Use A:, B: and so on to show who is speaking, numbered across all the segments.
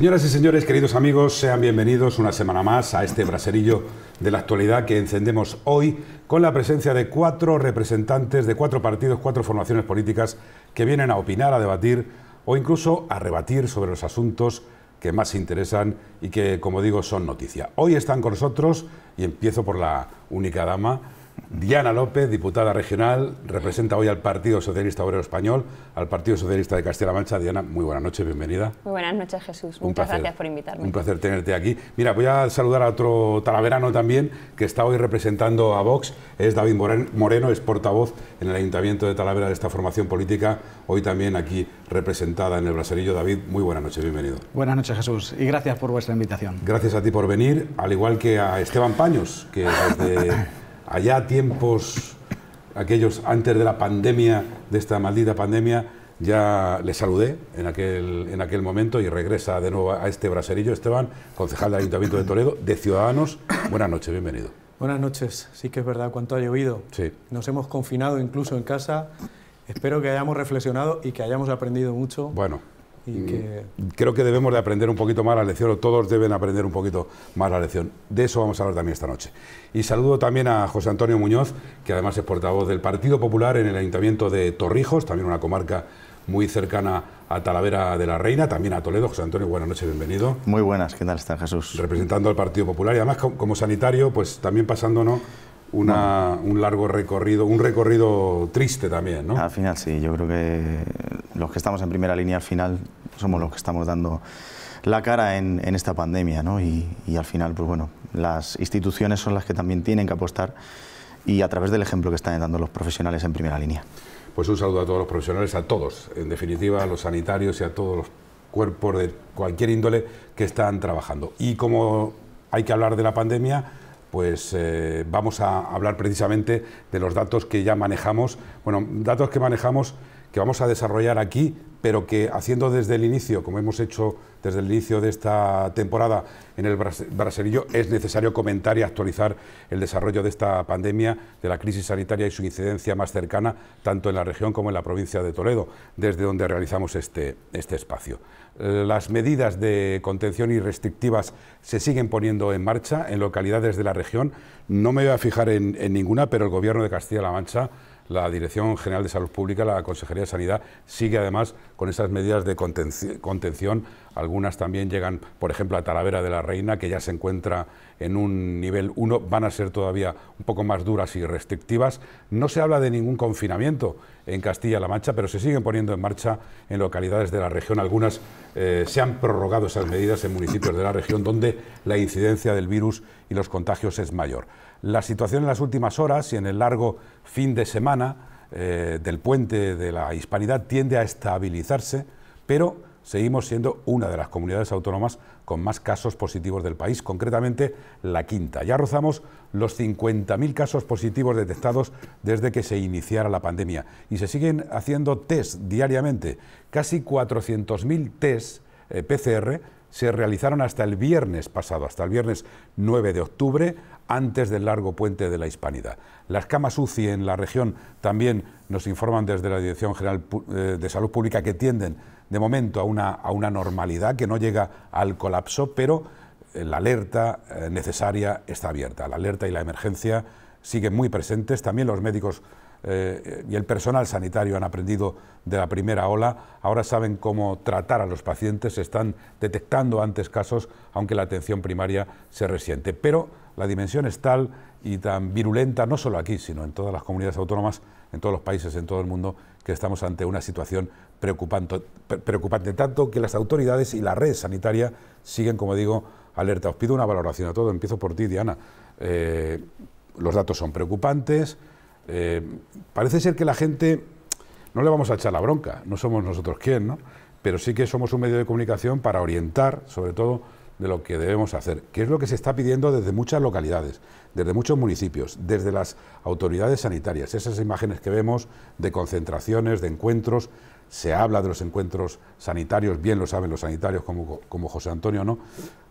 A: Señoras y señores, queridos amigos, sean bienvenidos una semana más a este braserillo de la actualidad que encendemos hoy con la presencia de cuatro representantes de cuatro partidos, cuatro formaciones políticas que vienen a opinar, a debatir o incluso a rebatir sobre los asuntos que más interesan y que, como digo, son noticia. Hoy están con nosotros, y empiezo por la única dama, Diana López, diputada regional, representa hoy al Partido Socialista Obrero Español, al Partido Socialista de Castilla-La Mancha. Diana, muy buenas noches, bienvenida.
B: Muy buenas noches, Jesús. Un Muchas gracias por invitarme. Un
A: placer tenerte aquí. Mira, voy a saludar a otro talaverano también, que está hoy representando a Vox. Es David Moreno, es portavoz en el Ayuntamiento de Talavera de esta formación política, hoy también aquí representada en el Braserillo. David, muy buenas noches, bienvenido. Buenas
C: noches, Jesús, y gracias por vuestra invitación.
A: Gracias a ti por venir, al igual que a Esteban Paños, que de... allá tiempos, aquellos antes de la pandemia, de esta maldita pandemia, ya le saludé en aquel, en aquel momento y regresa de nuevo a este braserillo. Esteban, concejal del Ayuntamiento de Toledo, de Ciudadanos. Buenas noches, bienvenido.
D: Buenas noches, sí que es verdad cuánto ha llovido. Sí. Nos hemos confinado incluso en casa. Espero que hayamos reflexionado y que hayamos aprendido mucho.
A: Bueno. Y mm. Creo que debemos de aprender un poquito más la lección, o todos deben aprender un poquito más la lección. De eso vamos a hablar también esta noche. Y saludo también a José Antonio Muñoz, que además es portavoz del Partido Popular en el Ayuntamiento de Torrijos, también una comarca muy cercana a Talavera de la Reina, también a Toledo. José Antonio, buenas noches, bienvenido.
E: Muy buenas, ¿qué tal está Jesús? Representando
A: al Partido Popular y además como sanitario, pues también pasándonos una, un largo recorrido, un recorrido triste también, ¿no?
E: Al final sí, yo creo que los que estamos en primera línea al final somos los que estamos dando la cara en, esta pandemia, ¿no? Y, y, al final, pues bueno, las instituciones son las que también tienen que apostar y a través del ejemplo que están dando los profesionales en primera línea.
A: Pues un saludo a todos los profesionales, a todos, en definitiva, a los sanitarios y a todos los cuerpos de cualquier índole que están trabajando. Y como hay que hablar de la pandemia, pues eh, vamos a hablar precisamente de los datos que ya manejamos, bueno, datos que manejamos que vamos a desarrollar aquí, pero que haciendo desde el inicio, como hemos hecho desde el inicio de esta temporada en el Braserillo, es necesario comentar y actualizar el desarrollo de esta pandemia, de la crisis sanitaria y su incidencia más cercana, tanto en la región como en la provincia de Toledo, desde donde realizamos este, este espacio. Las medidas de contención y restrictivas se siguen poniendo en marcha en localidades de la región. No me voy a fijar en ninguna, pero el Gobierno de Castilla-La Mancha la Dirección General de Salud Pública, la Consejería de Sanidad, sigue además con esas medidas de contención. Algunas también llegan, por ejemplo, a Talavera de la Reina, que ya se encuentra en un nivel 1, van a ser todavía un poco más duras y restrictivas. No se habla de ningún confinamiento en Castilla-La Mancha, pero se siguen poniendo en marcha en localidades de la región. Algunas eh, se han prorrogado esas medidas en municipios de la región donde la incidencia del virus y los contagios es mayor. La situación en las últimas horas y en el largo fin de semana eh, del puente de la hispanidad tiende a estabilizarse, pero seguimos siendo una de las comunidades autónomas con más casos positivos del país, concretamente la quinta. Ya rozamos los 50.000 casos positivos detectados desde que se iniciara la pandemia y se siguen haciendo test diariamente. Casi 400.000 test eh, PCR se realizaron hasta el viernes pasado, hasta el viernes 9 de octubre antes del largo puente de la Hispanidad. Las camas UCI en la región también nos informan desde la Dirección General eh, de Salud Pública que tienden de momento a una, a una normalidad, que no llega al colapso, pero eh, la alerta eh, necesaria está abierta. La alerta y la emergencia siguen muy presentes. También los médicos y el personal sanitario han aprendido de la primera ola, ahora saben cómo tratar a los pacientes, ...se están detectando antes casos, aunque la atención primaria se resiente. Pero la dimensión es tal y tan virulenta, no solo aquí, sino en todas las comunidades autónomas, en todos los países, en todo el mundo, que estamos ante una situación preocupante, preocupante tanto que las autoridades y la red sanitaria siguen, como digo, alerta. Os pido una valoración a todo. Empiezo por ti, Diana. Eh, los datos son preocupantes. Eh, parece ser que la gente no le vamos a echar la bronca, no somos nosotros quién, ¿no? Pero sí que somos un medio de comunicación para orientar, sobre todo, de lo que debemos hacer, que es lo que se está pidiendo desde muchas localidades, desde muchos municipios, desde las autoridades sanitarias. Esas imágenes que vemos de concentraciones, de encuentros, se habla de los encuentros sanitarios, bien lo saben los sanitarios como, José Antonio, ¿no?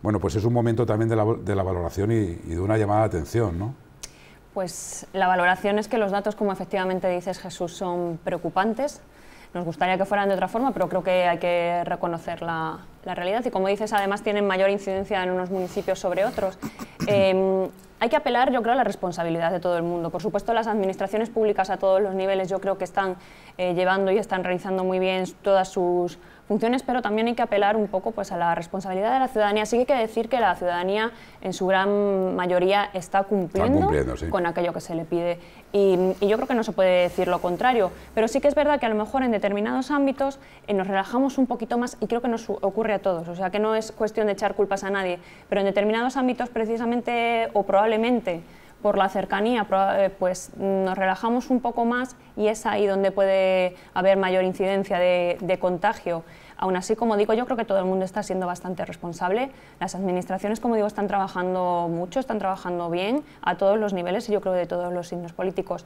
A: Bueno, pues es un momento también de la, valoración y, y, de una llamada de atención, ¿no?
B: Pues la valoración es que los datos, como efectivamente dices Jesús, son preocupantes. Nos gustaría que fueran de otra forma, pero creo que hay que reconocer la, realidad. Y como dices, además tienen mayor incidencia en unos municipios sobre otros. Em, hay que apelar, yo creo, a la responsabilidad de todo el mundo. Por supuesto, las administraciones públicas a todos los niveles yo creo que están eh, llevando y están realizando muy bien todas sus funciones, pero también hay que apelar un poco pues, a la responsabilidad de la ciudadanía. Sí que hay que decir que la ciudadanía en su gran mayoría está cumpliendo, con aquello que se le pide. Y, yo creo que no se puede decir lo contrario, pero sí que es verdad que a lo mejor en determinados ámbitos eh, nos relajamos un poquito más y creo que nos ocurre a todos. O sea que no es cuestión de echar culpas a nadie, pero en determinados ámbitos precisamente o probablemente por la cercanía, eh, pues nos relajamos un poco más y es ahí donde puede haber mayor incidencia de, contagio. Aún así, como digo, yo creo que todo el mundo está siendo bastante responsable. Las administraciones, como digo, están trabajando mucho, están trabajando bien a todos los niveles y yo creo de todos los signos políticos.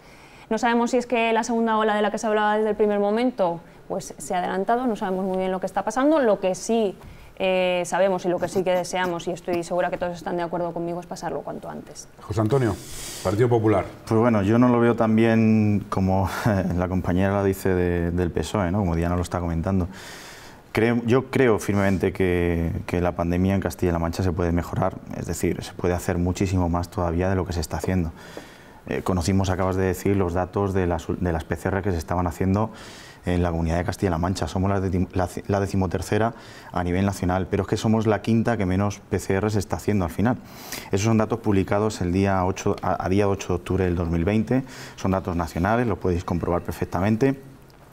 B: No sabemos si es que la segunda ola de la que se hablaba desde el primer momento pues se ha adelantado, no sabemos muy bien lo que está pasando. Lo que sí eh, sabemos y lo que sí que deseamos, y estoy segura que todos están de acuerdo conmigo, es pasarlo cuanto antes.
A: José Antonio, Partido Popular.
E: Pues bueno, yo no lo veo tan bien como la compañera la dice del PSOE, ¿no? como Diana lo está comentando. Creo, yo creo firmemente que, que la pandemia en Castilla-La Mancha se puede mejorar, es decir, se puede hacer muchísimo más todavía de lo que se está haciendo. Eh, conocimos, acabas de decir, los datos de de las PCR que se estaban haciendo en la comunidad de Castilla-La Mancha, somos la, decimotercera a nivel nacional, pero es que somos la quinta que menos PCR se está haciendo al final. Esos son datos publicados el día 8, a, a día 8 de octubre del 2020, son datos nacionales, los podéis comprobar perfectamente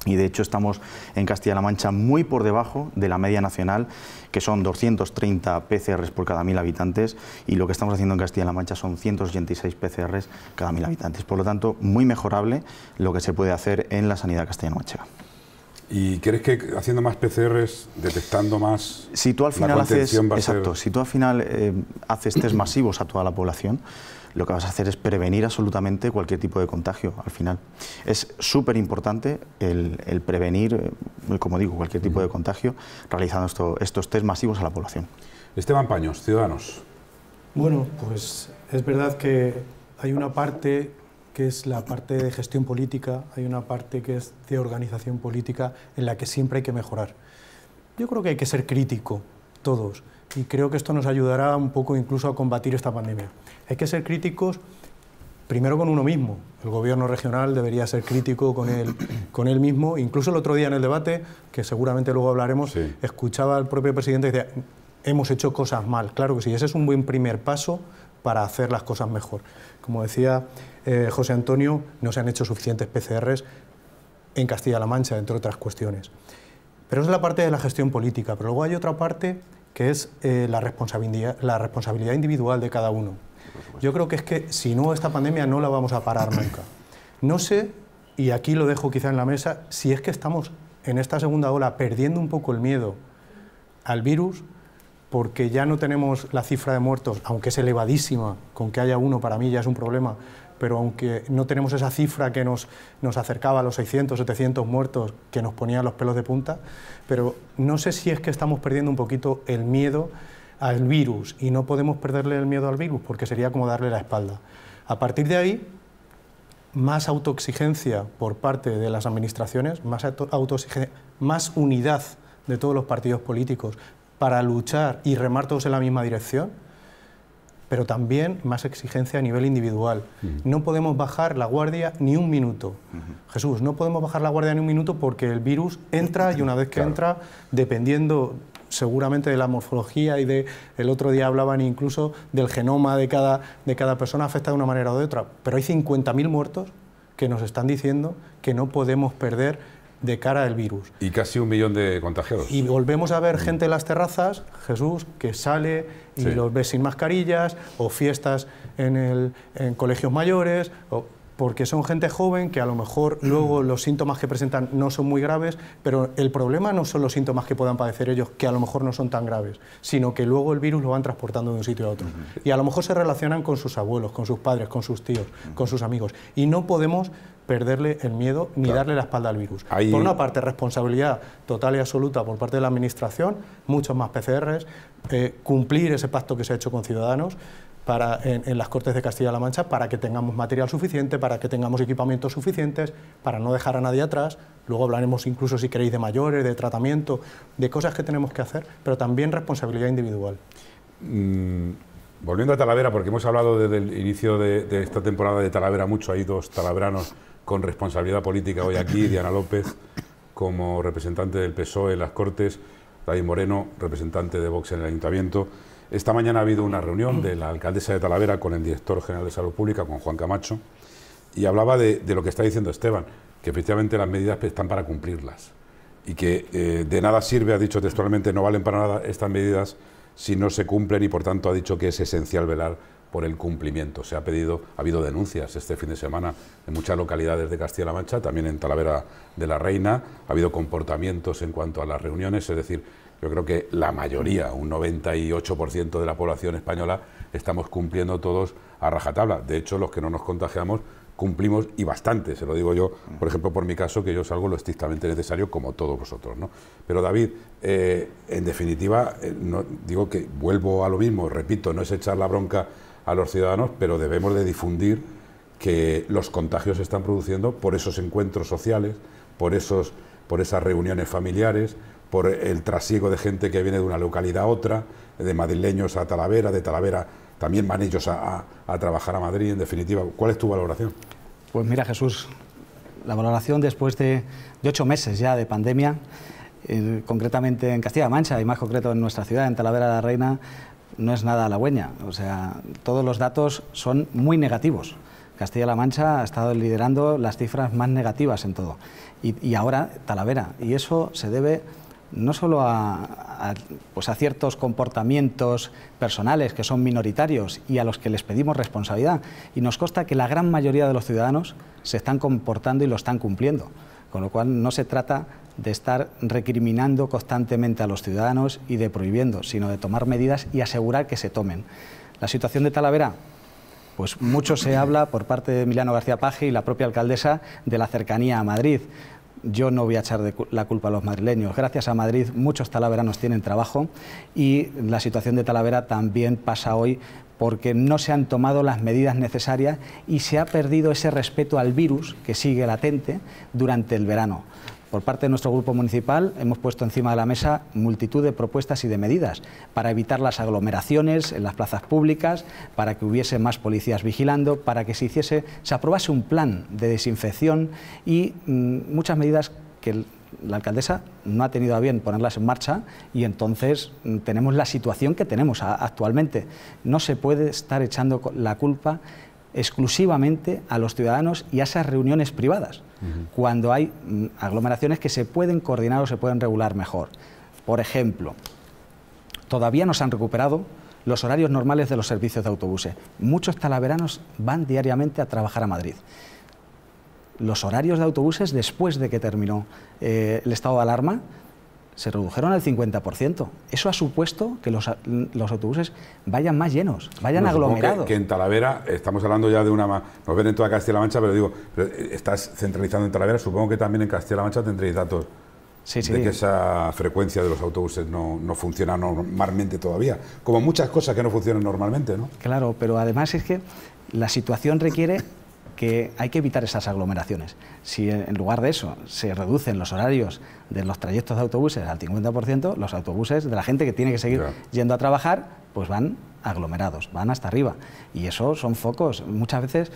E: y de hecho estamos en Castilla-La Mancha muy por debajo de la media nacional, que son 230 PCRs por cada mil habitantes, y lo que estamos haciendo en Castilla-La Mancha son 186 PCRs cada mil habitantes. Por lo tanto, muy mejorable lo que se puede hacer en la sanidad castellano-manchega.
A: ¿Y crees que haciendo más PCRs, detectando más... Si tú al final haces... Exacto,
E: si tú al final eh, haces test masivos a toda la población, lo que vas a hacer es prevenir absolutamente cualquier tipo de contagio al final. Es súper importante el, prevenir, eh, como digo, cualquier tipo de contagio realizando estos test masivos a la población.
A: Esteban Paños, Ciudadanos.
D: Bueno, pues es verdad que hay una parte que es la parte de gestión política, hay una parte que es de organización política en la que siempre hay que mejorar. Yo creo que hay que ser crítico, todos, y creo que esto nos ayudará un poco incluso a combatir esta pandemia. Hay que ser críticos primero con uno mismo. El gobierno regional debería ser crítico con él, mismo. Incluso el otro día en el debate, que seguramente luego hablaremos, escuchaba al propio presidente que decía, hemos hecho cosas mal. Claro que sí, ese es un buen primer paso para hacer las cosas mejor. Como decía eh, José Antonio, no se han hecho suficientes PCRs en Castilla-La Mancha, entre otras cuestiones. Pero es la parte de la gestión política, pero luego hay otra parte que es eh, la responsabilidad individual de cada uno. Yo creo que es que si no, esta pandemia no la vamos a parar nunca. No sé, y aquí lo dejo quizá en la mesa, si es que estamos en esta segunda ola perdiendo un poco el miedo al virus, porque ya no tenemos la cifra de muertos, aunque es elevadísima, con que haya uno para mí ya es un problema, pero aunque no tenemos esa cifra que nos, nos acercaba a los 600, 700 muertos, que nos ponían los pelos de punta, pero no sé si es que estamos perdiendo un poquito el miedo al virus y no podemos perderle el miedo al virus porque sería como darle la espalda. A partir de ahí, más autoexigencia por parte de las administraciones, más, autoexigencia, más unidad de todos los partidos políticos para luchar y remar todos en la misma dirección, pero también más exigencia a nivel individual. No podemos bajar la guardia ni un minuto. Jesús, no podemos bajar la guardia ni un minuto porque el virus entra y una vez que entra, dependiendo seguramente de la morfología y de, el otro día hablaban incluso del genoma de cada, de cada persona afectada de una manera o de otra, pero hay 50.000 muertos que nos están diciendo que no podemos perder de cara al virus.
A: Y casi un millón de contagiados.
D: Y volvemos a ver mm. gente en las terrazas, Jesús, que sale y los ve sin mascarillas, o fiestas en, el, en colegios mayores, porque son gente joven que a lo mejor luego los síntomas que presentan no son muy graves, pero el problema no son los síntomas que puedan padecer ellos, que a lo mejor no son tan graves, sino que luego el virus lo van transportando de un sitio a otro. Y a lo mejor se relacionan con sus abuelos, con sus padres, con sus tíos, con sus amigos. Y no podemos perderle el miedo ni darle la espalda al virus. Por una parte, responsabilidad total y absoluta por parte de la Administración, muchos más PCRs, eh, cumplir ese pacto que se ha hecho con Ciudadanos, en, las Cortes de Castilla-La Mancha para que tengamos material suficiente, para que tengamos equipamientos suficientes, para no dejar a nadie atrás. Luego hablaremos incluso, si queréis, de mayores, de tratamiento, de cosas que tenemos que hacer, pero también responsabilidad
A: individual. Mm, volviendo a Talavera, porque hemos hablado desde el inicio de, esta temporada de Talavera mucho, hay dos talaveranos con responsabilidad política hoy aquí, Diana López como representante del PSOE en las Cortes, David Moreno, representante de Vox en el Ayuntamiento. Esta mañana ha habido una reunión de la alcaldesa de Talavera con el director general de Salud Pública, con Juan Camacho, y hablaba de, lo que está diciendo Esteban, que efectivamente las medidas están para cumplirlas y que eh, de nada sirve, ha dicho textualmente, no valen para nada estas medidas si no se cumplen y por tanto ha dicho que es esencial velar por el cumplimiento. Se ha pedido, ha habido denuncias este fin de semana en muchas localidades de Castilla-La Mancha, también en Talavera de la Reina, ha habido comportamientos en cuanto a las reuniones, es decir, yo creo que la mayoría, un 98% de la población española, estamos cumpliendo todos a rajatabla. De hecho, los que no nos contagiamos cumplimos y bastante, se lo digo yo, por ejemplo, por mi caso, que yo salgo lo estrictamente necesario como todos vosotros. Pero David, eh, en definitiva, eh, digo que vuelvo a lo mismo, repito, no es echar la bronca a los ciudadanos, pero debemos de difundir que los contagios se están produciendo por esos encuentros sociales, por, esos, por esas reuniones familiares, por el trasiego de gente que viene de una localidad a otra, de madrileños a Talavera, de Talavera también van ellos a, trabajar a Madrid, en definitiva. ¿Cuál es tu valoración?
C: Pues mira, Jesús, la valoración después de, ocho meses ya de pandemia, concretamente en Castilla-La Mancha y más concreto en nuestra ciudad, en Talavera de la Reina, no es nada halagüeña. O sea, todos los datos son muy negativos. Castilla-La Mancha ha estado liderando las cifras más negativas en todo. y ahora Talavera. Y eso se debe no solo pues a, ciertos comportamientos personales que son minoritarios y a los que les pedimos responsabilidad. Y nos consta que la gran mayoría de los ciudadanos se están comportando y lo están cumpliendo. Con lo cual no se trata de estar recriminando constantemente a los ciudadanos y de prohibiendo, sino de tomar medidas y asegurar que se tomen. La situación de Talavera, pues mucho se habla por parte de Milano García Paje y la propia alcaldesa de la cercanía a Madrid yo no voy a echar de la culpa a los madrileños. Gracias a Madrid muchos talaveranos tienen trabajo y la situación de Talavera también pasa hoy porque no se han tomado las medidas necesarias y se ha perdido ese respeto al virus que sigue latente durante el verano. Por parte de nuestro grupo municipal hemos puesto encima de la mesa multitud de propuestas y de medidas para evitar las aglomeraciones en las plazas públicas, para que hubiese más policías vigilando, para que se hiciese, se aprobase un plan de desinfección y mm, muchas medidas que la alcaldesa no ha tenido a bien ponerlas en marcha y entonces mm, tenemos la situación que tenemos actualmente. No se puede estar echando la culpa exclusivamente a los ciudadanos y a esas reuniones privadas cuando hay mm, aglomeraciones que se pueden coordinar o se pueden regular mejor. Por ejemplo, todavía no se han recuperado los horarios normales de los servicios de autobuses. Muchos talaveranos van diariamente a trabajar a Madrid. Los horarios de autobuses después de que terminó eh, el estado de alarma se redujeron al 50%. Eso ha supuesto que los, los autobuses vayan más llenos, vayan aglomerados. Que, que,
A: en Talavera, estamos hablando ya de una... más. Nos ven en toda Castilla-La Mancha, pero digo, eh, estás centralizando en Talavera, supongo que también en Castilla-La Mancha tendréis datos sí, sí. de que esa frecuencia de los autobuses no, no funciona normalmente todavía, como muchas cosas que no funcionan normalmente, ¿no? Claro, pero además es que la situación
C: requiere que hay que evitar esas aglomeraciones. Si eh, en lugar de eso se reducen los horarios de los trayectos de autobuses al 50%, los autobuses de la gente que tiene que seguir yendo a trabajar, pues van aglomerados, van hasta arriba. Y eso son focos. Muchas veces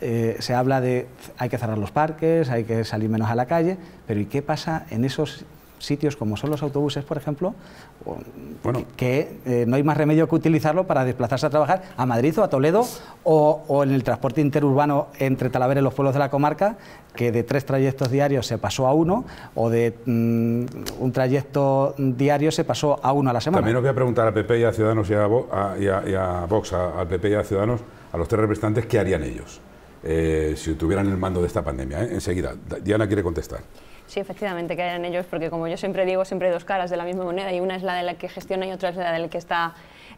C: eh, se habla de hay que cerrar los parques, hay que salir menos a la calle, pero ¿y qué pasa en esos sitios como son los autobuses, por ejemplo, bueno. que, eh, no hay más remedio que utilizarlo para desplazarse a trabajar a Madrid o a Toledo o, en el transporte interurbano entre Talavera y los pueblos de la comarca, que de tres trayectos diarios se pasó a uno o de mm, un trayecto diario se pasó a uno a la semana. También os voy a
A: preguntar a PP y a Ciudadanos y a, y Vox, al PP y a Ciudadanos, a los tres representantes, ¿qué harían ellos? Eh, si tuvieran el mando de esta pandemia. Eh? Enseguida, Diana quiere contestar.
B: Sí, efectivamente, que hayan ellos, porque como yo siempre digo, siempre hay dos caras de la misma moneda y una es la de la que gestiona y otra es la del que está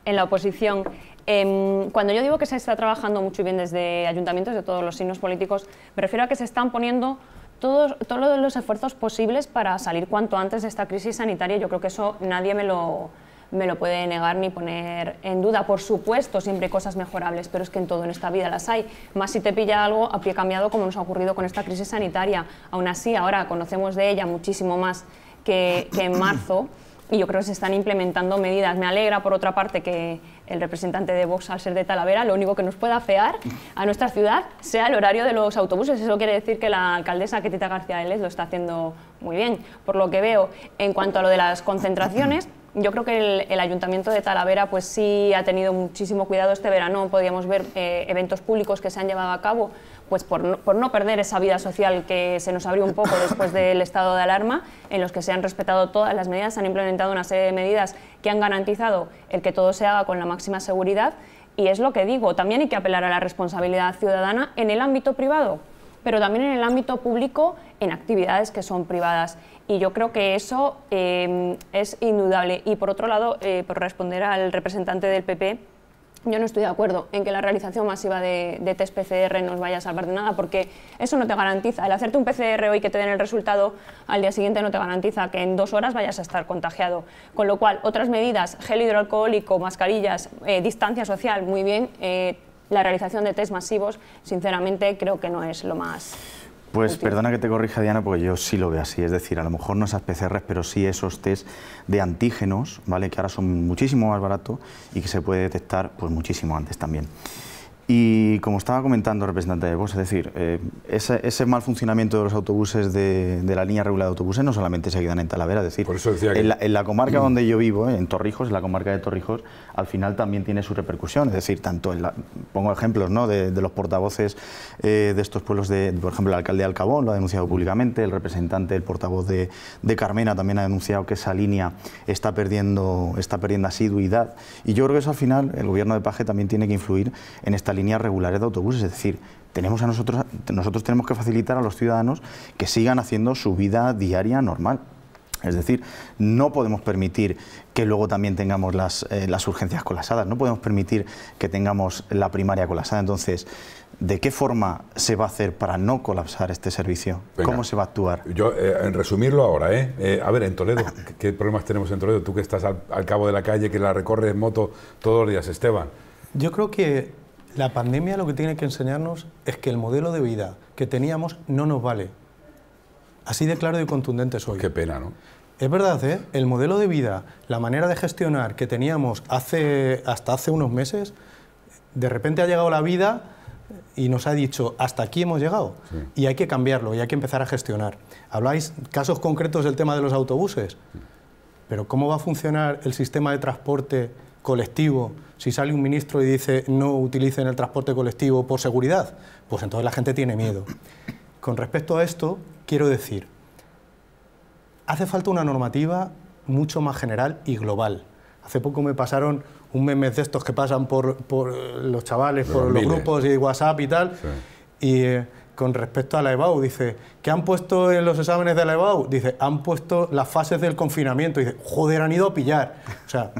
B: en la oposición. Em, cuando yo digo que se está trabajando mucho y bien desde ayuntamientos de todos los signos políticos, me refiero a que se están poniendo todos, todos los esfuerzos posibles para salir cuanto antes de esta crisis sanitaria. Yo creo que eso nadie me lo, me lo puede negar ni poner en duda. Por supuesto, siempre hay cosas mejorables, pero es que en todo en esta vida las hay. Más si te pilla algo a pie cambiado, como nos ha ocurrido con esta crisis sanitaria. Aún así, ahora conocemos de ella muchísimo más que, en marzo y yo creo que se están implementando medidas. Me alegra, por otra parte, que el representante de Vox, al ser de Talavera, lo único que nos pueda afear a nuestra ciudad sea el horario de los autobuses. Eso quiere decir que la alcaldesa Ketita García Vélez lo está haciendo muy bien, por lo que veo. En cuanto a lo de las concentraciones, yo creo que el, Ayuntamiento de Talavera pues sí ha tenido muchísimo cuidado este verano, podíamos ver eh, eventos públicos que se han llevado a cabo pues por no, por no, perder esa vida social que se nos abrió un poco después del estado de alarma, en los que se han respetado todas las medidas, se han implementado una serie de medidas que han garantizado el que todo se haga con la máxima seguridad y es lo que digo, también hay que apelar a la responsabilidad ciudadana en el ámbito privado, pero también en el ámbito público en actividades que son privadas. Y yo creo que eso em, es indudable. Y por otro lado, eh, por responder al representante del PP, yo no estoy de acuerdo en que la realización masiva de, test PCR nos vaya a salvar de nada, porque eso no te garantiza. El hacerte un PCR hoy que te den el resultado al día siguiente no te garantiza que en dos horas vayas a estar contagiado. Con lo cual, otras medidas, gel hidroalcohólico, mascarillas, eh, distancia social, muy bien. Eh, la realización de test masivos, sinceramente, creo que no es lo más
E: pues perdona que te corrija, Diana, porque yo sí lo veo así. Es decir, a lo mejor no esas PCRs, pero sí esos test de antígenos, ¿vale? Que ahora son muchísimo más baratos y que se puede detectar pues muchísimo antes también. Y como estaba comentando el representante de Vox, es decir, eh, ese, mal funcionamiento de los autobuses de, la línea regular de autobuses no solamente se quedan en Talavera, es decir, en, la, comarca mm. donde yo vivo, en Torrijos, en la comarca de Torrijos, al final también tiene su repercusión, es decir, tanto en la, pongo ejemplos ¿no? de, los portavoces eh, de estos pueblos, de, por ejemplo, el alcalde de Alcabón lo ha denunciado mm. públicamente, el representante, el portavoz de, Carmena también ha denunciado que esa línea está perdiendo, está perdiendo asiduidad, y yo creo que eso al final el gobierno de Paje también tiene que influir en esta líneas regulares de autobuses, es decir, tenemos a nosotros, nosotros tenemos que facilitar a los ciudadanos que sigan haciendo su vida diaria normal. Es decir, no podemos permitir que luego también tengamos las, eh, las, urgencias colapsadas, no podemos permitir que tengamos la primaria colapsada. Entonces, ¿de qué
A: forma se va a hacer para no colapsar este servicio? ¿Cómo se va a actuar? Yo, eh, en resumirlo ahora, ¿eh? ¿eh? A ver, en Toledo, ¿qué, problemas tenemos en Toledo? Tú que estás al, al cabo de la calle, que la recorres en moto todos los días, Esteban.
D: Yo creo que la pandemia lo que tiene que enseñarnos es que el modelo de vida que teníamos no nos vale. Así de claro y contundente
A: soy. qué pena, ¿no?
D: Es verdad, ¿eh? el modelo de vida, la manera de gestionar que teníamos hace, hasta hace unos meses, de repente ha llegado la vida y nos ha dicho, hasta aquí hemos llegado y hay que cambiarlo y hay que empezar a gestionar. Habláis casos concretos del tema de los autobuses, pero ¿cómo va a funcionar el sistema de transporte colectivo, si sale un ministro y dice no utilicen el transporte colectivo por seguridad, pues entonces la gente tiene miedo. Con respecto a esto, quiero decir, hace falta una normativa mucho más general y global. Hace poco me pasaron un meme de estos que pasan por, eh, los chavales, por los, grupos y WhatsApp y tal. Y eh, con respecto a la EBAU, dice, ¿qué han puesto en los exámenes de la EBAU? Dice, han puesto las fases del confinamiento. Y dice, joder, han ido a pillar. O sea,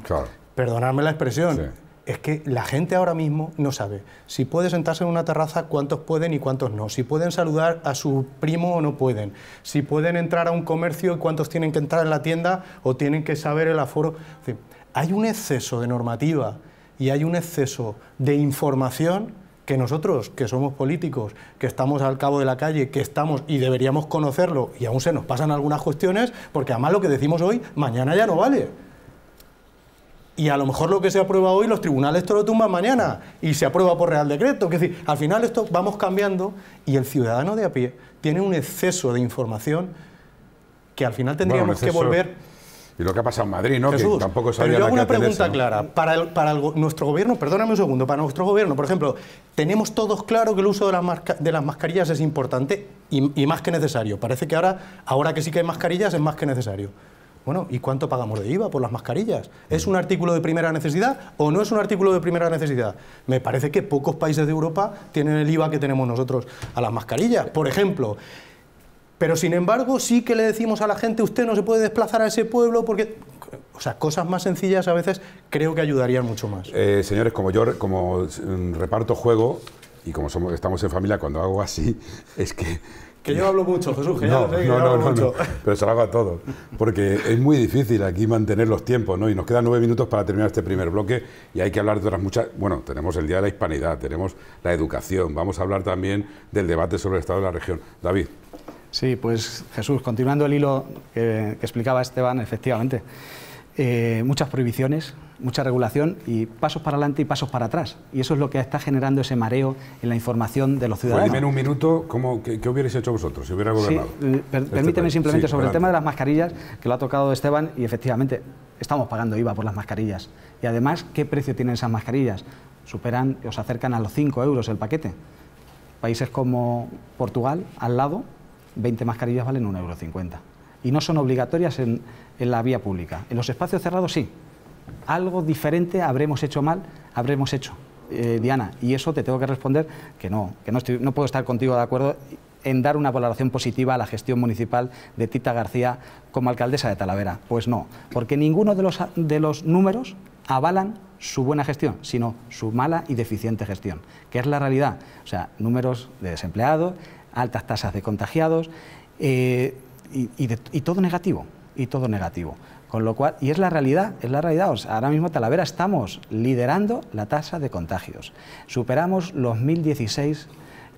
D: perdonadme la expresión, es que la gente ahora mismo no sabe si puede sentarse en una terraza, cuántos pueden y cuántos no, si pueden saludar a su primo o no pueden, si pueden entrar a un comercio y cuántos tienen que entrar en la tienda o tienen que saber el aforo. hay un exceso de normativa y hay un exceso de información que nosotros, que somos políticos, que estamos al cabo de la calle, que estamos y deberíamos conocerlo, y aún se nos pasan algunas cuestiones, porque además lo que decimos hoy, mañana ya no vale. Y a lo mejor lo que se aprueba hoy, los tribunales todo lo tumban mañana y se aprueba por Real Decreto. Es decir, al final esto vamos cambiando y el ciudadano de a pie tiene un exceso de información que al final tendríamos que volver...
A: Y lo que ha pasado en Madrid, ¿no? Jesús, que tampoco sabía pero yo hago una pregunta clara.
D: Para, nuestro gobierno, perdóname un segundo, para nuestro gobierno, por ejemplo, tenemos todos claro que el uso de las, mascarillas es importante y, más que necesario. Parece que ahora, ahora que sí que hay mascarillas, es más que necesario. Bueno, ¿y cuánto pagamos de IVA por las mascarillas? ¿Es un artículo de primera necesidad o no es un artículo de primera necesidad? Me parece que pocos países de Europa tienen el IVA que tenemos nosotros a las mascarillas, por ejemplo. Pero sin embargo, sí que le decimos a la gente, usted no se puede desplazar a ese pueblo porque... O sea, cosas más sencillas a veces creo que
A: ayudarían mucho más. Eh, señores, como yo como mm, reparto juego, y como estamos en familia, cuando hago así, es que que yo
D: hablo mucho, Jesús, que no, mucho.
A: pero se lo hago a todos, porque es muy difícil aquí mantener los tiempos, ¿no? Y nos quedan nueve minutos para terminar este primer bloque y hay que hablar de otras muchas... Bueno, tenemos el Día de la Hispanidad, tenemos la educación, vamos a hablar también del debate sobre el Estado de la región. David.
C: Sí, pues Jesús, continuando el hilo que, explicaba Esteban, efectivamente, eh, muchas prohibiciones, mucha regulación y pasos para adelante y pasos para atrás. Y eso es lo que está generando ese mareo en la información de los ciudadanos. dime en un
A: minuto qué, hubierais hecho vosotros si hubiera gobernado.
C: Eh, este permíteme simplemente sobre el tema de las mascarillas, que lo ha tocado Esteban, y efectivamente estamos pagando IVA por las mascarillas. Y además, ¿qué precio tienen esas mascarillas? Superan, os acercan a los 5 euros el paquete. Países como Portugal, al lado, 20 mascarillas valen 1,50 euro. Y no son obligatorias en la vía pública. En los espacios cerrados sí, algo diferente habremos hecho mal, habremos hecho. Eh, Diana, y eso te tengo que responder que no, que no, estoy, no puedo estar contigo de acuerdo en dar una valoración positiva a la gestión municipal de Tita García como alcaldesa de Talavera. Pues no, porque ninguno de los, de los números avalan su buena gestión, sino su mala y deficiente gestión, que es la realidad. O sea, números de desempleados, altas tasas de contagiados eh, y, y todo negativo, y todo negativo. Con lo cual, y es la realidad, es la realidad. ahora mismo Talavera estamos liderando la tasa de contagios. Superamos los 1016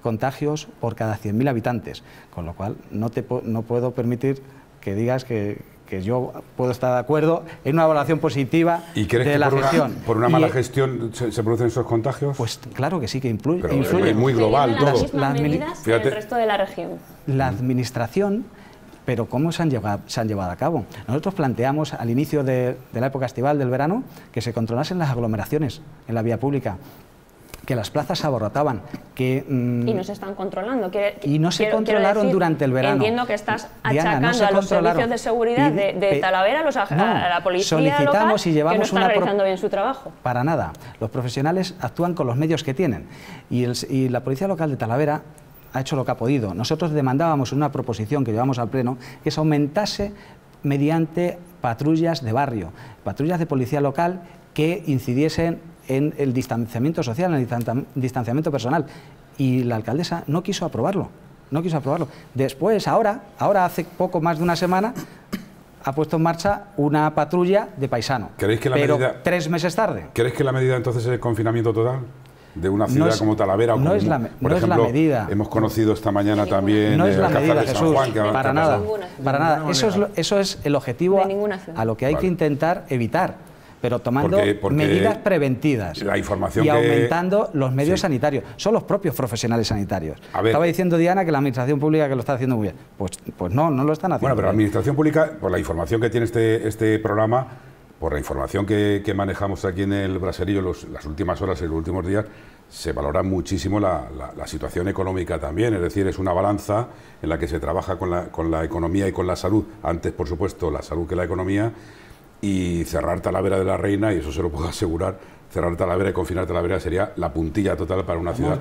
C: contagios por cada 100.000 habitantes, con lo cual no, te, no puedo permitir que digas que, yo puedo estar de acuerdo en una evaluación positiva de la por gestión. ¿Por una mala gestión se, producen esos contagios? Pues claro que sí, que influye. muy global todo. Las, medidas el resto de la región. La administración pero ¿cómo se han llevado, se han llevado a cabo? Nosotros planteamos al inicio de, la época estival del verano que se controlasen las aglomeraciones en la vía pública, que las plazas se aborrotaban, que... Mm, y no se
B: están controlando. que y no se controlaron durante el verano. Entiendo que estás achacando a los servicios de seguridad de, Talavera, los, a la policía solicitamos local, y llevamos que no están realizando bien su trabajo.
C: Para nada. Los profesionales actúan con los medios que tienen. y la policía local de Talavera ha hecho lo que ha podido. Nosotros demandábamos una proposición que llevamos al Pleno que se aumentase mediante patrullas de barrio, patrullas de policía local que incidiesen en el distanciamiento social, en el distanciamiento personal. Y la alcaldesa no quiso aprobarlo, no quiso aprobarlo. Después, ahora, ahora hace poco más de una semana, ha puesto en marcha una patrulla de paisano.
A: que la pero
C: tres meses tarde.
A: ¿Crees que la medida entonces es el confinamiento total? de una ciudad como Talavera. O no, como, es, la, no es la medida. Hemos conocido esta mañana también no eh, es la medida, de para nada, para nada. Eso es,
C: eso es el objetivo a, lo que hay que intentar evitar pero tomando medidas preventivas la información y aumentando los medios sanitarios. Son los propios profesionales sanitarios. Estaba diciendo Diana que la Administración Pública que lo está haciendo muy bien. Pues, pues no, no lo están haciendo. Bueno, pero la
A: Administración Pública, por la información que tiene este, este programa, por la información que, manejamos aquí en el Braserillo los, las últimas horas y los últimos días, se valora muchísimo la, situación económica también, es decir, es una balanza en la que se trabaja con la, economía y con la salud, antes por supuesto la salud que la economía, y cerrar Talavera de la Reina, y eso se lo puedo asegurar, cerrar Talavera y confinar Talavera sería la puntilla total para una ciudad.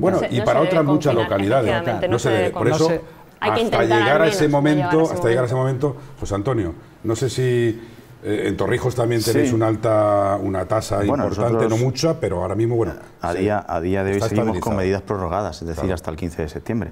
A: Bueno, y para otras muchas localidades. No, por eso, hasta llegar a ese momento, José pues, Antonio, no sé si eh, en Torrijos también tenéis una alta una tasa importante, no mucha, pero ahora mismo, bueno.
E: A, día, a día de hoy seguimos con medidas prorrogadas, es decir, hasta el 15 de septiembre.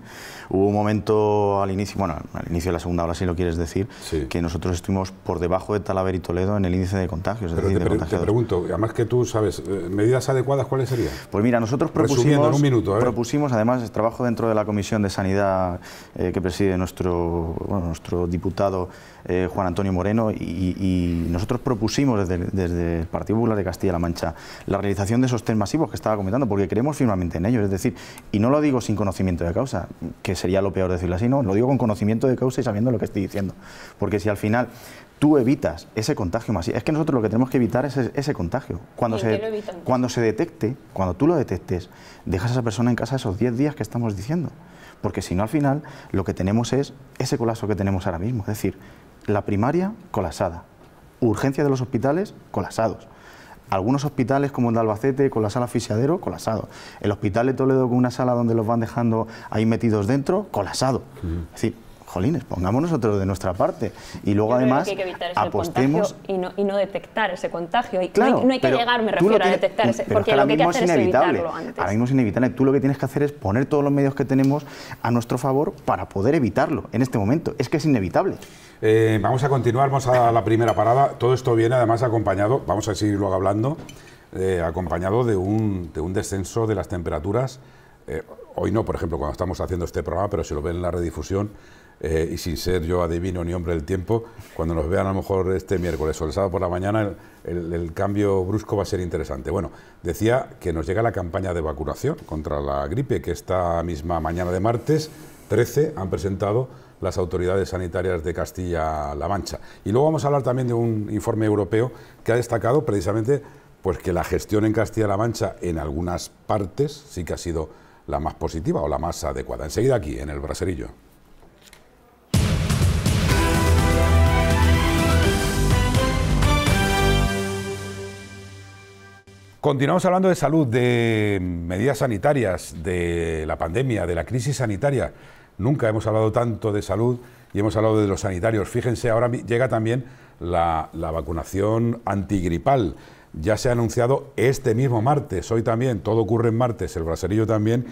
E: Hubo un momento al inicio, bueno, al inicio de la segunda ola, si lo quieres decir, que nosotros estuvimos por debajo de Talavera y Toledo en el índice de contagios. te, pregunto,
A: además que tú sabes, eh, ¿medidas adecuadas cuáles serían?
E: Pues mira, nosotros propusimos, propusimos, además, trabajo dentro de la Comisión de Sanidad eh, que preside nuestro, nuestro diputado. Eh, Juan Antonio Moreno, y, nosotros propusimos desde, el Partido Popular de Castilla-La Mancha la realización de esos test masivos que estaba comentando, porque creemos firmemente en ellos, es decir, y no lo digo sin conocimiento de causa, que sería lo peor decirlo así, no, lo digo con conocimiento de causa y sabiendo lo que estoy diciendo, porque si al final tú evitas ese contagio masivo. Es que nosotros lo que tenemos que evitar es ese contagio. Cuando, se, cuando se detecte, cuando tú lo detectes, dejas a esa persona en casa esos 10 días que estamos diciendo. Porque si no, al final, lo que tenemos es ese colapso que tenemos ahora mismo. Es decir, la primaria colasada. urgencia de los hospitales colasados. Algunos hospitales como el de Albacete con la sala fisiadero colasados. El hospital de Toledo con una sala donde los van dejando ahí metidos dentro colasado. decir, jolines, pongámonos nosotros de nuestra parte. Y luego además apostemos...
B: Y no, detectar ese contagio. no, hay, que llegar, me refiero, a detectar ese, porque lo que hay que hacer es inevitable. evitarlo antes.
E: inevitable. Tú lo que tienes que hacer es poner todos los medios que tenemos a nuestro favor para poder evitarlo en este momento. Es que es inevitable.
A: Eh, vamos a continuar, vamos a la primera parada. Todo esto viene además acompañado, vamos a seguir luego hablando, eh, acompañado de un, de un descenso de las temperaturas. Eh, hoy no, por ejemplo, cuando estamos haciendo este programa, pero si lo ven en la redifusión, eh, y sin ser yo adivino ni hombre del tiempo, cuando nos vean a lo mejor este miércoles o el sábado por la mañana, el, cambio brusco va a ser interesante. Bueno, decía que nos llega la campaña de vacunación contra la gripe, que esta misma mañana de martes, 13, han presentado las autoridades sanitarias de Castilla-La Mancha. Y luego vamos a hablar también de un informe europeo que ha destacado precisamente pues que la gestión en Castilla-La Mancha en algunas partes sí que ha sido la más positiva o la más adecuada. Enseguida aquí, en el Braserillo. Continuamos hablando de salud, de medidas sanitarias, de la pandemia, de la crisis sanitaria. Nunca hemos hablado tanto de salud y hemos hablado de los sanitarios. Fíjense, ahora llega también la, vacunación antigripal. Ya se ha anunciado este mismo martes, hoy también, todo ocurre en martes, el braserillo también,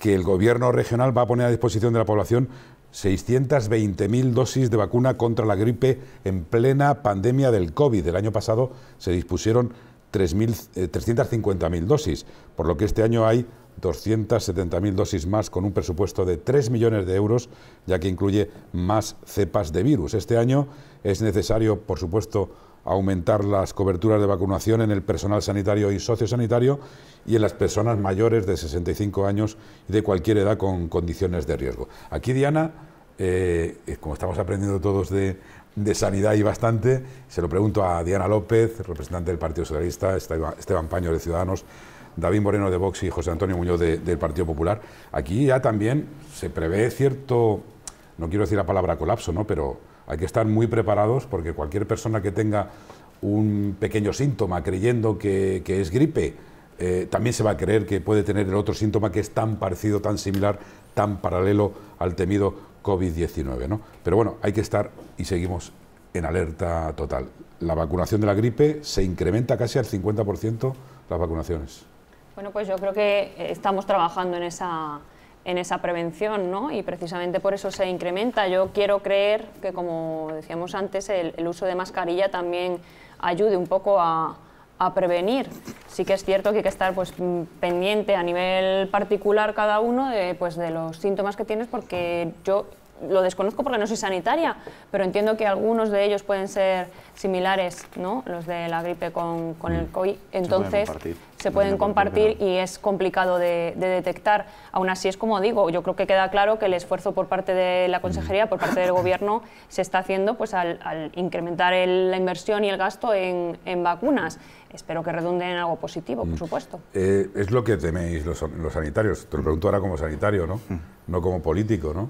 A: que el gobierno regional va a poner a disposición de la población 620.000 dosis de vacuna contra la gripe en plena pandemia del COVID. El año pasado se dispusieron 350.000 eh, dosis, por lo que este año hay 270.000 dosis más con un presupuesto de 3 millones de euros, ya que incluye más cepas de virus. Este año es necesario, por supuesto, aumentar las coberturas de vacunación en el personal sanitario y sociosanitario y en las personas mayores de 65 años y de cualquier edad con condiciones de riesgo. Aquí, Diana, eh, eh, como estamos aprendiendo todos de, de sanidad y bastante. Se lo pregunto a Diana López, representante del Partido Socialista, Esteban Paño de Ciudadanos, David Moreno de Vox y José Antonio Muñoz del Partido Popular. Aquí ya también se prevé cierto, no quiero decir la palabra colapso, ¿no? pero hay que estar muy preparados porque cualquier persona que tenga un pequeño síntoma creyendo que, es gripe, eh, también se va a creer que puede tener el otro síntoma que es tan parecido, tan similar, tan paralelo al temido COVID-19. ¿no? Pero bueno, hay que estar y seguimos en alerta total. La vacunación de la gripe se incrementa casi al 50% las vacunaciones.
B: Bueno, pues yo creo que eh, estamos trabajando en esa, en esa prevención, ¿no? Y precisamente por eso se incrementa. Yo quiero creer que, como decíamos antes, el, uso de mascarilla también ayude un poco a, a, prevenir. Sí que es cierto que hay que estar pues, mm, pendiente a nivel particular cada uno de, pues, de los síntomas que tienes, porque yo lo desconozco porque no soy sanitaria, pero entiendo que algunos de ellos pueden ser similares, ¿no? Los de la gripe con, el mm. COVID. Entonces, se pueden compartir, y es complicado de, detectar. Aún así, es como digo, yo creo que queda claro que el esfuerzo por parte de la mm. consejería, por parte del gobierno, se está haciendo pues al, incrementar la inversión y el gasto en, vacunas espero que redunden en algo positivo, por mm. supuesto.
A: Eh, es lo que teméis los, los, sanitarios, te lo pregunto ahora como sanitario, ¿no? No como político, ¿no?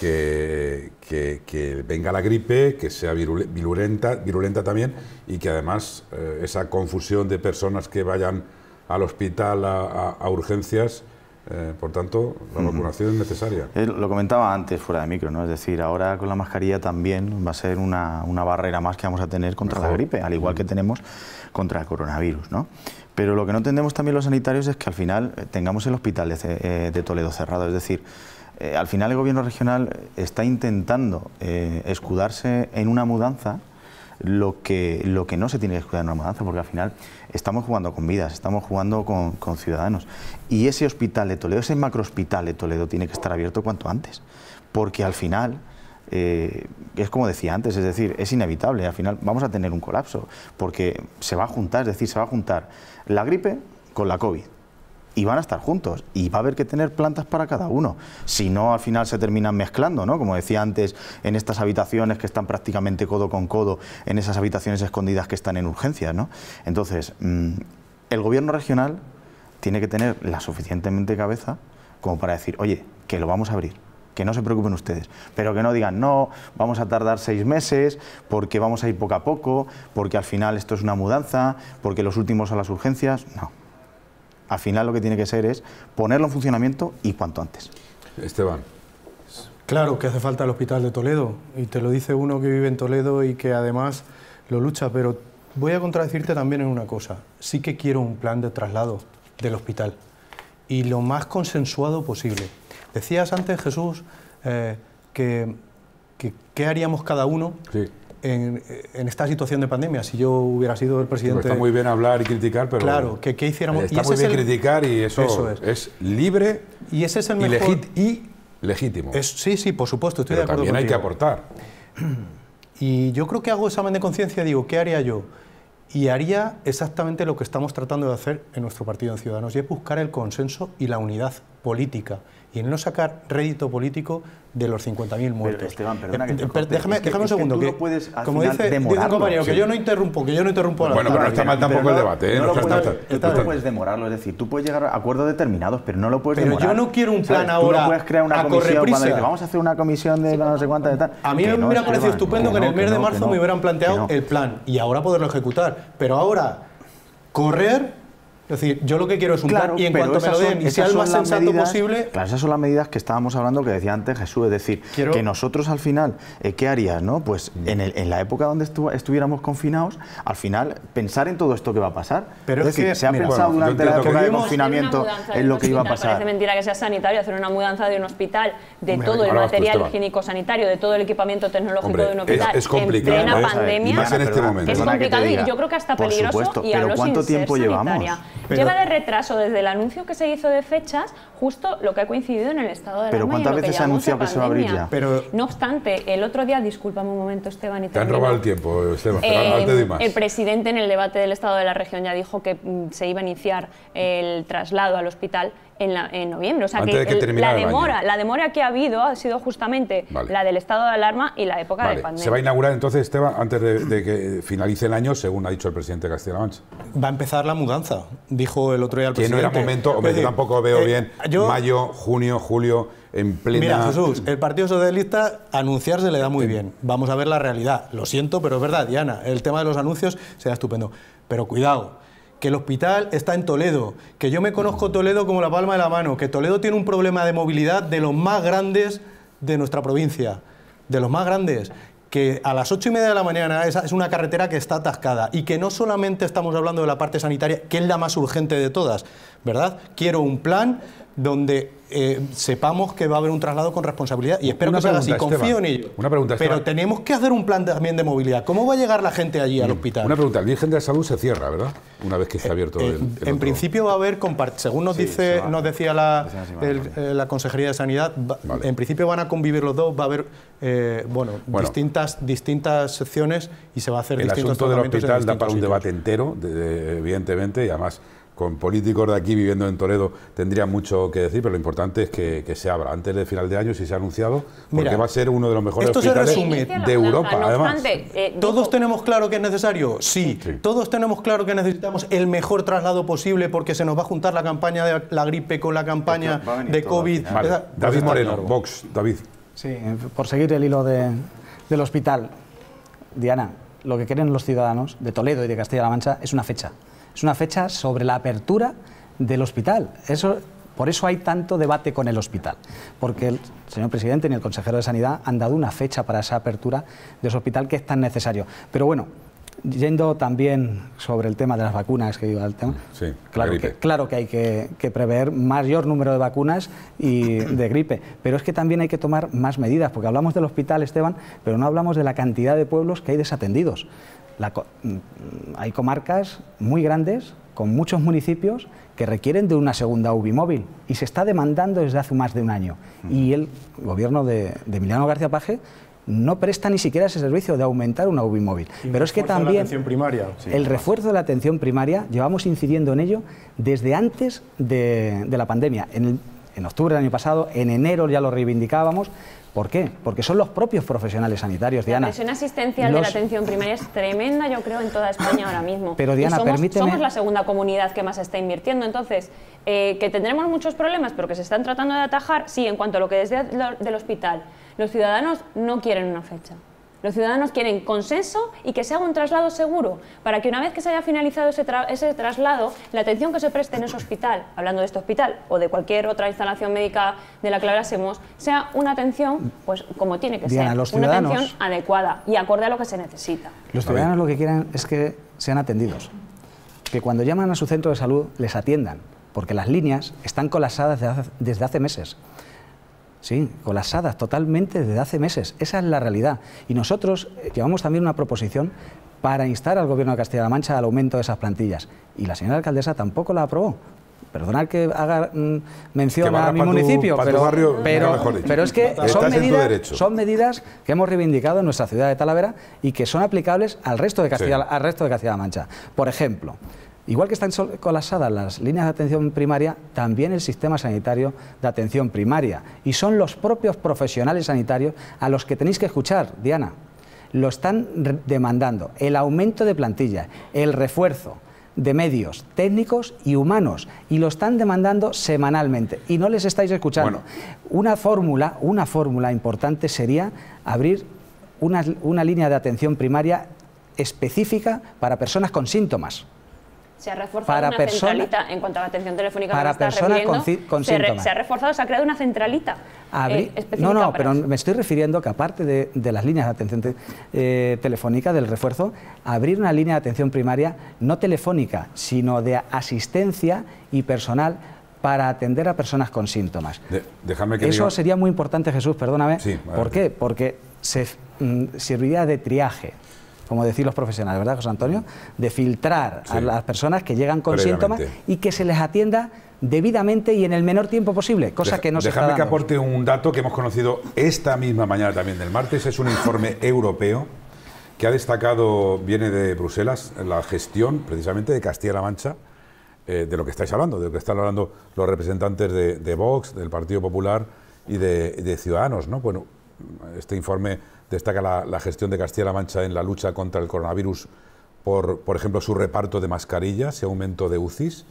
A: que, venga la gripe, que sea virulenta, virulenta también y que además eh, esa confusión de personas que vayan al hospital a, urgencias, eh, por tanto, la vacunación es necesaria.
E: Eh, lo comentaba antes fuera de micro, ¿no? Es decir, ahora con la mascarilla también va a ser una, barrera más que vamos a tener contra la gripe, al igual que tenemos contra el coronavirus, ¿no? Pero lo que no entendemos también los sanitarios es que al final tengamos el hospital de Toledo cerrado, es decir, eh, al final el gobierno regional eh, está intentando eh, escudarse en una mudanza lo que, lo que no se tiene que escudar en una mudanza, porque al final estamos jugando con vidas, estamos jugando con, ciudadanos. Y ese hospital de Toledo, ese macrohospital de Toledo tiene que estar abierto cuanto antes, porque al final... es como decía antes, es decir, es inevitable, al final vamos a tener un colapso, porque se va a juntar, es decir, se va a juntar la gripe con la COVID, y van a estar juntos y va a haber que tener plantas para cada uno. Si no, al final se terminan mezclando, ¿no? Como decía antes, en estas habitaciones que están prácticamente codo con codo, en esas habitaciones escondidas que están en urgencias, ¿no? Entonces, mm, el gobierno regional tiene que tener la suficientemente cabeza como para decir, oye, que lo vamos a abrir, que no se preocupen ustedes, pero que no digan, no, vamos a tardar seis meses, porque vamos a ir poco a poco, porque al final esto es una mudanza, porque los últimos a las urgencias, no al final lo que tiene que ser es ponerlo en funcionamiento y cuanto antes.
A: Esteban.
D: Claro que hace falta el Hospital de Toledo, y te lo dice uno que vive en Toledo y que además lo lucha, pero voy a contradecirte también en una cosa. Sí que quiero un plan de traslado del hospital y lo más consensuado posible. Decías antes, Jesús, eh, que, que qué haríamos cada uno. Sí en, esta situación de pandemia, si yo hubiera sido el presidente... está muy bien hablar y criticar, pero... Claro, que qué hiciéramos... Está muy bien criticar y eso, es.
A: es. libre y, ese es el
D: y, legítimo. sí, sí, por supuesto, estoy de acuerdo también hay que aportar. Y yo creo que hago examen de conciencia, digo, ¿qué haría yo? Y haría exactamente lo que estamos tratando de hacer en nuestro partido en Ciudadanos, y es buscar el consenso y la unidad política y en no sacar rédito político de los 50.000 muertos. Pero Esteban, perdona que eh, te déjame, un segundo. que tú puedes, al como final, dice, un compañero, que yo no interrumpo, que yo no interrumpo. Bueno, bueno pero no está mal tampoco el debate. ¿eh? No,
E: lo puedes, demorarlo, es decir, tú puedes llegar a acuerdos determinados, pero no lo puedes demorar. Pero yo no quiero un plan ahora no puedes crear una a comisión vamos a hacer una comisión de no sé cuántas de tal. A mí me hubiera parecido estupendo que, en el mes de
D: marzo me hubieran planteado el plan y ahora poderlo ejecutar. Pero ahora, correr es decir, yo lo que quiero es un claro, plan y en cuanto me lo den y sea lo más sensato posible...
E: Claro, esas son las medidas que estábamos hablando que decía antes Jesús, es decir, que nosotros al final, eh, ¿qué harías? no? Pues mm. en, la época donde estuviéramos confinados, al final pensar en todo esto que va a pasar. Pero es, que, se ha pensado durante la época de confinamiento en lo que iba a pasar. Parece
B: mentira que sea sanitario hacer una mudanza de un hospital, de todo el material higiénico-sanitario, de todo el equipamiento tecnológico de un hospital es, complicado, ¿eh? en este plena pandemia. Es complicado y yo creo que hasta peligroso. pero ¿cuánto tiempo llevamos? lleva de retraso desde el anuncio que se hizo de fechas, justo lo que ha coincidido en el estado de la región. Pero ¿cuántas veces se anunciado que se va a abrir no obstante, el otro día, discúlpame un momento, Esteban. Y te han robado el
A: tiempo, Esteban. Eh, el
B: presidente en el debate del estado de la región ya dijo que mm, se iba a iniciar el traslado al hospital en, noviembre. O sea, que, la, demora, la demora que ha habido ha sido justamente la del estado de alarma y la época de pandemia. Se va a
A: inaugurar entonces, Esteban, antes de, que finalice el año, según ha dicho el presidente Castilla-La Va a empezar la mudanza,
D: dijo el otro día el presidente. Que no era momento, hombre, yo tampoco veo eh, bien mayo,
A: junio, julio, en plena... Mira,
D: Jesús, el Partido Socialista anunciarse le da muy bien. Vamos a ver la realidad. Lo siento, pero es verdad, Diana, el tema de los anuncios será estupendo. Pero cuidado, que el hospital está en Toledo, que yo me conozco Toledo como la palma de la mano, que Toledo tiene un problema de movilidad de los más grandes de nuestra provincia, de los más grandes, que a las ocho y media de la mañana es una carretera que está atascada y que no solamente estamos hablando de la parte sanitaria, que es la más urgente de todas, ¿verdad? Quiero un plan donde eh, sepamos que va a haber un traslado con responsabilidad y espero que que sea así, confío en ello. Una pregunta, Pero tenemos que hacer un plan también de movilidad. ¿Cómo va a llegar la gente allí al hospital? Una pregunta, el Virgen de la Salud se cierra, ¿verdad? Una vez que está eh, abierto eh, En principio va a haber, según nos, dice, nos decía la, Consejería de Sanidad, en principio van a convivir los dos, va a haber bueno, distintas, distintas secciones y se va a hacer el distintos asunto del hospital da para un debate
A: entero, evidentemente, y además con políticos de aquí viviendo en Toledo tendría mucho que decir, pero lo importante es que, se abra antes del final de año si se ha anunciado, porque va a ser uno de los mejores esto hospitales de Europa. además,
B: eh, todos
D: tenemos claro que es necesario, sí. Todos tenemos claro que necesitamos el mejor traslado posible porque se nos va a juntar la campaña de la gripe con la campaña de COVID. David pues
C: Moreno,
A: Vox, David.
C: Sí, eh, por seguir el hilo del hospital, Diana, lo que quieren los ciudadanos de Toledo y de Castilla-La Mancha es una fecha es una fecha sobre la apertura del hospital. Eso, por eso hay tanto debate con el hospital, porque el señor presidente ni el consejero de Sanidad han dado una fecha para esa apertura de ese hospital que es tan necesario. Pero bueno, yendo también sobre el tema de las vacunas, que iba al tema, sí, claro, que, hay que, prever mayor número de vacunas y de gripe, pero es que también hay que tomar más medidas, porque hablamos del hospital, Esteban, pero no hablamos de la cantidad de pueblos que hay desatendidos. Mm, mm, hay comarcas muy grandes, con muchos municipios, que requieren de una segunda UBI móvil y se está demandando desde hace más de un año. Y el gobierno de, Emiliano García Paje no presta ni siquiera ese servicio de aumentar una UBI móvil. Pero es que también
D: primaria. el
C: refuerzo de la atención primaria llevamos incidiendo en ello desde antes de, de la pandemia. En el en octubre del año pasado, en enero ya lo reivindicábamos. ¿Por qué? Porque son los propios profesionales sanitarios, Diana. La presión
B: asistencial de la atención primaria es tremenda, yo creo, en toda España ahora mismo. Pero Diana, permíteme... Somos la segunda comunidad que más está invirtiendo, entonces, eh, que tendremos muchos problemas, pero que se están tratando de atajar, sí, en cuanto a lo que desde el, del hospital. Los ciudadanos no quieren una fecha. Los ciudadanos quieren consenso y que se haga un traslado seguro, para que una vez que se haya finalizado ese, traslado, la atención que se preste en ese hospital, hablando de este hospital o de cualquier otra instalación médica de la que hablásemos, sea una atención, pues como tiene que ser, una atención adecuada y acorde a lo que se necesita. Los ciudadanos
C: lo que quieren es que sean atendidos, que cuando llaman a su centro de salud les atiendan, porque las líneas están colapsadas desde hace meses. Sí, colapsadas totalmente desde hace meses. Esa es la realidad. Y nosotros eh, llevamos también una proposición para instar al Gobierno de Castilla-La Mancha al aumento de esas plantillas. Y la señora alcaldesa tampoco la aprobó. Perdonad que haga mm, mención a mi municipio, pero, pero, es que son medidas, que hemos reivindicado en nuestra ciudad de Talavera y que son aplicables al resto de Castilla-La de Castilla Mancha. Por ejemplo, Igual que están colapsadas las líneas de atención primaria, también el sistema sanitario de atención primaria. Y son los propios profesionales sanitarios a los que tenéis que escuchar, Diana. Lo están demandando. El aumento de plantilla, el refuerzo de medios técnicos y humanos. Y lo están demandando semanalmente. Y no les estáis escuchando. Una fórmula, una fórmula importante sería abrir una línea de atención primaria específica para personas con síntomas
B: se ha reforzado una centralita en cuanto a la atención telefónica. Para personas con, síntomas. se, ha reforzado, se ha creado una centralita.
C: Eh, no, no, pero me estoy refiriendo que aparte de, las líneas de atención eh, telefónica, del refuerzo, abrir una línea de atención primaria no telefónica, sino de asistencia y personal para atender a personas con síntomas.
A: déjame que Eso
C: sería muy importante, Jesús, perdóname. ¿Por qué? Porque mm, serviría de triaje como decís los profesionales, ¿verdad, José Antonio? De filtrar a las personas que llegan con síntomas y que se les atienda debidamente y en el menor tiempo posible, cosa que no se Déjame que aporte
A: un dato que hemos conocido esta misma mañana también del martes, es un informe europeo que ha destacado, viene de Bruselas, la gestión precisamente de Castilla-La Mancha, eh, de lo que estáis hablando, de lo que están hablando los representantes de, Vox, del Partido Popular y de, de Ciudadanos. ¿no? Bueno, este informe Destaca la, gestión de Castilla-La Mancha en la lucha contra el coronavirus por, por ejemplo, su reparto de mascarillas y aumento de UCIs.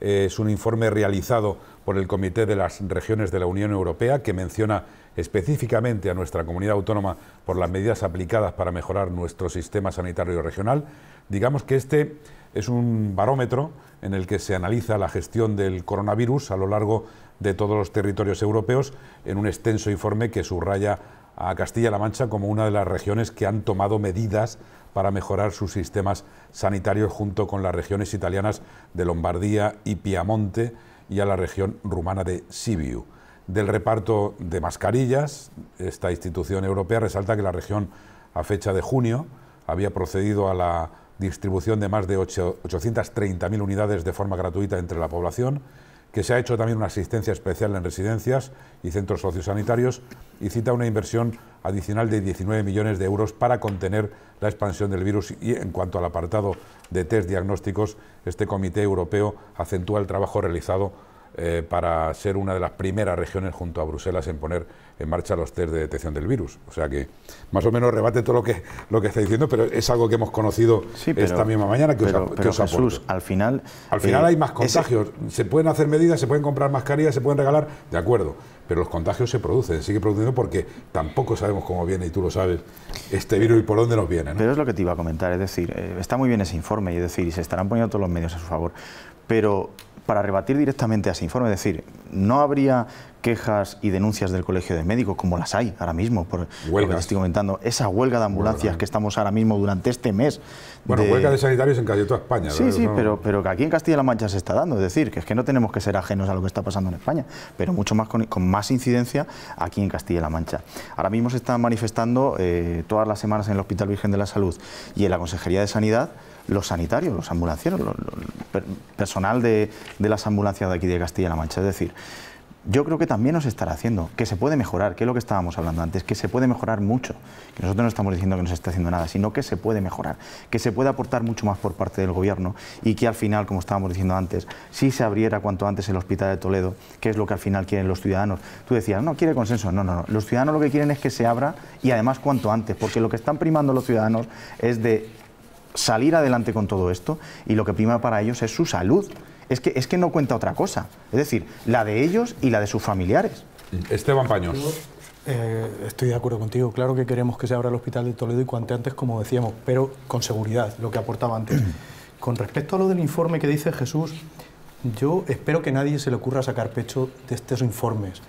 A: Eh, es un informe realizado por el Comité de las Regiones de la Unión Europea que menciona específicamente a nuestra comunidad autónoma por las medidas aplicadas para mejorar nuestro sistema sanitario regional. Digamos que este es un barómetro en el que se analiza la gestión del coronavirus a lo largo de todos los territorios europeos en un extenso informe que subraya a Castilla-La Mancha como una de las regiones que han tomado medidas para mejorar sus sistemas sanitarios junto con las regiones italianas de Lombardía y Piamonte y a la región rumana de Sibiu. Del reparto de mascarillas, esta institución europea resalta que la región a fecha de junio había procedido a la distribución de más de 830.000 unidades de forma gratuita entre la población que se ha hecho también una asistencia especial en residencias y centros sociosanitarios y cita una inversión adicional de 19 millones de euros para contener la expansión del virus y en cuanto al apartado de test diagnósticos, este Comité Europeo acentúa el trabajo realizado eh, para ser una de las primeras regiones junto a Bruselas en poner en marcha los test de detección del virus. O sea que más o menos rebate todo lo que, lo que está diciendo, pero es algo que hemos conocido esta misma mañana que os, al final... Al final eh, hay más contagios. Se pueden hacer medidas, se pueden comprar mascarillas, se pueden regalar, de acuerdo, pero los contagios se producen, sigue produciendo porque tampoco sabemos cómo viene, y tú lo sabes, este virus y por dónde nos viene.
E: Pero es lo que te iba a comentar, es decir, eh, está muy bien ese informe, y es decir, y se estarán poniendo todos los medios a su favor, pero para rebatir directamente a ese informe, es decir, no habría quejas y denuncias del Colegio de Médicos, como las hay ahora mismo, por lo que estoy comentando, esa huelga de ambulancias que estamos ahora mismo durante este mes. Bueno, huelga de sanitarios
A: en casi toda España. Sí, ¿verdad? sí,
E: pero, que aquí en Castilla-La Mancha se está dando, es decir, que es que no tenemos que ser ajenos a lo que está pasando en España, pero mucho más con, más incidencia aquí en Castilla-La Mancha. Ahora mismo se están manifestando eh, todas las semanas en el Hospital Virgen de la Salud y en la Consejería de Sanidad los sanitarios, los ambulancieros, el personal de, de las ambulancias de aquí de Castilla-La Mancha. Es decir, yo creo que también nos estará haciendo, que se puede mejorar, que es lo que estábamos hablando antes, que se puede mejorar mucho, que nosotros no estamos diciendo que no se está haciendo nada, sino que se puede mejorar, que se puede aportar mucho más por parte del gobierno y que al final, como estábamos diciendo antes, si se abriera cuanto antes el hospital de Toledo, que es lo que al final quieren los ciudadanos. Tú decías, no quiere consenso, no, no, no, los ciudadanos lo que quieren es que se abra y además cuanto antes, porque lo que están primando los ciudadanos es de salir adelante con todo esto y lo que prima para ellos es su salud es que, es que no cuenta otra cosa. Es decir, la de ellos y la de sus familiares.
A: Esteban Paños.
D: Eh, estoy de acuerdo contigo. Claro que queremos que se abra el hospital de Toledo y cuanto antes, como decíamos, pero con seguridad, lo que aportaba antes. con respecto a lo del informe que dice Jesús, yo espero que nadie se le ocurra sacar pecho de estos informes.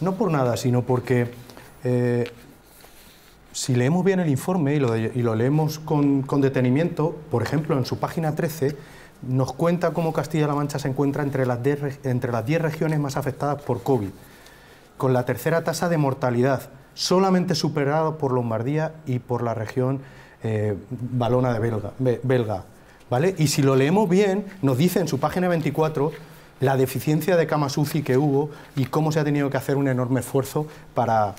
D: No por nada, sino porque eh, si leemos bien el informe y lo, leemos con, con detenimiento, por ejemplo, en su página 13, nos cuenta cómo Castilla-La Mancha se encuentra entre las, 10, regiones más afectadas por COVID, con la tercera tasa de mortalidad, solamente superada por Lombardía y por la región eh, Balona de Belga, ¿vale? Y si lo leemos bien, nos dice en su página 24 la deficiencia de camas UCI que hubo y cómo se ha tenido que hacer un enorme esfuerzo para,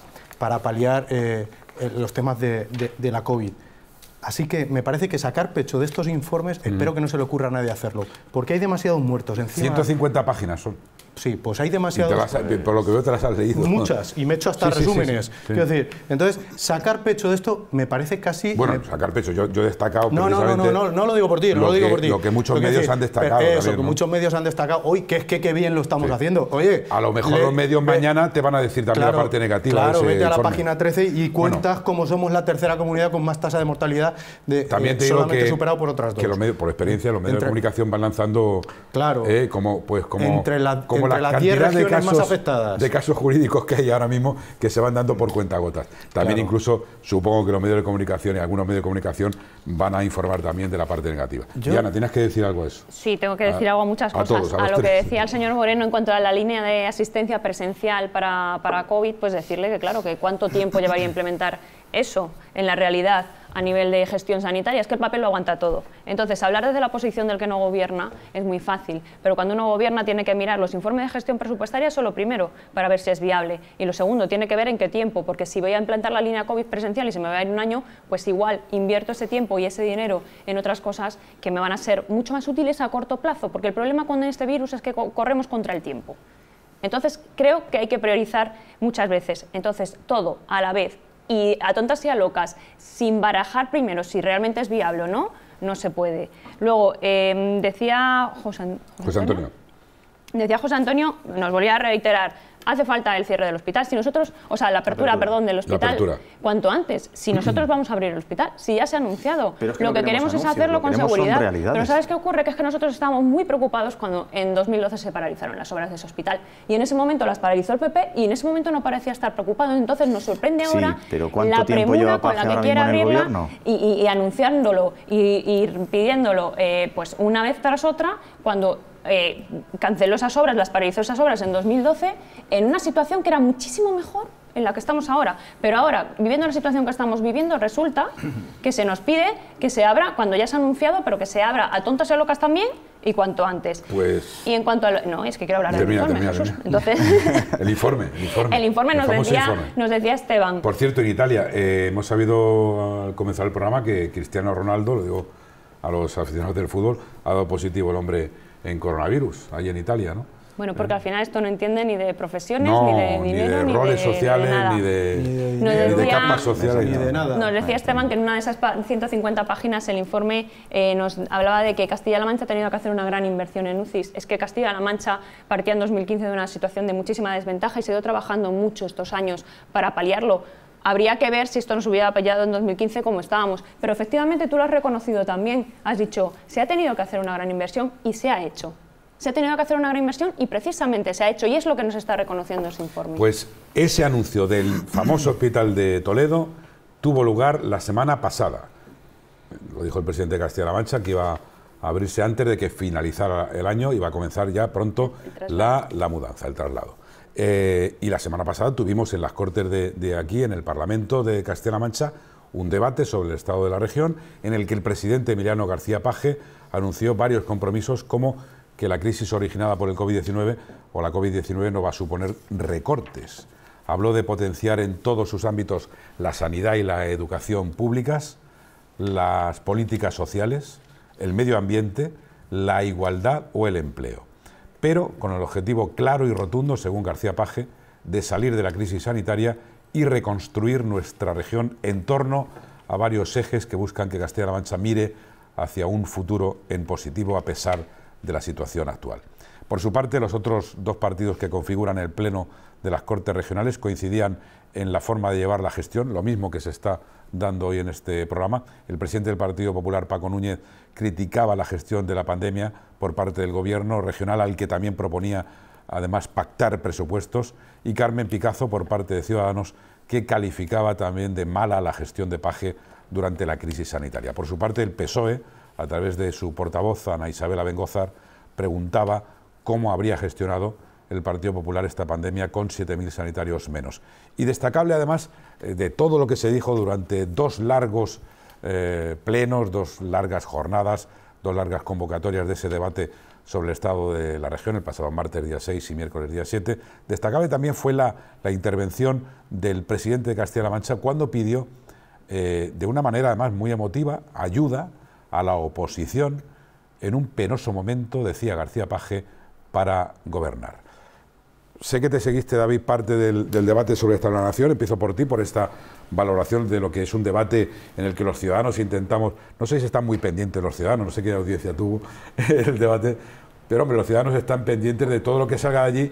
D: paliar eh, los temas de la COVID. Así que me parece que sacar pecho de estos informes, mm. espero que no se le ocurra a nadie hacerlo, porque hay demasiados muertos encima. 150
A: páginas son. Sí, pues hay demasiadas. por lo que veo, te las has leído. Muchas, y me he hecho hasta resúmenes. Quiero decir,
D: entonces, sacar pecho de esto me parece casi. Bueno, eh, sacar pecho, yo,
A: he destacado. No, no, no, no, no, lo digo por ti, no lo, digo por ti. Lo que muchos medios han destacado. Eh, que muchos medios
D: han destacado. Hoy, qué es que qué bien lo estamos haciendo.
A: Oye. A lo mejor los medios mañana te van a decir también la parte negativa. Claro, de vete a la página
D: 13 y cuentas cómo somos la tercera comunidad con más tasa de mortalidad
A: de, también eh, solamente superado por otras dos. Que los medios, por experiencia, los medios de comunicación van lanzando. Claro. como, pues, como. Entre la como la, de casos, más afectadas. de casos jurídicos que hay ahora mismo que se van dando por cuenta gotas. También incluso supongo que los medios de comunicación y algunos medios de comunicación van a informar también de la parte negativa. Diana, tienes que decir algo a eso.
B: Sí, tengo que decir algo a muchas cosas. A, lo que decía el señor Moreno en cuanto a la línea de asistencia presencial para, para COVID, pues decirle que claro, que cuánto tiempo llevaría implementar eso en la realidad a nivel de gestión sanitaria, es que el papel lo aguanta todo. Entonces, hablar desde la posición del que no gobierna es muy fácil, pero cuando uno gobierna tiene que mirar los informes de gestión presupuestaria solo primero, para ver si es viable, y lo segundo, tiene que ver en qué tiempo, porque si voy a implantar la línea COVID presencial y se me va a ir un año, pues igual invierto ese tiempo y ese dinero en otras cosas que me van a ser mucho más útiles a corto plazo, porque el problema con este virus es que corremos contra el tiempo. Entonces, creo que hay que priorizar muchas veces. Entonces, todo a la vez, y a tontas y a locas, sin barajar primero si realmente es viable o no, no se puede. Luego, em, decía José, Antonio. Decía José Antonio, nos volvía a reiterar, hace falta el cierre del hospital. Si nosotros, o sea, la apertura, perdón, del hospital, cuanto antes. Si nosotros vamos a abrir el hospital, si ya se ha anunciado, lo que queremos, es hacerlo con seguridad. Pero ¿sabes qué ocurre? Que es que nosotros estábamos muy preocupados cuando en 2012 se paralizaron las obras de ese hospital. Y en ese momento las paralizó el PP y en ese momento no parecía estar preocupado. Entonces nos sorprende ahora
E: la premura con la que quiere abrirla
B: y, anunciándolo y, pidiéndolo eh, pues una vez tras otra cuando eh, canceló esas obras, las paralizó esas obras en 2012, en una situación que era muchísimo mejor en la que estamos ahora. Pero ahora, viviendo la situación que estamos viviendo, resulta que se nos pide que se abra cuando ya se ha anunciado, pero que se abra a tontas y a locas también y cuanto antes. Pues... Y en cuanto a... No, es que quiero hablar del informe. Termina, Entonces...
A: el informe, el informe. nos,
B: decía, Esteban.
A: Por cierto, en Italia eh, hemos sabido al comenzar el programa que Cristiano Ronaldo, lo digo a los aficionados del fútbol, ha dado positivo el hombre en coronavirus, ahí en Italia, ¿no?
B: Bueno, porque eh. al final esto no entiende ni de profesiones, ni de dinero, ni de roles sociales, ni
A: de, capas sociales, ni de nada. Nos
B: decía Esteban que en una de esas 150 páginas el informe eh, nos hablaba de que Castilla-La Mancha ha tenido que hacer una gran inversión en UCIs. Es que Castilla-La Mancha partía en 2015 de una situación de muchísima desventaja y se ha ido trabajando mucho estos años para paliarlo habría que ver si esto nos hubiera apoyado en 2015 como estábamos. Pero efectivamente tú lo has reconocido también. Has dicho, se ha tenido que hacer una gran inversión y se ha hecho. Se ha tenido que hacer una gran inversión y precisamente se ha hecho y es lo que nos está reconociendo ese informe. Pues
A: ese anuncio del famoso hospital de Toledo tuvo lugar la semana pasada. Lo dijo el presidente de Castilla-La Mancha que iba a abrirse antes de que finalizara el año y va a comenzar ya pronto la, la mudanza, el traslado. Eh, y la semana pasada tuvimos en las Cortes de, aquí, en el Parlamento de Castilla-La Mancha, un debate sobre el estado de la región en el que el presidente Emiliano García Paje anunció varios compromisos como que la crisis originada por el COVID-19 o la COVID-19 no va a suponer recortes. Habló de potenciar en todos sus ámbitos la sanidad y la educación públicas, las políticas sociales, el medio ambiente, la igualdad o el empleo pero con el objetivo claro y rotundo, según García Paje, de salir de la crisis sanitaria y reconstruir nuestra región en torno a varios ejes que buscan que Castilla-La Mancha mire hacia un futuro en positivo a pesar de la situación actual. Por su parte, los otros dos partidos que configuran el Pleno de las Cortes Regionales coincidían en la forma de llevar la gestión, lo mismo que se está dando hoy en este programa. El presidente del Partido Popular, Paco Núñez, criticaba la gestión de la pandemia por parte del gobierno regional al que también proponía además pactar presupuestos y Carmen Picazo por parte de Ciudadanos que calificaba también de mala la gestión de Paje durante la crisis sanitaria. Por su parte el PSOE a través de su portavoz Ana Isabela Bengozar preguntaba cómo habría gestionado el Partido Popular esta pandemia con 7.000 sanitarios menos. Y destacable además eh, de todo lo que se dijo durante dos largos eh, plenos, dos largas jornadas, dos largas convocatorias de ese debate sobre el estado de la región el pasado martes día 6 y miércoles día 7. Destacable también fue la, intervención del presidente de Castilla-La Mancha cuando pidió, eh, de una manera además muy emotiva, ayuda a la oposición en un penoso momento, decía García Paje, para gobernar. Sé que te seguiste, David, parte del, debate sobre esta nación. Empiezo por ti, por esta valoración de lo que es un debate en el que los ciudadanos intentamos, no sé si están muy pendientes los ciudadanos, no sé qué audiencia tuvo el debate, pero hombre, los ciudadanos están pendientes de todo lo que salga de allí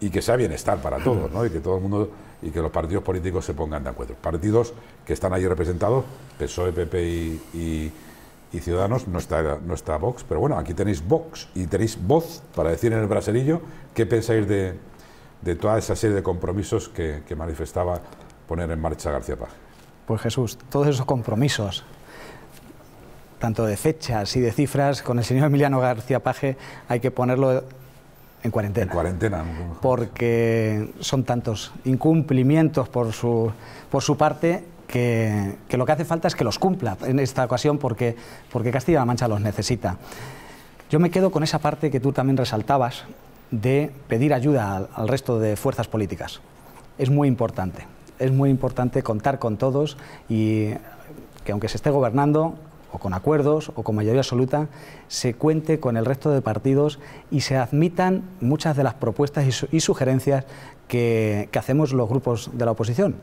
A: y que sea bienestar para todos, ¿no? Y que todo el mundo y que los partidos políticos se pongan de acuerdo. Partidos que están allí representados, PSOE, PP y, Ciudadanos, no está, no está Vox, pero bueno, aquí tenéis Vox y tenéis voz para decir en el braserillo qué pensáis de, de toda esa serie de compromisos que, manifestaba poner en marcha García Paje.
C: Pues Jesús, todos esos compromisos tanto de fechas y de cifras, con el señor Emiliano García Paje hay que ponerlo
A: en cuarentena. En cuarentena.
C: Porque son tantos incumplimientos por su, por su parte que, que, lo que hace falta es que los cumpla en esta ocasión porque, porque Castilla-La Mancha los necesita. Yo me quedo con esa parte que tú también resaltabas de pedir ayuda al, resto de fuerzas políticas. Es muy importante, es muy importante contar con todos y que aunque se esté gobernando, o con acuerdos o con mayoría absoluta, se cuente con el resto de partidos y se admitan muchas de las propuestas y, sugerencias que, hacemos los grupos de la oposición.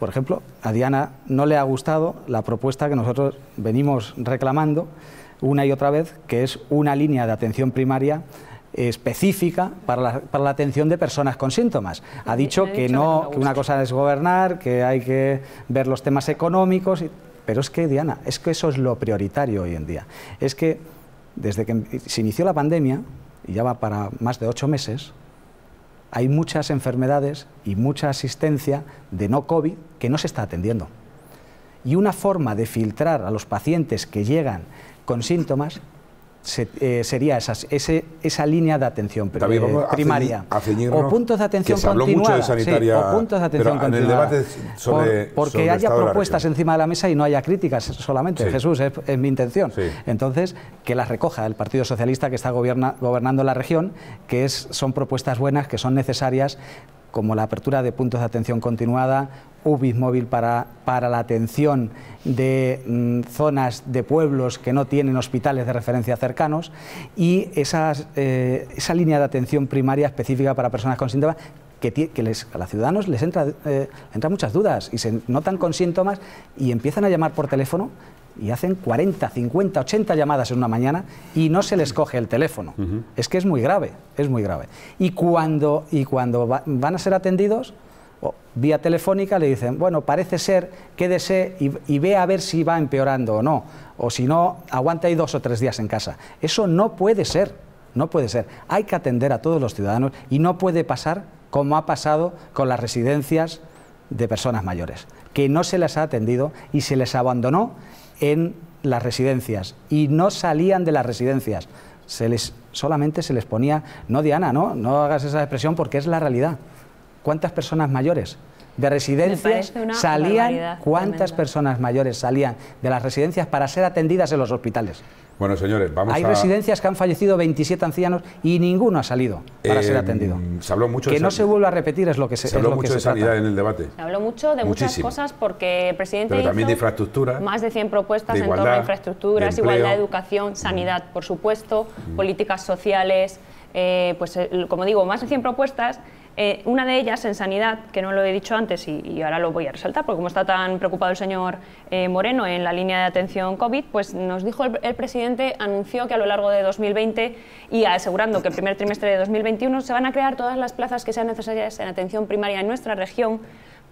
C: Por ejemplo, a Diana no le ha gustado la propuesta que nosotros venimos reclamando una y otra vez, que es una línea de atención primaria específica para la, atención de personas con síntomas. Ha dicho, que no, que una cosa es gobernar, que hay que ver los temas económicos, pero es que, Diana, es que eso es lo prioritario hoy en día. Es que desde que em-, se inició la pandemia, y ya va para más de ocho meses, hay muchas enfermedades y mucha asistencia de no COVID que no se está atendiendo. Y una forma de filtrar a los pacientes que llegan con síntomas eh, sería esas, ese, esa línea de atención eh, primaria. o puntos de atención o puntos de atención sobre, porque haya propuestas encima de la mesa y no haya críticas solamente. Jesús, es, mi intención. Entonces, que las recoja el Partido Socialista que está gobernando la región, que es, son propuestas buenas, que son necesarias como la apertura de puntos de atención continuada UBIS móvil para, la atención de mm, zonas de pueblos que no tienen hospitales de referencia cercanos y eh, esa línea de atención primaria específica para personas con síntomas que, les, a los ciudadanos les entra, eh, entran muchas dudas y se notan con síntomas y empiezan a llamar por teléfono y hacen 40, 50, 80 llamadas en una mañana y no se les coge el teléfono. Es que es muy grave, es muy grave. Y cuando, y cuando van a ser atendidos, vía telefónica le dicen, bueno, parece ser, quédese y, ve a ver si va empeorando o no, o si no, aguanta ahí dos o tres días en casa. Eso no puede ser, no puede ser. Hay que atender a todos los ciudadanos y no puede pasar como ha pasado con las residencias de personas mayores, que no se les ha atendido y se les abandonó en las residencias y no salían de las residencias. Se les, solamente se les ponía, no Diana, no, no hagas esa expresión porque es la realidad. ¿Cuántas personas mayores? De residencias salían, ¿cuántas personas mayores salían de las residencias para ser atendidas en los hospitales? Bueno, señores, vamos Hay residencias que han fallecido 27 ancianos y ninguno ha salido para ser eh, atendido. Mm, mucho Que no se vuelva a repetir es lo que se Se habló mucho de sanidad en el debate. Se
B: habló mucho de muchas cosas porque presidente
A: hizo
B: más de 100 propuestas en torno a infraestructuras, de educación, sanidad, por supuesto, mm. políticas sociales, eh, pues como digo, más de 100 propuestas eh, una de ellas en sanidad, que no lo he dicho antes y, ahora lo voy a resaltar, porque como está tan preocupado el señor eh, Moreno en la línea de atención COVID, pues nos dijo el, el, presidente, anunció que a lo largo de 2020 y asegurando que el primer trimestre de 2021 se van a crear todas las plazas que sean necesarias en atención primaria en nuestra región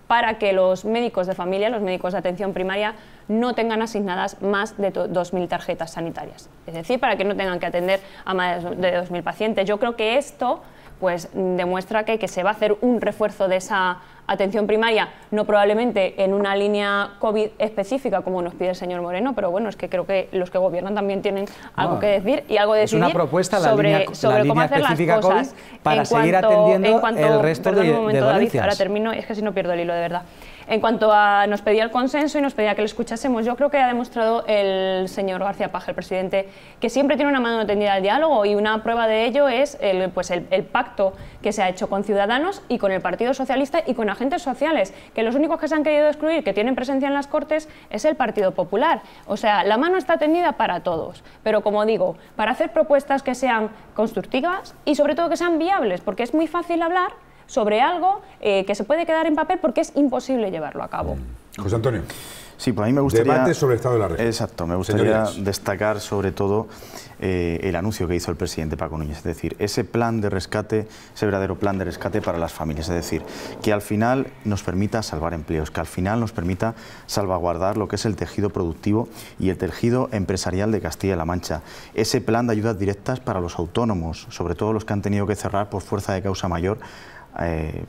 B: para que los médicos de familia, los médicos de atención primaria, no tengan asignadas más de 2.000 tarjetas sanitarias. Es decir, para que no tengan que atender a más de 2.000 pacientes. Yo creo que esto pues demuestra que, se va a hacer un refuerzo de esa atención primaria, no probablemente en una línea COVID específica como nos pide el señor Moreno, pero bueno, es que creo que los que gobiernan también tienen algo ah. que decir y algo de decidir una propuesta, sobre, cómo hacer las cosas para seguir atendiendo el resto de, Ahora termino, es que si no pierdo el hilo de verdad. En cuanto a nos pedía el consenso y nos pedía que lo escuchásemos, yo creo que ha demostrado el señor García Paja, el presidente, que siempre tiene una mano tendida al diálogo y una prueba de ello es pues el, el pacto que se ha hecho con Ciudadanos y con el Partido Socialista y con agentes sociales, que los únicos que se han querido excluir, que tienen presencia en las Cortes, es el Partido Popular. O sea, la mano está tendida para todos, pero como digo, para hacer propuestas que sean constructivas y sobre todo que sean viables, porque es muy fácil hablar sobre algo eh, que se puede quedar en papel porque es imposible llevarlo a cabo. Mm.
E: José Antonio. Sí, pues a mí me gustaría... Debate sobre el estado de la región. Exacto, me gustaría destacar sobre todo eh, el anuncio que hizo el presidente Paco Núñez, es decir, ese plan de rescate, ese verdadero plan de rescate para las familias, es decir, que al final nos permita salvar empleos, que al final nos permita salvaguardar lo que es el tejido productivo y el tejido empresarial de Castilla-La Mancha. Ese plan de ayudas directas para los autónomos, sobre todo los que han tenido que cerrar por fuerza de causa mayor, eh,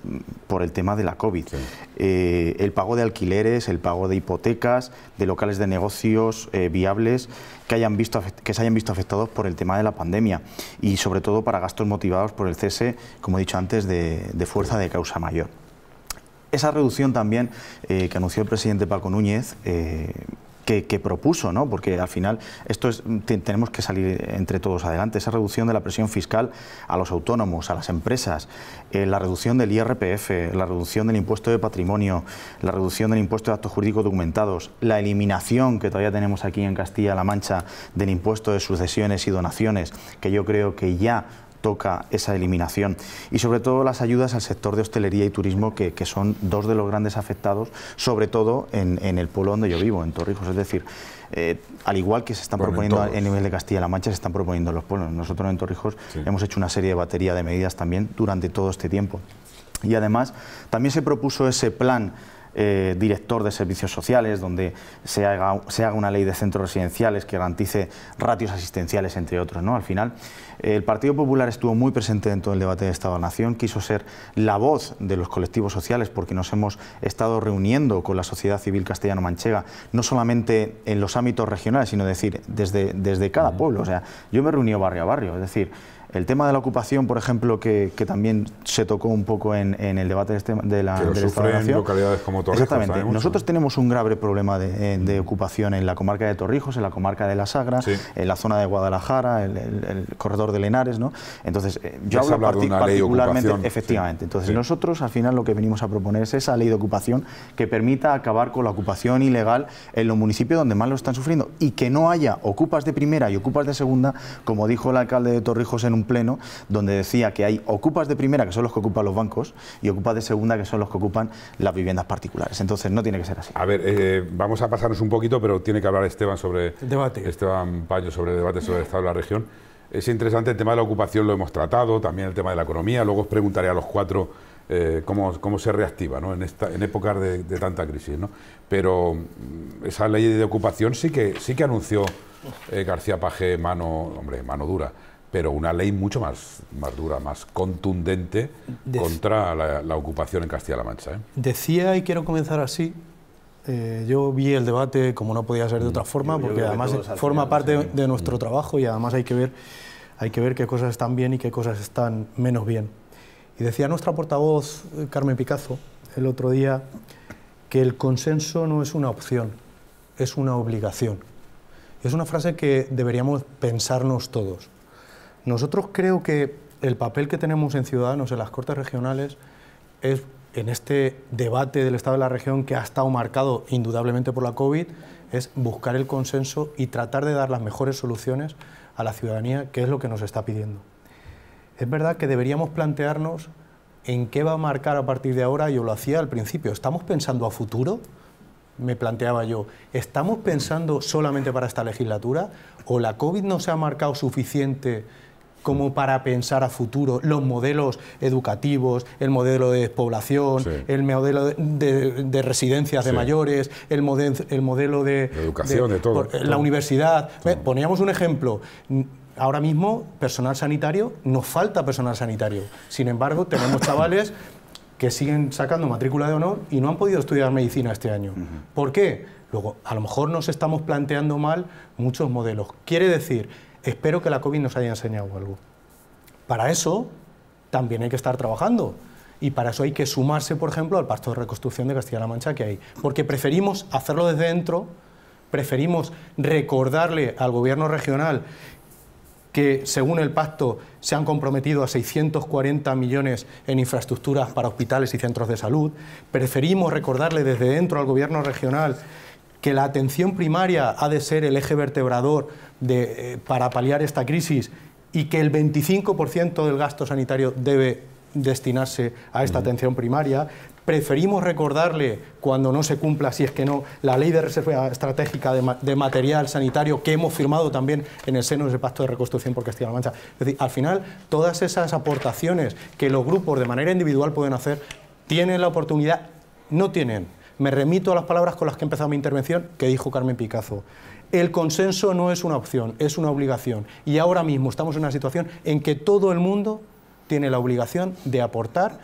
E: por el tema de la COVID. Eh, el pago de alquileres, el pago de hipotecas, de locales de negocios eh, viables que, hayan visto, que se hayan visto afectados por el tema de la pandemia y sobre todo para gastos motivados por el cese, como he dicho antes, de, de fuerza de causa mayor. Esa reducción también que anunció el presidente Paco Núñez que, propuso, ¿no? porque al final esto es, tenemos que salir entre todos adelante, esa reducción de la presión fiscal a los autónomos, a las empresas, eh, la reducción del IRPF, la reducción del impuesto de patrimonio, la reducción del impuesto de actos jurídicos documentados, la eliminación que todavía tenemos aquí en Castilla-La Mancha del impuesto de sucesiones y donaciones, que yo creo que ya toca esa eliminación. Y sobre todo las ayudas al sector de hostelería y turismo, que, que son dos de los grandes afectados, sobre todo en, en, el pueblo donde yo vivo, en Torrijos. Es decir, eh, al igual que se están proponiendo en, a nivel de Castilla-La Mancha, se están proponiendo los pueblos. Nosotros en Torrijos hemos hecho una serie de batería de medidas también durante todo este tiempo. Y además, también se propuso ese plan eh, director de servicios sociales, donde se haga, se haga, una ley de centros residenciales que garantice ratios asistenciales, entre otros. ¿no? Al final, eh, el Partido Popular estuvo muy presente en del el debate de Estado-Nación, quiso ser la voz de los colectivos sociales, porque nos hemos estado reuniendo con la sociedad civil castellano-manchega, no solamente en los ámbitos regionales, sino decir, desde, desde cada pueblo. O sea, yo me reuní barrio a barrio, es decir, el tema de la ocupación, por ejemplo, que, también se tocó un poco en, el debate de este, la, de
A: localidades como Torrijos. Exactamente. Nosotros
E: tenemos un grave problema eh, de, ocupación en la comarca de Torrijos, en la comarca de La Sagra, en la zona de Guadalajara, el, el, corredor de Lenares, ¿no? Entonces, eh,
A: yo hablo particularmente, efectivamente.
E: Entonces, nosotros al final lo que venimos a proponer es esa ley de ocupación que permita acabar con la ocupación ilegal en los municipios donde más lo están sufriendo y que no haya ocupas de primera y ocupas de segunda, como dijo el alcalde de Torrijos en un pleno donde decía que hay ocupas de primera, que son los que ocupan los bancos, y ocupas de segunda, que son los que ocupan las viviendas particulares. Entonces, no tiene que ser así. A
A: ver, eh, vamos a pasarnos un poquito, pero tiene que hablar Esteban sobre... El debate. Esteban Paño sobre el debate sobre el Estado de la región. Es interesante el tema de la ocupación, lo hemos tratado, también el tema de la economía. Luego os preguntaré a los cuatro eh, cómo, se reactiva ¿no? en, esta, en épocas de, tanta crisis. ¿no? Pero mm, esa ley de ocupación sí que, sí que anunció eh, García Paje. mano, hombre, mano dura pero una ley mucho más, más dura, más contundente contra la, ocupación en Castilla-La Mancha. ¿eh?
D: Decía, y quiero comenzar así, eh, yo vi el debate como no podía ser de otra mm, forma, porque además forma parte de nuestro mm. trabajo y además hay que, ver, hay que ver qué cosas están bien y qué cosas están menos bien. Y decía nuestra portavoz, eh, Carmen Picazo, el otro día, que el consenso no es una opción, es una obligación. Es una frase que deberíamos pensarnos todos nosotros creo que el papel que tenemos en Ciudadanos en las Cortes Regionales es en este debate del Estado de la región que ha estado marcado indudablemente por la COVID, es buscar el consenso y tratar de dar las mejores soluciones a la ciudadanía, que es lo que nos está pidiendo. Es verdad que deberíamos plantearnos en qué va a marcar a partir de ahora, yo lo hacía al principio, ¿estamos pensando a futuro? Me planteaba yo, ¿estamos pensando solamente para esta legislatura? ¿O la COVID no se ha marcado suficiente? como para pensar a futuro los modelos educativos, el modelo de despoblación, el modelo de, residencias de mayores, el, modelo de... La educación, de, todo, La universidad. Poníamos un ejemplo ahora mismo personal sanitario, nos falta personal sanitario. Sin embargo, tenemos chavales que siguen sacando matrícula de honor y no han podido estudiar medicina este año. ¿Por qué? Luego, a lo mejor nos estamos planteando mal muchos modelos. Quiere decir Espero que la COVID nos haya enseñado algo. Para eso también hay que estar trabajando. Y para eso hay que sumarse, por ejemplo, al pacto de reconstrucción de Castilla-La Mancha que hay. Porque preferimos hacerlo desde dentro, preferimos recordarle al gobierno regional que, según el pacto, se han comprometido a 640 millones en infraestructuras para hospitales y centros de salud. Preferimos recordarle desde dentro al gobierno regional que la atención primaria ha de ser el eje vertebrador de, eh, para paliar esta crisis y que el 25% del gasto sanitario debe destinarse a esta atención primaria. Preferimos recordarle, cuando no se cumpla, si es que no, la ley de reserva estratégica de, material sanitario que hemos firmado también en el seno de pacto de reconstrucción por Castilla-La Mancha. Es decir, al final, todas esas aportaciones que los grupos de manera individual pueden hacer, tienen la oportunidad, no tienen me remito a las palabras con las que he empezado mi intervención, que dijo Carmen Picazo. El consenso no es una opción, es una obligación. Y ahora mismo estamos en una situación en que todo el mundo tiene la obligación de aportar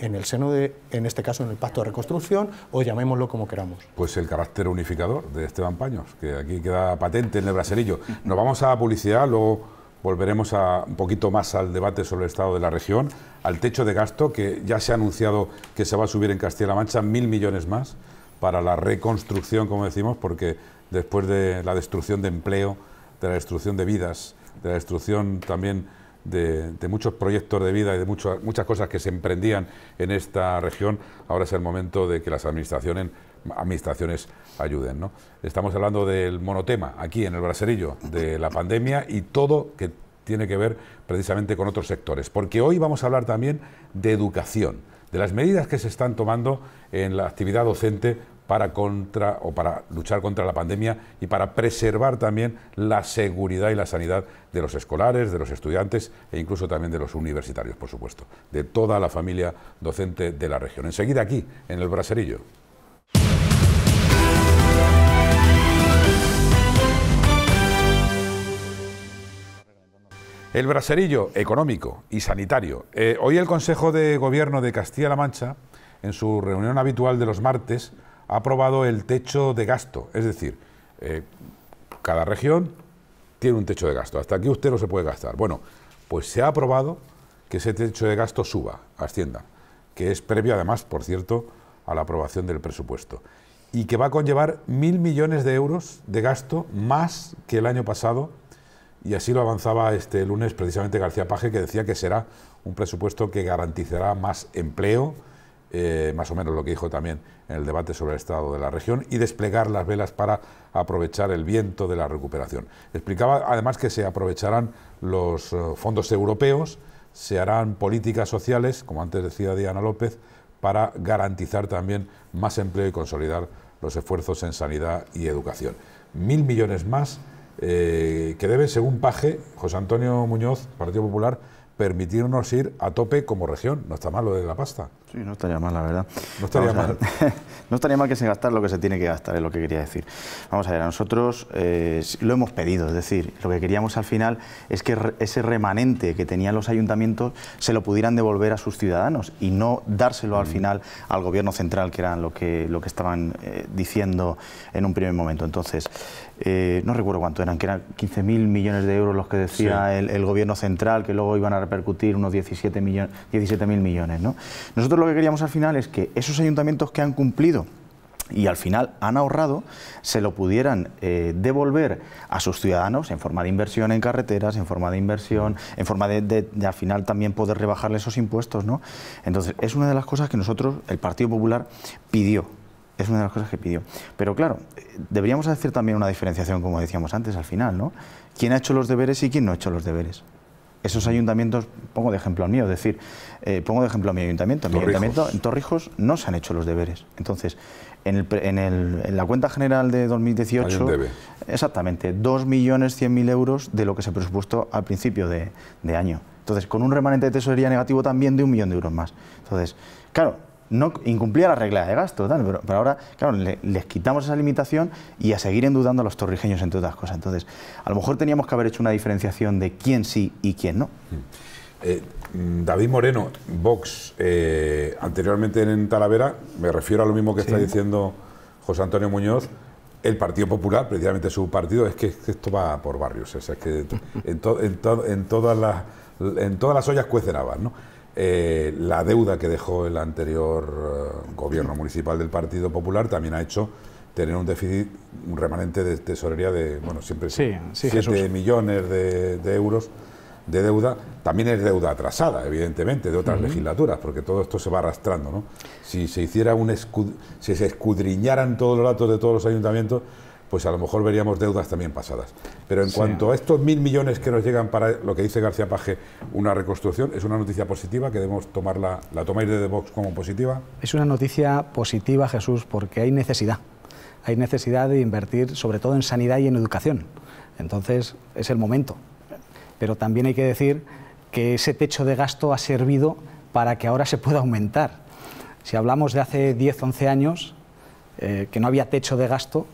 D: en el seno de, en este caso, en el pacto de reconstrucción,
A: o llamémoslo como queramos. Pues el carácter unificador de Esteban Paños, que aquí queda patente en el braserillo. Nos vamos a publicidad, luego... Volveremos a, un poquito más al debate sobre el estado de la región, al techo de gasto, que ya se ha anunciado que se va a subir en Castilla-La Mancha mil millones más para la reconstrucción, como decimos, porque después de la destrucción de empleo, de la destrucción de vidas, de la destrucción también de, muchos proyectos de vida y de muchas muchas cosas que se emprendían en esta región, ahora es el momento de que las administraciones, administraciones ayuden. Estamos hablando del monotema aquí en el braserillo de la pandemia y todo que tiene que ver precisamente con otros sectores, porque hoy vamos a hablar también de educación, de las medidas que se están tomando en la actividad docente para contra o para luchar contra la pandemia y para preservar también la seguridad y la sanidad de los escolares, de los estudiantes e incluso también de los universitarios, por supuesto, de toda la familia docente de la región. Enseguida aquí, en el Braserillo. El braserillo económico y sanitario. Eh, hoy el Consejo de Gobierno de Castilla-La Mancha, en su reunión habitual de los martes, ha aprobado el techo de gasto. Es decir, eh, cada región tiene un techo de gasto. Hasta aquí usted no se puede gastar. Bueno, pues se ha aprobado que ese techo de gasto suba, ascienda, que es previo además, por cierto, a la aprobación del presupuesto, y que va a conllevar mil millones de euros de gasto más que el año pasado, y así lo avanzaba este lunes precisamente García Paje, que decía que será un presupuesto que garantizará más empleo, eh, más o menos lo que dijo también en el debate sobre el estado de la región, y desplegar las velas para aprovechar el viento de la recuperación. Explicaba además que se aprovecharán los eh, fondos europeos, se harán políticas sociales, como antes decía Diana López, para garantizar también más empleo y consolidar los esfuerzos en sanidad y educación. Mil millones más eh, que debe, según Paje, José Antonio Muñoz, Partido Popular, permitirnos ir a tope como región. No está mal lo de la pasta.
E: Sí, no estaría mal, la verdad. No estaría mal. no estaría mal que se gastara lo que se tiene que gastar, es lo que quería decir. Vamos a ver, a nosotros eh, lo hemos pedido, es decir, lo que queríamos al final es que ese remanente que tenían los ayuntamientos se lo pudieran devolver a sus ciudadanos y no dárselo al mm. final al gobierno central, que era lo que, lo que estaban eh, diciendo en un primer momento. Entonces, eh, no recuerdo cuánto eran, que eran 15.000 millones de euros los que decía el, gobierno central, que luego iban a repercutir unos 17.000 millones. 17 millones Nosotros lo que queríamos al final es que esos ayuntamientos que han cumplido y al final han ahorrado, se lo pudieran eh, devolver a sus ciudadanos en forma de inversión en carreteras, en forma de inversión, mm. en forma de, al final también poder rebajarle esos impuestos. ¿no? Entonces, es una de las cosas que nosotros, el Partido Popular, pidió es una de las cosas que pidió. Pero claro, deberíamos hacer también una diferenciación, como decíamos antes, al final, ¿no? ¿Quién ha hecho los deberes y quién no ha hecho los deberes? Esos ayuntamientos, pongo de ejemplo al mío, es decir, eh, pongo de ejemplo a mi ayuntamiento. En mi ayuntamiento, en Torrijos, no se han hecho los deberes. Entonces, en, el, en, el, la cuenta general de 2018, exactamente, 2.100.000 euros de lo que se presupuestó al principio de, de año. Entonces, con un remanente de tesorería negativo también de un millón de euros más. Entonces, claro, no incumplía la regla de gasto, pero, ahora, claro, les quitamos esa limitación y a seguir endudando a los torrijeños, en todas cosas. Entonces,
A: a lo mejor teníamos que haber hecho una diferenciación de quién sí y quién no. Mm. Eh, mm, David Moreno, Vox, eh, anteriormente en Talavera, me refiero a lo mismo que está diciendo José Antonio Muñoz, el Partido Popular, precisamente su partido, es que, esto va por barrios, es que en, todas las ollas cuecen avas, ¿no? Eh, la deuda que dejó el anterior eh, gobierno municipal del Partido Popular también ha hecho tener un déficit, un remanente de tesorería de, bueno, siempre 7 sí, millones de, euros de deuda. También es deuda atrasada, evidentemente, de otras legislaturas, porque todo esto se va arrastrando. ¿no? Si se hiciera un si se escudriñaran todos los datos de todos los ayuntamientos, pues a lo mejor veríamos deudas también pasadas. Pero en cuanto a estos mil millones que nos llegan para lo que dice García Paje, una reconstrucción, ¿es una noticia positiva que debemos tomarla, la tomáis de Vox como positiva?
C: Es una noticia positiva, Jesús, porque hay necesidad. Hay necesidad de invertir sobre todo en sanidad y en educación. Entonces es el momento. Pero también hay que decir que ese techo de gasto ha servido para que ahora se pueda aumentar. Si hablamos de hace 10, 11 años, eh, que no había techo de gasto,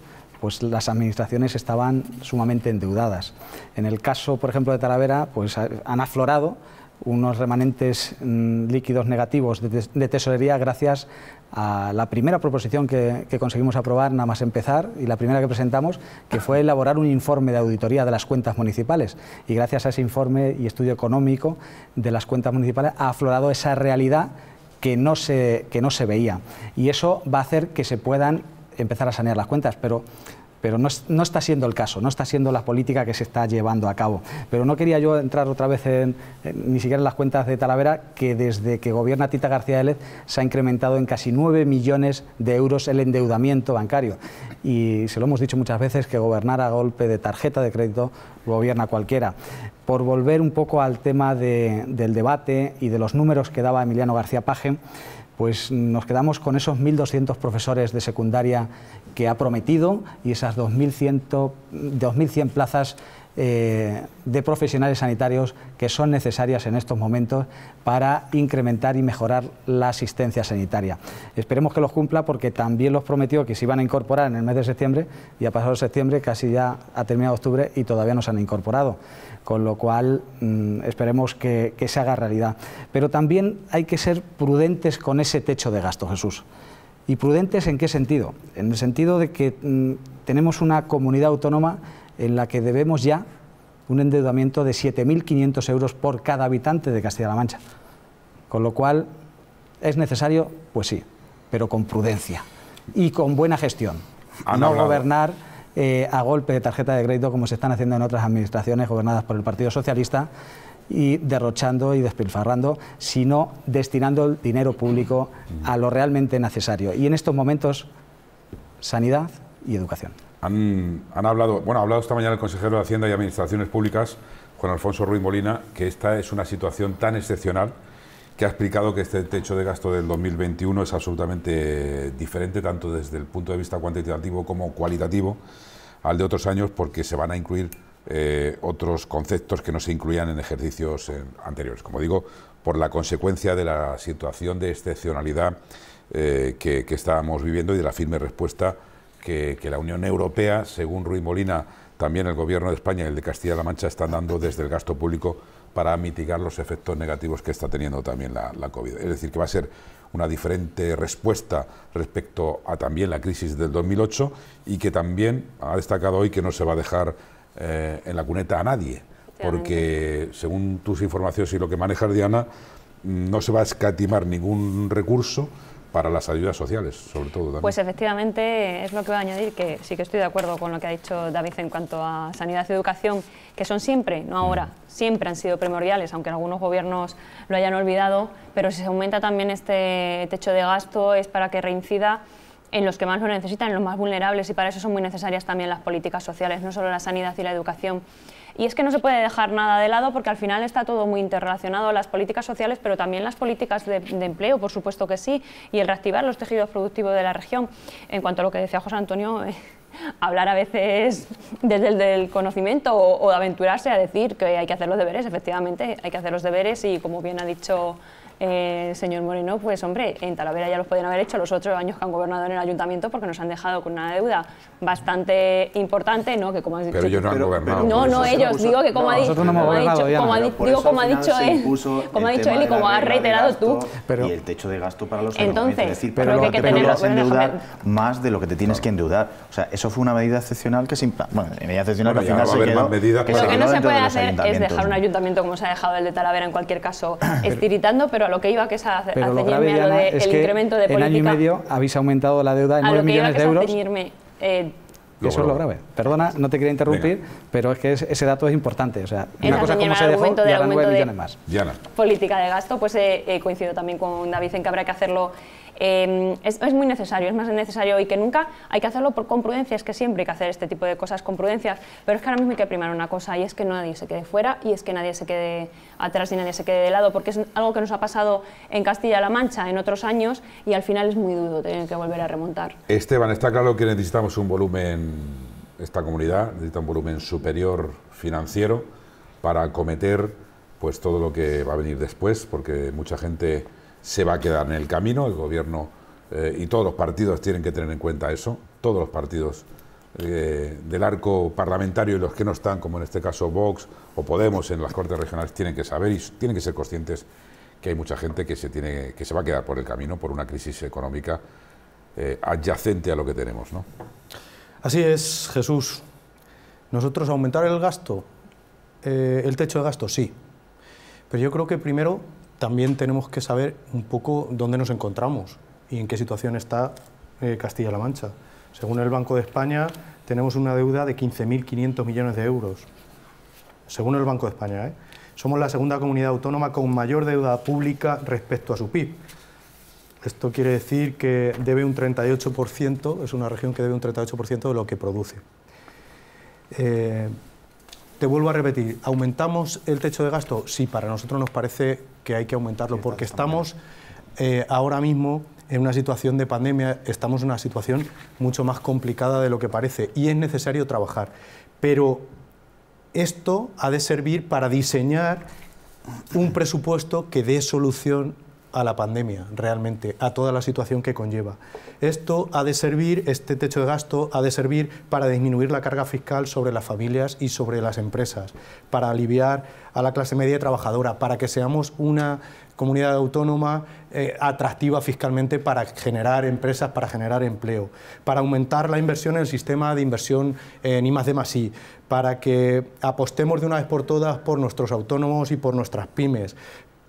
C: pues las administraciones estaban sumamente endeudadas. En el caso, por ejemplo, de Talavera, pues eh, han aflorado unos remanentes mm, líquidos negativos de, tesorería gracias a la primera proposición que, que, conseguimos aprobar nada más empezar y la primera que presentamos, que fue elaborar un informe de auditoría de las cuentas municipales. Y gracias a ese informe y estudio económico de las cuentas municipales ha aflorado esa realidad que no se, que no se veía. Y eso va a hacer que se puedan empezar a sanear las cuentas, pero pero no, está siendo el caso, no está siendo la política que se está llevando a cabo. Pero no quería yo entrar otra vez en, ni siquiera en las cuentas de Talavera, que desde que gobierna Tita García Vélez se ha incrementado en casi 9 millones de euros el endeudamiento bancario. Y se lo hemos dicho muchas veces que gobernar a golpe de tarjeta de crédito gobierna cualquiera. Por volver un poco al tema del debate y de los números que daba Emiliano García Paje, pues nos quedamos con esos 1.200 profesores de secundaria que ha prometido y esas 2.100, plazas eh, de profesionales sanitarios que son necesarias en estos momentos para incrementar y mejorar la asistencia sanitaria. Esperemos que los cumpla porque también los prometió que se iban a incorporar en el mes de septiembre y ha pasado septiembre, casi ya ha terminado octubre y todavía no se han incorporado, con lo cual mm, esperemos que, que se haga realidad. Pero también hay que ser prudentes con ese techo de gasto, Jesús. ¿Y prudentes en qué sentido? En el sentido de que mm, tenemos una comunidad autónoma en la que debemos ya un endeudamiento de 7.500 euros por cada habitante de Castilla-La Mancha. Con lo cual, ¿es necesario? Pues sí, pero con prudencia y con buena gestión. no gobernar eh, a golpe de tarjeta de crédito como se están haciendo en otras administraciones gobernadas por el Partido Socialista, y derrochando y despilfarrando, sino destinando el dinero público a lo realmente necesario. Y en estos momentos, sanidad
A: y educación. Han, hablado, bueno, ha hablado esta mañana el consejero de Hacienda y Administraciones Públicas, Juan Alfonso Ruiz Molina, que esta es una situación tan excepcional que ha explicado que este techo de gasto del 2021 es absolutamente diferente, tanto desde el punto de vista cuantitativo como cualitativo, al de otros años, porque se van a incluir eh, otros conceptos que no se incluían en ejercicios eh, anteriores. Como digo, por la consecuencia de la situación de excepcionalidad eh, que, estábamos viviendo y de la firme respuesta que, la Unión Europea, según Ruiz Molina, también el Gobierno de España y el de Castilla-La Mancha están dando desde el gasto público para mitigar los efectos negativos que está teniendo también la, COVID. Es decir, que va a ser una diferente respuesta respecto a también la crisis del 2008 y que también ha destacado hoy que no se va a dejar eh, en la cuneta a nadie, porque según tus informaciones y lo que manejas, Diana, mm, no se va a escatimar ningún recurso para las ayudas sociales, sobre todo. Pues
B: efectivamente es lo que voy a añadir, que sí que estoy de acuerdo con lo que ha dicho David en cuanto a sanidad y educación, que son siempre, no ahora, mm. siempre han sido primordiales, aunque algunos gobiernos lo hayan olvidado, pero si se aumenta también este techo de gasto es para que reincida en los que más lo necesitan, en los más vulnerables, y para eso son muy necesarias también las políticas sociales, no solo la sanidad y la educación. Y es que no se puede dejar nada de lado porque al final está todo muy interrelacionado, las políticas sociales, pero también las políticas de, empleo, por supuesto que sí, y el reactivar los tejidos productivos de la región. En cuanto a lo que decía José Antonio, eh, hablar a veces desde el conocimiento o aventurarse a decir que hay que hacer los deberes, efectivamente, hay que hacer los deberes y como bien ha dicho eh, señor Moreno, pues hombre, en Talavera ya lo podrían haber hecho los otros años que han gobernado en el ayuntamiento porque nos han dejado con una deuda bastante importante, ¿no? Que como has dicho, pero yo no han gobernado. No, no, ellos, digo que como ha dicho, como ha dicho él, y como has reiterado tú.
E: y el techo de gasto para los Entonces, decir, pero, que que endeudar más de lo que te tienes que endeudar. O sea, eso fue una medida excepcional que sin bueno, medida excepcional al final se
A: Lo que
C: no se puede hacer es dejar un
B: ayuntamiento como se ha dejado el de Talavera en cualquier caso, estiritando, pero lo que iba, que es a, Pero lo grave, lo es que incremento de en política. año y medio
C: habéis aumentado la deuda en 9 millones de euros. Eh, eso es lo grave. Perdona, no te quería interrumpir, pero es que ese dato es importante. O sea, una cosa como se dejó y ahora 9 millones más.
B: Política de gasto, pues eh, eh, coincido también con David en que habrá que hacerlo Em, es, muy necesario, es más necesario hoy que nunca. Hay que hacerlo con prudencia, es que siempre hay que hacer este tipo de cosas con prudencia, pero es que ahora mismo hay que primar una cosa y es que nadie se quede fuera y es que nadie se quede atrás y nadie se quede de lado, porque es algo que nos ha pasado en Castilla-La Mancha en otros años y al final es muy duro tener que volver a remontar.
A: Esteban, está claro que necesitamos un volumen, esta comunidad necesita un volumen superior financiero para acometer pues todo lo que va a venir después, porque mucha gente se va a quedar en el camino, el gobierno eh, y todos los partidos tienen que tener en cuenta eso, todos los partidos eh, del arco parlamentario y los que no están, como en este caso Vox o Podemos en las Cortes Regionales, tienen que saber y tienen que ser conscientes que hay mucha gente que se, tiene, que se va a quedar por el camino por una crisis económica eh, adyacente a lo que tenemos. ¿no?
D: Así es, Jesús. Nosotros aumentar el gasto, el techo de gasto, sí. Pero yo creo que primero también tenemos que saber un poco dónde nos encontramos y en qué situación está eh, Castilla-La Mancha. Según el Banco de España, tenemos una deuda de 15.500 millones de euros. Según el Banco de España, ¿eh? somos la segunda comunidad autónoma con mayor deuda pública respecto a su PIB. Esto quiere decir que debe un 38%, es una región que debe un 38% de lo que produce. Eh, te vuelvo a repetir, ¿aumentamos el techo de gasto? Sí, para nosotros nos parece que hay que aumentarlo porque estamos eh, ahora mismo en una situación de pandemia, estamos en una situación mucho más complicada de lo que parece y es necesario trabajar. Pero esto ha de servir para diseñar un presupuesto que dé solución a la pandemia realmente, a toda la situación que conlleva. Esto ha de servir, este techo de gasto ha de servir para disminuir la carga fiscal sobre las familias y sobre las empresas, para aliviar a la clase media trabajadora, para que seamos una comunidad autónoma eh, atractiva fiscalmente para generar empresas, para generar empleo, para aumentar la inversión en el sistema de inversión en eh, I para que apostemos de una vez por todas por nuestros autónomos y por nuestras pymes,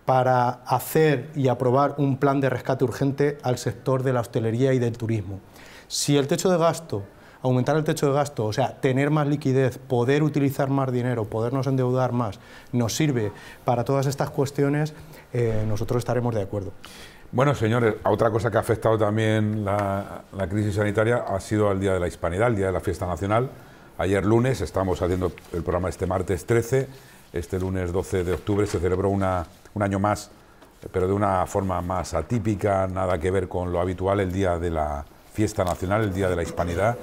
D: para hacer y aprobar un plan de rescate urgente al sector de la hostelería y del turismo. Si el techo de gasto, aumentar el techo de gasto, o sea, tener más liquidez, poder utilizar más dinero, podernos endeudar más, nos sirve para todas estas cuestiones, eh, nosotros estaremos de acuerdo.
A: Bueno, señores, otra cosa que ha afectado también la, la crisis sanitaria ha sido el Día de la Hispanidad, el Día de la Fiesta Nacional. Ayer lunes, estamos haciendo el programa este martes 13, este lunes 12 de octubre se celebró una un año más, eh, pero de una forma más atípica, nada que ver con lo habitual, el día de la fiesta nacional, el día de la hispanidad,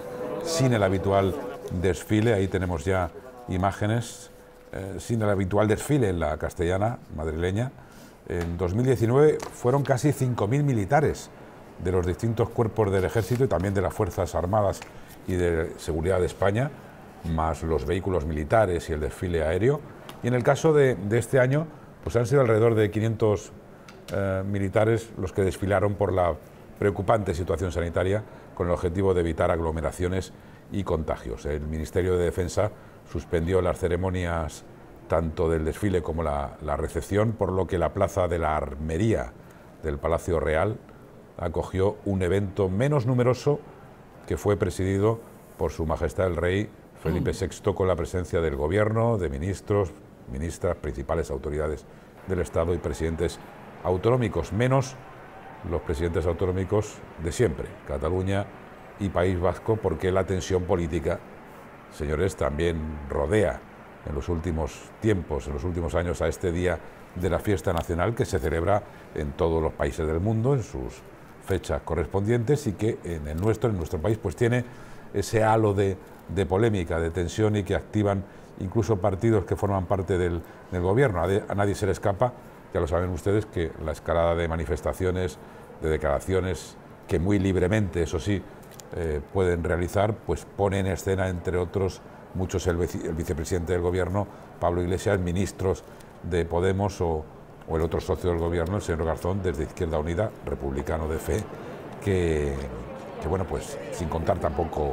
A: sin el habitual desfile, ahí tenemos ya imágenes, eh, sin el habitual desfile en la castellana madrileña. En 2019 fueron casi 5.000 militares de los distintos cuerpos del ejército y también de las Fuerzas Armadas y de Seguridad de España, más los vehículos militares y el desfile aéreo. Y en el caso de este año, pues han sido alrededor de 500 eh, militares los que desfilaron por la preocupante situación sanitaria con el objetivo de evitar aglomeraciones y contagios. El Ministerio de Defensa suspendió las ceremonias tanto del desfile como la recepción, por lo que la plaza de la Armería del Palacio Real acogió un evento menos numeroso que fue presidido por Su Majestad el Rey Felipe VI mm. con la presencia del Gobierno, de ministros, ministras, principales autoridades del Estado y presidentes autonómicos, menos los presidentes autonómicos de siempre, Cataluña y País Vasco, porque la tensión política, señores, también rodea en los últimos tiempos, en los últimos años, a este día de la fiesta nacional que se celebra en todos los países del mundo, en sus fechas correspondientes y que en el nuestro, en nuestro país, pues tiene ese halo de, de polémica, de tensión y que activan incluso partidos que forman parte del, gobierno. A, nadie se le escapa, ya lo saben ustedes, que la escalada de manifestaciones, de declaraciones, que muy libremente, eso sí, eh, pueden realizar, pues pone en escena, entre otros, muchos el, vicepresidente del gobierno, Pablo Iglesias, ministros de Podemos o, el otro socio del gobierno, el señor Garzón, desde Izquierda Unida, republicano de fe, que, que bueno, pues sin contar tampoco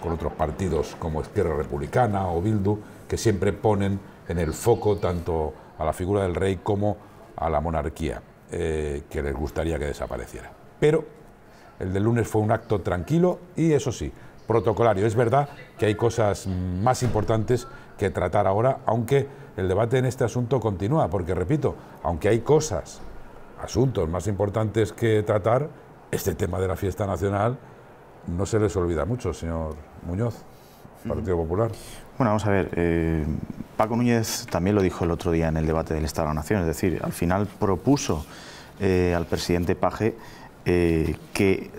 A: con otros partidos como izquierda Republicana o Bildu, que siempre ponen en el foco tanto a la figura del rey como a la monarquía, eh, que les gustaría que desapareciera. Pero el del lunes fue un acto tranquilo y, eso sí, protocolario. Es verdad que hay cosas más importantes que tratar ahora, aunque el debate en este asunto continúa, porque, repito, aunque hay cosas, asuntos más importantes que tratar, este tema de la fiesta nacional no se les olvida mucho, señor Muñoz, Partido Popular.
E: Bueno, vamos a ver, eh, Paco Núñez también lo dijo el otro día en el debate del Estado de la Nación, es decir, al final propuso eh, al presidente Paje eh, que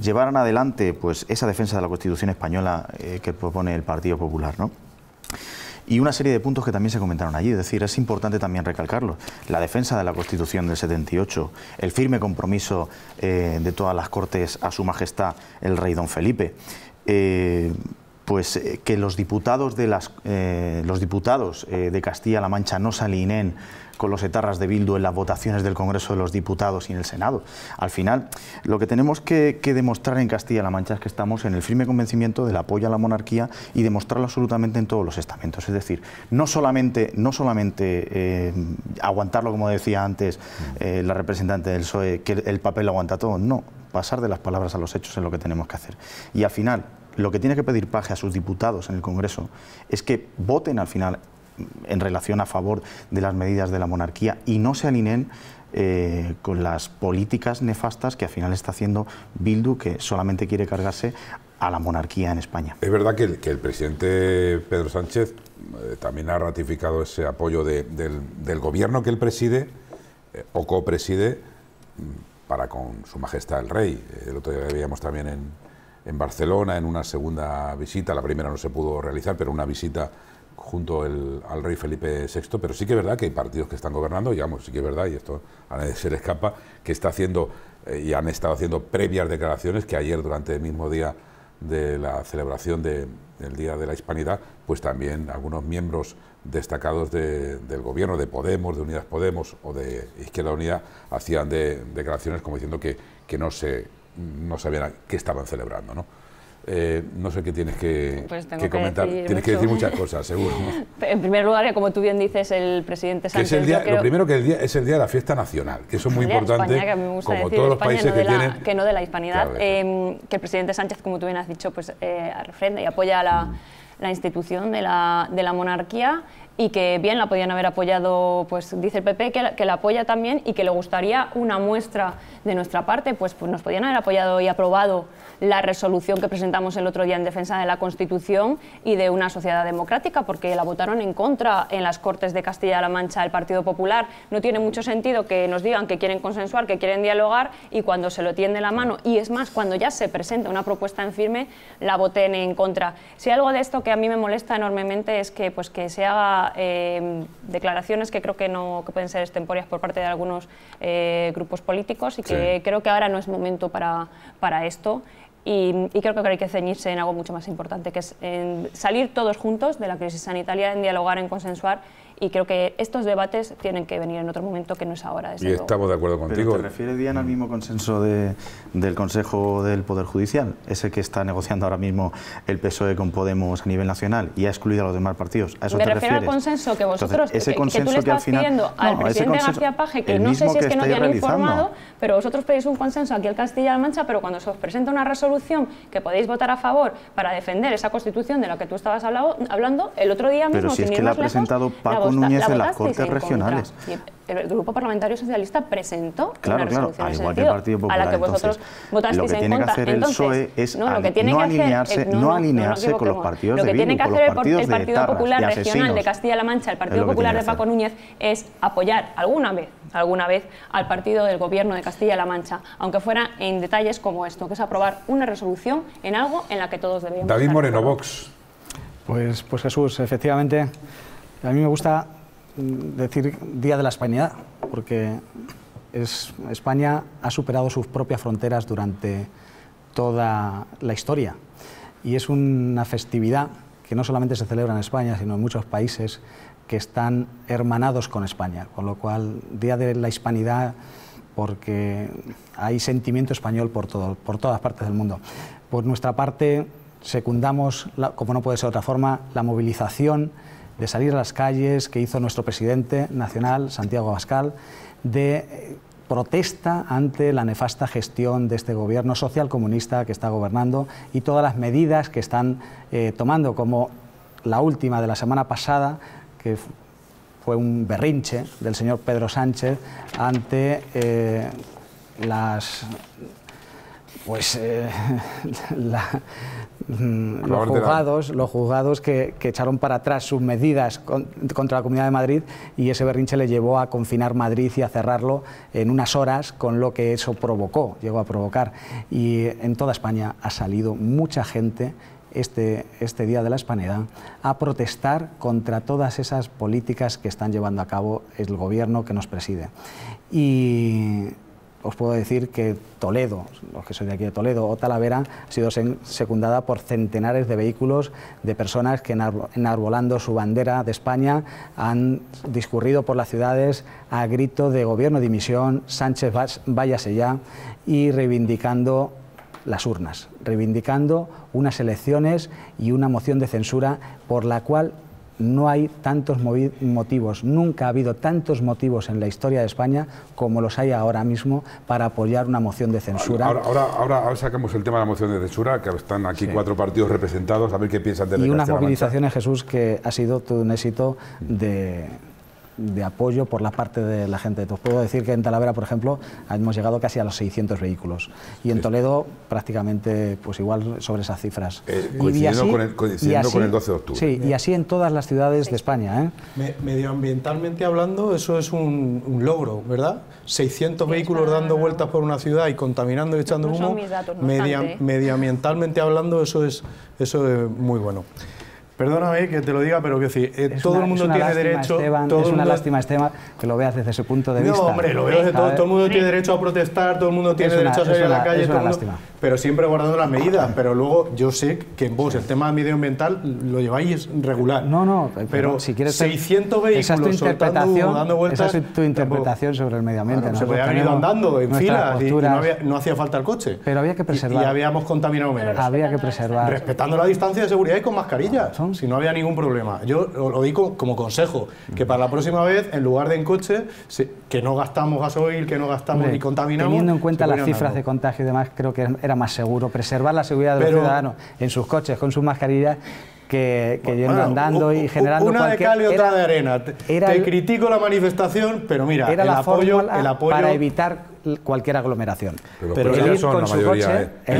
E: llevaran adelante pues, esa defensa de la Constitución española que propone el Partido Popular. ¿no? y una serie de puntos que también se comentaron allí. Es decir, es importante también recalcarlo. La defensa de la Constitución del 78, el firme compromiso de todas las Cortes a su Majestad el Rey Don Felipe, eh, pues eh, que los diputados de las, eh, los diputados de Castilla-La Mancha no se con los etarras de Bildu en las votaciones del Congreso de los Diputados y en el Senado. Al final, lo que tenemos que, demostrar en Castilla-La Mancha es que estamos en el firme convencimiento del apoyo a la monarquía y demostrarlo absolutamente en todos los estamentos. Es decir, no solamente, no solamente aguantarlo, como decía antes la representante del PSOE, que el papel lo aguanta todo, no, pasar de las palabras a los hechos es lo que tenemos que hacer. Y al final, lo que tiene que pedir Paje a sus diputados en el Congreso es que voten al final en relación a favor de las medidas de la monarquía y no se alineen eh, con las políticas nefastas que al final está haciendo Bildu, que solamente quiere cargarse a la monarquía en España.
A: Es verdad que el, presidente Pedro Sánchez eh, también ha ratificado ese apoyo del, gobierno que él preside eh, o copreside mm, para con Su Majestad el Rey. El otro día veíamos también en, en Barcelona en una segunda visita, la primera no se pudo realizar, pero una visita junto al rey Felipe VI, pero sí que es verdad que hay partidos que están gobernando, digamos, sí que es verdad, y esto a nadie se le escapa, que está haciendo eh, y han estado haciendo previas declaraciones que ayer durante el mismo día de la celebración del Día de la Hispanidad, pues también algunos miembros destacados del gobierno de Podemos, de Unidas Podemos o de Izquierda Unida hacían declaraciones como diciendo que no se no sabían qué estaban celebrando, ¿no? Eh, no sé qué tienes que, pues comentar. tienes que decir muchas cosas, seguro.
B: En primer lugar, como tú bien dices, el presidente Sánchez. Lo primero
A: que el día, es el día de la fiesta nacional, que eso es muy importante. como todos los países no que tienen.
B: que no de la hispanidad. Eh, que el presidente Sánchez, como tú bien has dicho, pues eh, refrenda y apoya mm. la, institución de la monarquía y que bien la podían haber apoyado, pues dice el PP que la, apoya también y que le gustaría una muestra de nuestra parte, pues, pues, nos podían haber apoyado y aprobado la resolución que presentamos el otro día en defensa de la Constitución y de una sociedad democrática, porque la votaron en contra en las Cortes de Castilla-La Mancha el Partido Popular. No tiene mucho sentido que nos digan que quieren consensuar, que quieren dialogar y cuando se lo tiende la mano, y es más, cuando ya se presenta una propuesta en firme, la voten en contra. Si algo de esto que a mí me molesta enormemente es que, pues, que se haga Em, declaraciones que creo que no pueden ser extemporáneas por parte de algunos eh, grupos políticos y que creo que ahora no es momento para, esto. Y, creo que hay que ceñirse en algo mucho más importante, que es salir todos juntos de la crisis sanitaria, en dialogar, en consensuar y creo que estos debates tienen que venir en otro momento que no es ahora. y estamos
A: de acuerdo contigo. ¿Te refiere,
E: bien al mismo consenso de, del Consejo del Poder Judicial? Ese que está negociando ahora mismo el PSOE con Podemos a nivel nacional y ha excluido a los demás partidos. ¿A eso Me refiero al
B: consenso que vosotros, tú estás al al presidente García Paje, que no sé si es que, no te han informado, pero vosotros pedís un consenso aquí en Castilla-La Mancha, pero cuando se os presenta una resolución que podéis votar a favor para defender esa constitución de la que tú estabas hablando, el otro día mismo, pero si es que la ha presentado
E: Núñez en las Cortes Regionales.
B: El, Grupo Parlamentario Socialista presentó una resolución al Partido a la que vosotros votasteis lo que tiene que hacer el PSOE es no, alinearse, con los partidos de Lo que tiene que hacer el, Partido Popular Regional de Castilla-La Mancha, el Partido Popular de Paco Núñez, es apoyar alguna vez alguna vez al partido del gobierno de Castilla-La Mancha, aunque fuera en detalles como esto, que es aprobar una resolución en algo en la que todos debemos David Moreno,
C: Vox. Pues, pues Jesús, efectivamente, a mí me gusta mm, decir Día de la Hispanidad, porque España ha superado sus propias fronteras durante toda la historia y es una festividad que no solamente se celebra en España, sino en muchos países que están hermanados con España, con lo cual Día de la Hispanidad porque hay sentimiento español por, todo, por todas partes del mundo. Por nuestra parte, secundamos, como no puede ser de otra forma, la movilización de salir a las calles que hizo nuestro presidente nacional, Santiago Abascal, de eh, protesta ante la nefasta gestión de este gobierno social comunista que está gobernando y todas las medidas que están eh, tomando, como la última de la semana pasada, que fue un berrinche del señor Pedro Sánchez ante eh, las pues los juzgados, los juzgados que, echaron para atrás sus medidas contra la Comunidad de Madrid y ese berrinche le llevó a confinar Madrid y a cerrarlo en unas horas con lo que eso provocó, llegó a provocar. Y en toda España ha salido mucha gente este, este Día de la Hispanidad a protestar contra todas esas políticas que están llevando a cabo el gobierno que nos preside. Y os puedo decir que Toledo, los que sois de aquí de Toledo, o Talavera, ha sido secundada por centenares de vehículos, de personas que enarbolando su bandera de España han discurrido por las ciudades a grito de gobierno de dimisión, Sánchez váyase ya, y reivindicando las urnas, reivindicando unas elecciones y una moción de censura por la cual no hay tantos motivos, nunca ha habido tantos motivos en la historia de España como los hay ahora mismo para apoyar una moción de censura. Ahora,
A: ahora, ahora, sacamos el tema de la moción de censura, que están aquí cuatro partidos representados, a ver qué piensan de la Y unas movilizaciones,
C: Jesús, que ha sido todo un éxito de, de apoyo por la parte de la gente. Te puedo decir que en Talavera, por ejemplo, hemos llegado casi a los 600 vehículos y en Toledo prácticamente pues igual sobre esas cifras.
A: Eh, y coincidiendo, así, con, el, 12 de octubre.
C: Sí, y así en todas las ciudades de España.
D: ¿eh? medioambientalmente hablando, eso es un, logro, ¿verdad? 600 vehículos dando vueltas por una ciudad y contaminando y echando humo. media, medioambientalmente hablando, eso es, eso es muy bueno. Perdóname que te lo diga, pero que eh, sí, todo el mundo tiene derecho. es una lástima,
C: Esteban, que lo veas desde ese punto de vista. No, hombre, lo veo desde todo. Todo el
D: mundo tiene derecho a protestar, todo el mundo tiene derecho a salir a la calle. Es una lástima pero siempre guardando las medidas. Pero luego yo sé que vos el tema medioambiental lo lleváis regular. No, no, pero, si quieres 600 vehículos interpretación, dando vueltas. Esa es tu
C: interpretación sobre el medio ambiente. se podía haber ido andando en filas y,
D: no, hacía falta el coche.
C: Pero había que preservar. Y,
D: habíamos contaminado menos.
C: Había que preservar.
D: Respetando la distancia de seguridad y con mascarillas, si no había ningún problema. Yo lo, digo como consejo, que para la próxima vez, en lugar de en coche, que no gastamos gasoil, que no gastamos ni contaminamos. Teniendo en cuenta las cifras de
C: contagio y demás, creo que era más seguro preservar la seguridad de los ciudadanos en sus coches con sus mascarillas que, que andando y generando una
D: de cal y otra de arena te, critico la manifestación pero mira apoyo, el apoyo para
C: evitar cualquier aglomeración. Pero, pero eh, el ir con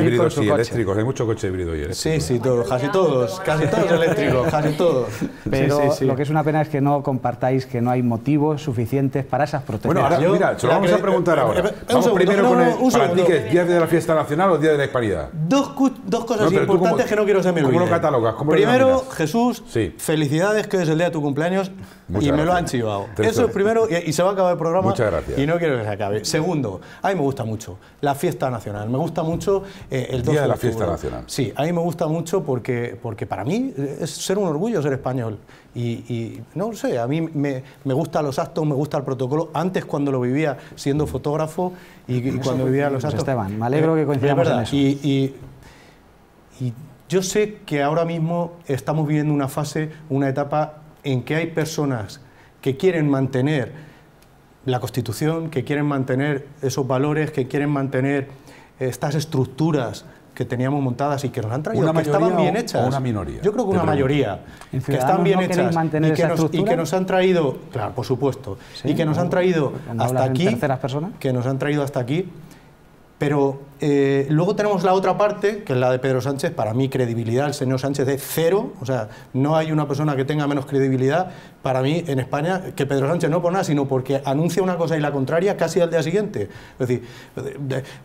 C: híbridos
A: eléctricos, hay mucho coche híbrido y eléctrico. Sí, sí, todos, casi todos, casi todos eléctricos, casi todos. Pero
C: lo que es una pena es que no compartáis que no hay motivos suficientes para esas protestas. Bueno, ahora, mira, se lo vamos a preguntar eh, ahora. Eh, vamos primero no, con el,
A: Día de la Fiesta Nacional o Día de la Hispanidad.
C: Dos,
D: cosas importantes que no quiero saber. ¿Cómo lo Primero,
A: Jesús, felicidades que es el día
D: de tu cumpleaños y me lo han chivado. Eso es primero, y, se va a acabar el programa. Muchas gracias. Y no quiero que se acabe. Segundo, a mí me gusta mucho la fiesta nacional. Me gusta mucho eh, el 12 Día de la fiesta nacional. Sí, a mí me gusta mucho porque, porque para mí es ser un orgullo ser español. Y, no sé, a mí me, me gustan los actos, me gusta el protocolo. Antes cuando lo vivía siendo fotógrafo y, cuando vivía los actos... Esteban, me alegro que eh, coincidamos y, y yo sé que ahora mismo estamos viviendo una fase, una etapa en que hay personas que quieren mantener la Constitución, que quieren mantener esos valores, que quieren mantener estas estructuras que teníamos montadas y que nos han traído, una que estaban bien hechas. Una minoría. Yo creo que una mayoría, que están bien hechas y que, nos, han traído, claro, por supuesto, y que nos han traído hasta aquí, personas? que nos han traído hasta aquí, pero eh, luego tenemos la otra parte, que es la de Pedro Sánchez. Para mí, credibilidad el señor Sánchez de cero. O sea, no hay una persona que tenga menos credibilidad para mí en España que Pedro Sánchez, no por nada, sino porque anuncia una cosa y la contraria casi al día siguiente. Es decir,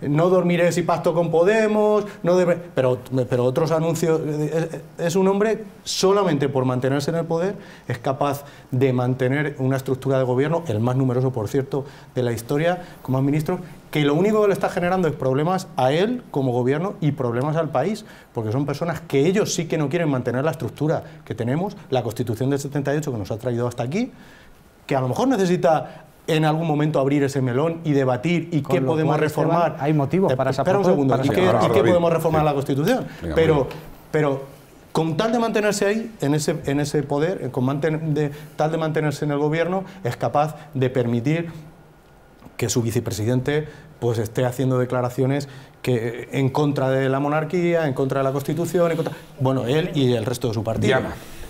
D: no dormiré si pacto con Podemos, no pero, pero otros anuncios. Es, un hombre solamente por mantenerse en el poder, es capaz de mantener una estructura de gobierno, el más numeroso, por cierto, de la historia, como ministro que lo único que le está generando es problemas a él como gobierno y problemas al país, porque son personas que ellos sí que no quieren mantener la estructura que tenemos, la Constitución del 78 que nos ha traído hasta aquí, que a lo mejor necesita en algún momento abrir ese melón y debatir y qué podemos reformar.
C: hay motivos eh, para esa un segundo, ¿y, qué, podemos reformar la Constitución? pero,
D: pero con tal de mantenerse ahí, en ese, en ese poder, eh, con tal de mantenerse en el gobierno, es capaz de permitir que su vicepresidente pues esté haciendo declaraciones que eh, en contra de la monarquía, en contra de la Constitución, en contra... bueno, él y el resto de su partido.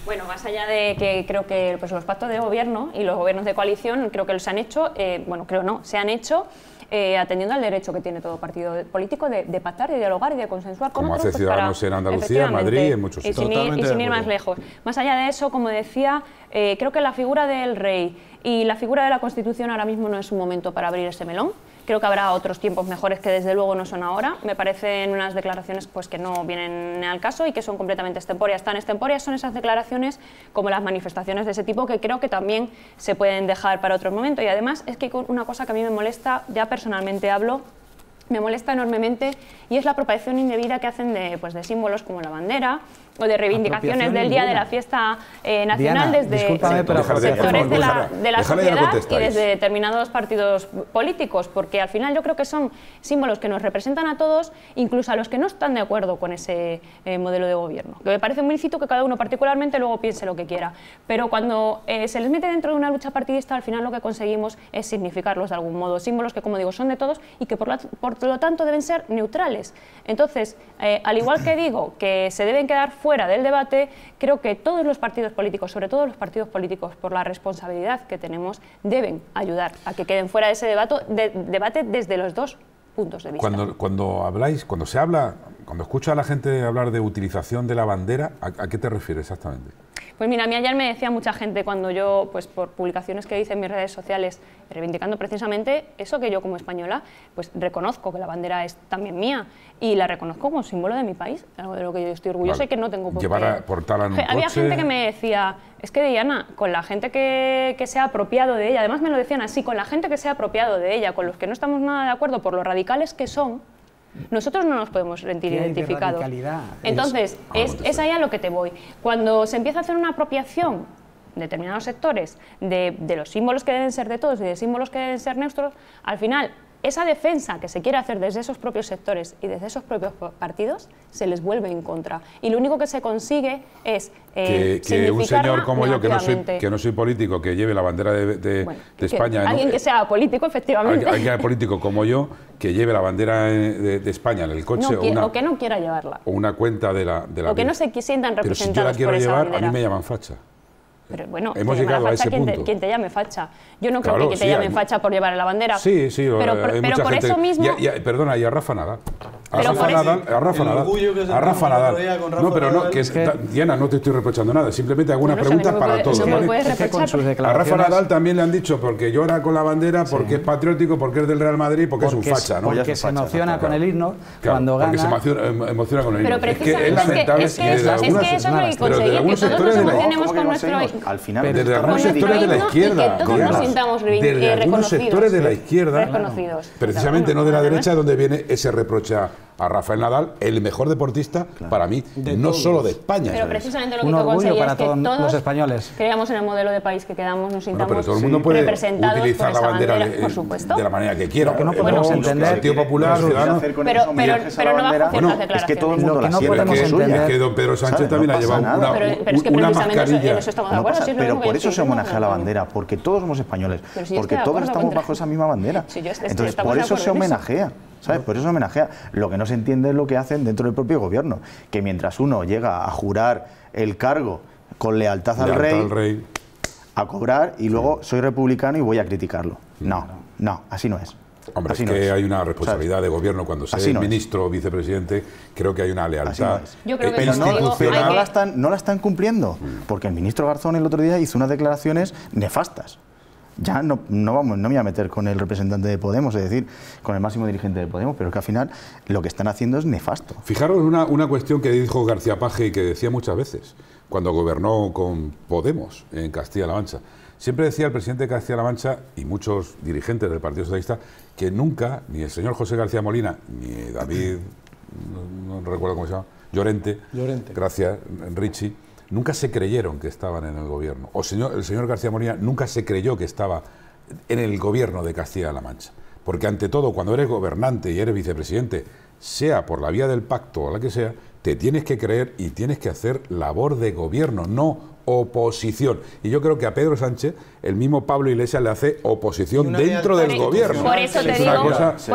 B: Bueno, más allá de que creo que pues, los pactos de gobierno y los gobiernos de coalición creo que los han hecho, eh, bueno, creo no, se han hecho eh, atendiendo al derecho que tiene todo partido político de, pactar, de dialogar y de consensuar. Como pues, hace Ciudadanos en Andalucía, Madrid, en muchos otros Y sin, ir, y sin ir más lejos. Más allá de eso, como decía, creo que la figura del rey y la figura de la Constitución ahora mismo no es un momento para abrir ese melón. Creo que habrá otros tiempos mejores que desde luego no son ahora. Me parecen unas declaraciones pues, que no vienen al caso y que son completamente extemporáneas. Tan extemporáneas son esas declaraciones como las manifestaciones de ese tipo que creo que también se pueden dejar para otro momento. Y además es que una cosa que a mí me molesta, ya personalmente hablo, me molesta enormemente y es la propagación indebida que hacen de pues, símbolos como la bandera, o de reivindicaciones del día de la fiesta eh, nacional desde sectores de la, de la sociedad y desde determinados partidos políticos, porque al final yo creo que son símbolos que nos representan a todos, incluso a los que no están de acuerdo con ese eh, modelo de gobierno. Que me parece muy lícito que cada uno particularmente luego piense lo que quiera, pero cuando eh, se les mete dentro de una lucha partidista, al final lo que conseguimos es significarlos de algún modo, símbolos que como digo son de todos y que por, por lo tanto deben ser neutrales. Entonces, al igual que digo que se deben quedar fuera del debate, creo que todos los partidos políticos, sobre todo los partidos políticos, por la responsabilidad que tenemos, deben ayudar a que queden fuera de ese debate, debate desde los dos puntos de vista. Cuando,
A: cuando habláis, cuando se habla, cuando escucha a la gente hablar de utilización de la bandera, a qué te refieres exactamente?
B: Pues mira, a mí ayer me decía mucha gente cuando yo, pues por publicaciones que hice en mis redes sociales, reivindicando precisamente eso que yo como española, pues reconozco que la bandera es también mía y la reconozco como símbolo de mi país, algo de lo que yo estoy orgullosa y que no tengo por Llevar a
A: portarla en un Había gente que
B: me decía, es que Diana, con la gente que, que se ha apropiado de ella, además me lo decían así, con la gente que se ha apropiado de ella, con los que no estamos nada de acuerdo por los radicales que son, nosotros no nos podemos sentir identificados. Entonces, es, ahí a lo que te voy. Cuando se empieza a hacer una apropiación determinados sectores de, los símbolos que deben ser de todos y de símbolos que deben ser nuestros, al final esa defensa que se quiere hacer desde esos propios sectores y desde esos propios partidos se les vuelve en contra. Y lo único que se consigue es... Eh, que, que un señor como yo, que no, soy, que
A: no soy político, que lleve la bandera de, España... Que, alguien
B: que sea político, efectivamente. Alguien
A: político como yo, que lleve la bandera de, España en el coche... o, una,
B: que no quiera llevarla.
A: O una cuenta de la... De la o que no se
B: sientan representados Pero si yo la quiero llevar, a mí me llaman facha. Pero bueno, hemos llegado a ese quien, Te, llame facha. Yo no creo que, te llame facha por llevar la bandera. Sí, sí, pero, eh, pero por eso mismo.
A: perdona, y a Rafa nada
C: a Rafa, Nadal, a Rafa Nadal. No, pero no, que
A: Diana, no te estoy reprochando nada. Simplemente hago una pregunta para todos. A Rafa Nadal también le han dicho porque llora con la bandera, porque es patriótico, porque es del Real Madrid, porque, es un facha. ¿no? Porque se em, emociona con el himno cuando gana. Porque se emociona con el himno. Pero es que eso es lo que Que todos nos emocionemos con Al final, desde algunos sectores de la izquierda. Que todos nos reconocidos. sectores de la ¿eh? izquierda. Precisamente no de la derecha, donde viene ese reproche a Rafael Nadal el mejor deportista para mí, no solo de España. Pero precisamente lo que Un orgullo para es que todos, los españoles.
B: creamos en el modelo de país que quedamos, nos sintamos todo el mundo puede representados utilizar por la bandera, de,
A: la manera que quiera. que no podemos entender Partido Popular, pero, pero, no bajo ciertas bueno, declaraciones. Es que todo el mundo la que no podemos es entender. don Pedro Sánchez también ha llevado una Pero, es que precisamente en eso estamos de acuerdo. pero por eso se homenajea
E: la bandera, porque todos somos españoles, porque todos estamos bajo esa misma bandera. Entonces por eso se homenajea. ¿sabes? Por eso homenajea. Lo que no se entiende es lo que hacen dentro del propio gobierno, que mientras uno llega a jurar el cargo con lealtad, al, rey, a cobrar y luego soy republicano y voy a criticarlo. Mm. No, no, así no es. Hombre, es que hay una responsabilidad
A: de gobierno cuando se es ministro o vicepresidente, creo que hay una lealtad que e
E: la están, no la están cumpliendo, mm. porque el ministro Garzón el otro día hizo unas declaraciones nefastas ya no, vamos, no me voy a meter con el representante de Podemos, es decir,
A: con el máximo dirigente de Podemos, pero que al final lo que están haciendo es nefasto. Fijaros una, una cuestión que dijo García Paje y que decía muchas veces cuando gobernó con Podemos en Castilla-La Mancha. Siempre decía el presidente de Castilla-La Mancha y muchos dirigentes del Partido Socialista que nunca, ni el señor José García Molina, ni David, no, recuerdo cómo se llama, Llorente, Llorente. gracias, Richie, nunca se creyeron que estaban en el gobierno. O el señor García Moría nunca se creyó que estaba en el gobierno de Castilla-La Mancha. Porque ante todo, cuando eres gobernante y eres vicepresidente, sea por la vía del pacto o la que sea, te tienes que creer y tienes que hacer labor de gobierno, no oposición. Y yo creo que a Pedro Sánchez, el mismo Pablo Iglesias le hace oposición dentro del gobierno. Por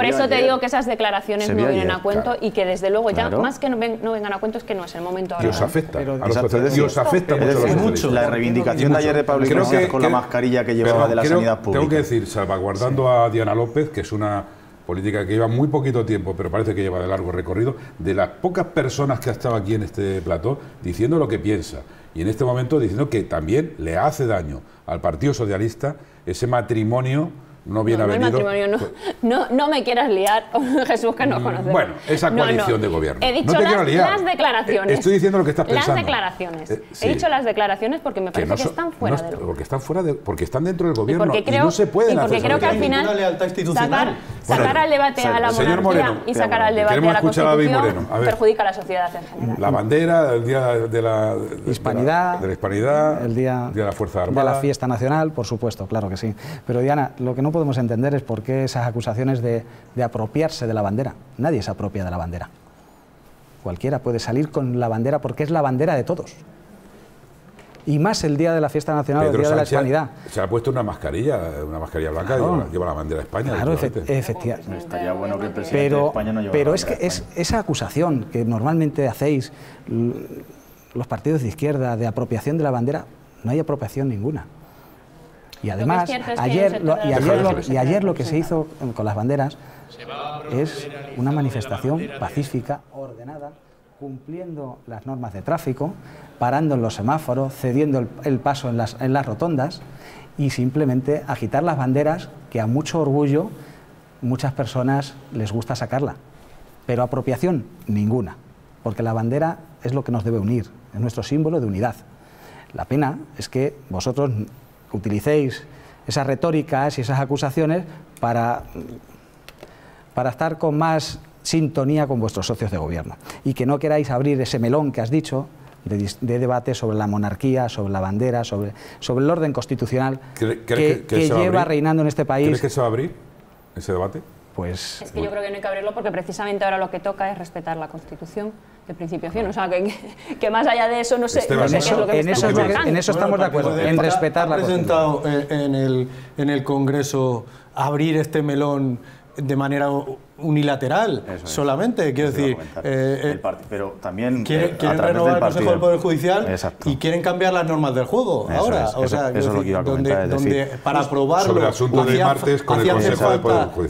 A: eso te,
B: digo, que esas declaraciones no vienen a cuento y que desde luego ya más que no, vengan a cuento es que no es el momento ahora. os
E: afecta. a afecta mucho, La reivindicación de ayer de Pablo Iglesias con la mascarilla que llevaba de la sanidad pública. Tengo que
A: decir, salvaguardando a Diana López, que es una política que lleva muy poquito tiempo, pero parece que lleva de largo recorrido, de las pocas personas que ha estado aquí en este plató diciendo lo que piensa y en este momento diciendo que también le hace daño al Partido Socialista ese matrimonio no viene a no pues-
B: no. no. me quieras liar, Jesús, que no mm, conoces. Bueno, esa coalición de gobierno. He dicho las, eh, declaraciones. estoy diciendo lo que estás pensando. Las declaraciones. Eh, He dicho las declaraciones porque me parece que, están fuera
A: de Porque están, fuera de, porque están dentro del gobierno y, no se pueden y porque creo que al final sacar, sacar al debate a la monarquía y sacar al debate a la Constitución a perjudica
B: a la sociedad en
A: general. La bandera, el día de la... hispanidad. De la, hispanidad. El día, de la Fuerza Armada. De la fiesta
C: nacional, por supuesto, claro que sí. Pero Diana, lo que no podemos entender es por qué esas acusaciones de, apropiarse de la bandera. Nadie se apropia de la bandera. Cualquiera puede salir con la bandera porque es la bandera de todos y más el día de la fiesta nacional, el día de la hispanidad.
A: Se ha puesto una mascarilla, una mascarilla blanca, lleva, la bandera de España. Claro, efectivamente. Estaría bueno que el presidente pero, Pero
C: es que es, esa acusación que normalmente hacéis los partidos de izquierda de apropiación de la bandera, no hay apropiación ninguna. Y además, ayer, lo, ayer lo que se hizo con las banderas es una manifestación pacífica, ordenada, cumpliendo las normas de tráfico, parando en los semáforos, cediendo el, paso en las, en las rotondas y simplemente agitar las banderas que a mucho orgullo muchas personas les gusta sacarla. Pero apropiación, ninguna, porque la bandera es lo que nos debe unir, es nuestro símbolo de unidad. La pena es que vosotros utilicéis esas retóricas y esas acusaciones para, para estar con más sintonía con vuestros socios de gobierno y que no queráis abrir ese melón que has dicho de, debate sobre la monarquía, sobre la bandera, sobre, sobre el orden constitucional
A: que, lleva reinando en este país. ¿Crees que se va a abrir ese debate?
C: Pues, es que yo creo
B: que no hay que abrirlo porque precisamente ahora lo que toca es respetar la Constitución de principio a fin. O sea, que, más allá de eso no sé, qué es lo que en eso, en eso estamos de acuerdo, en
C: respetar
D: la presentado eh, en el, en el Congreso abrir este melón de manera unilateral solamente. Quiero decir, eh, eh, pero también quieren, eh, renovar el Consejo del Poder Judicial y quieren cambiar las normas del juego ahora. o sea, eso, donde, para aprobarlo sobre el asunto hacía, martes con el Consejo del Poder Judicial.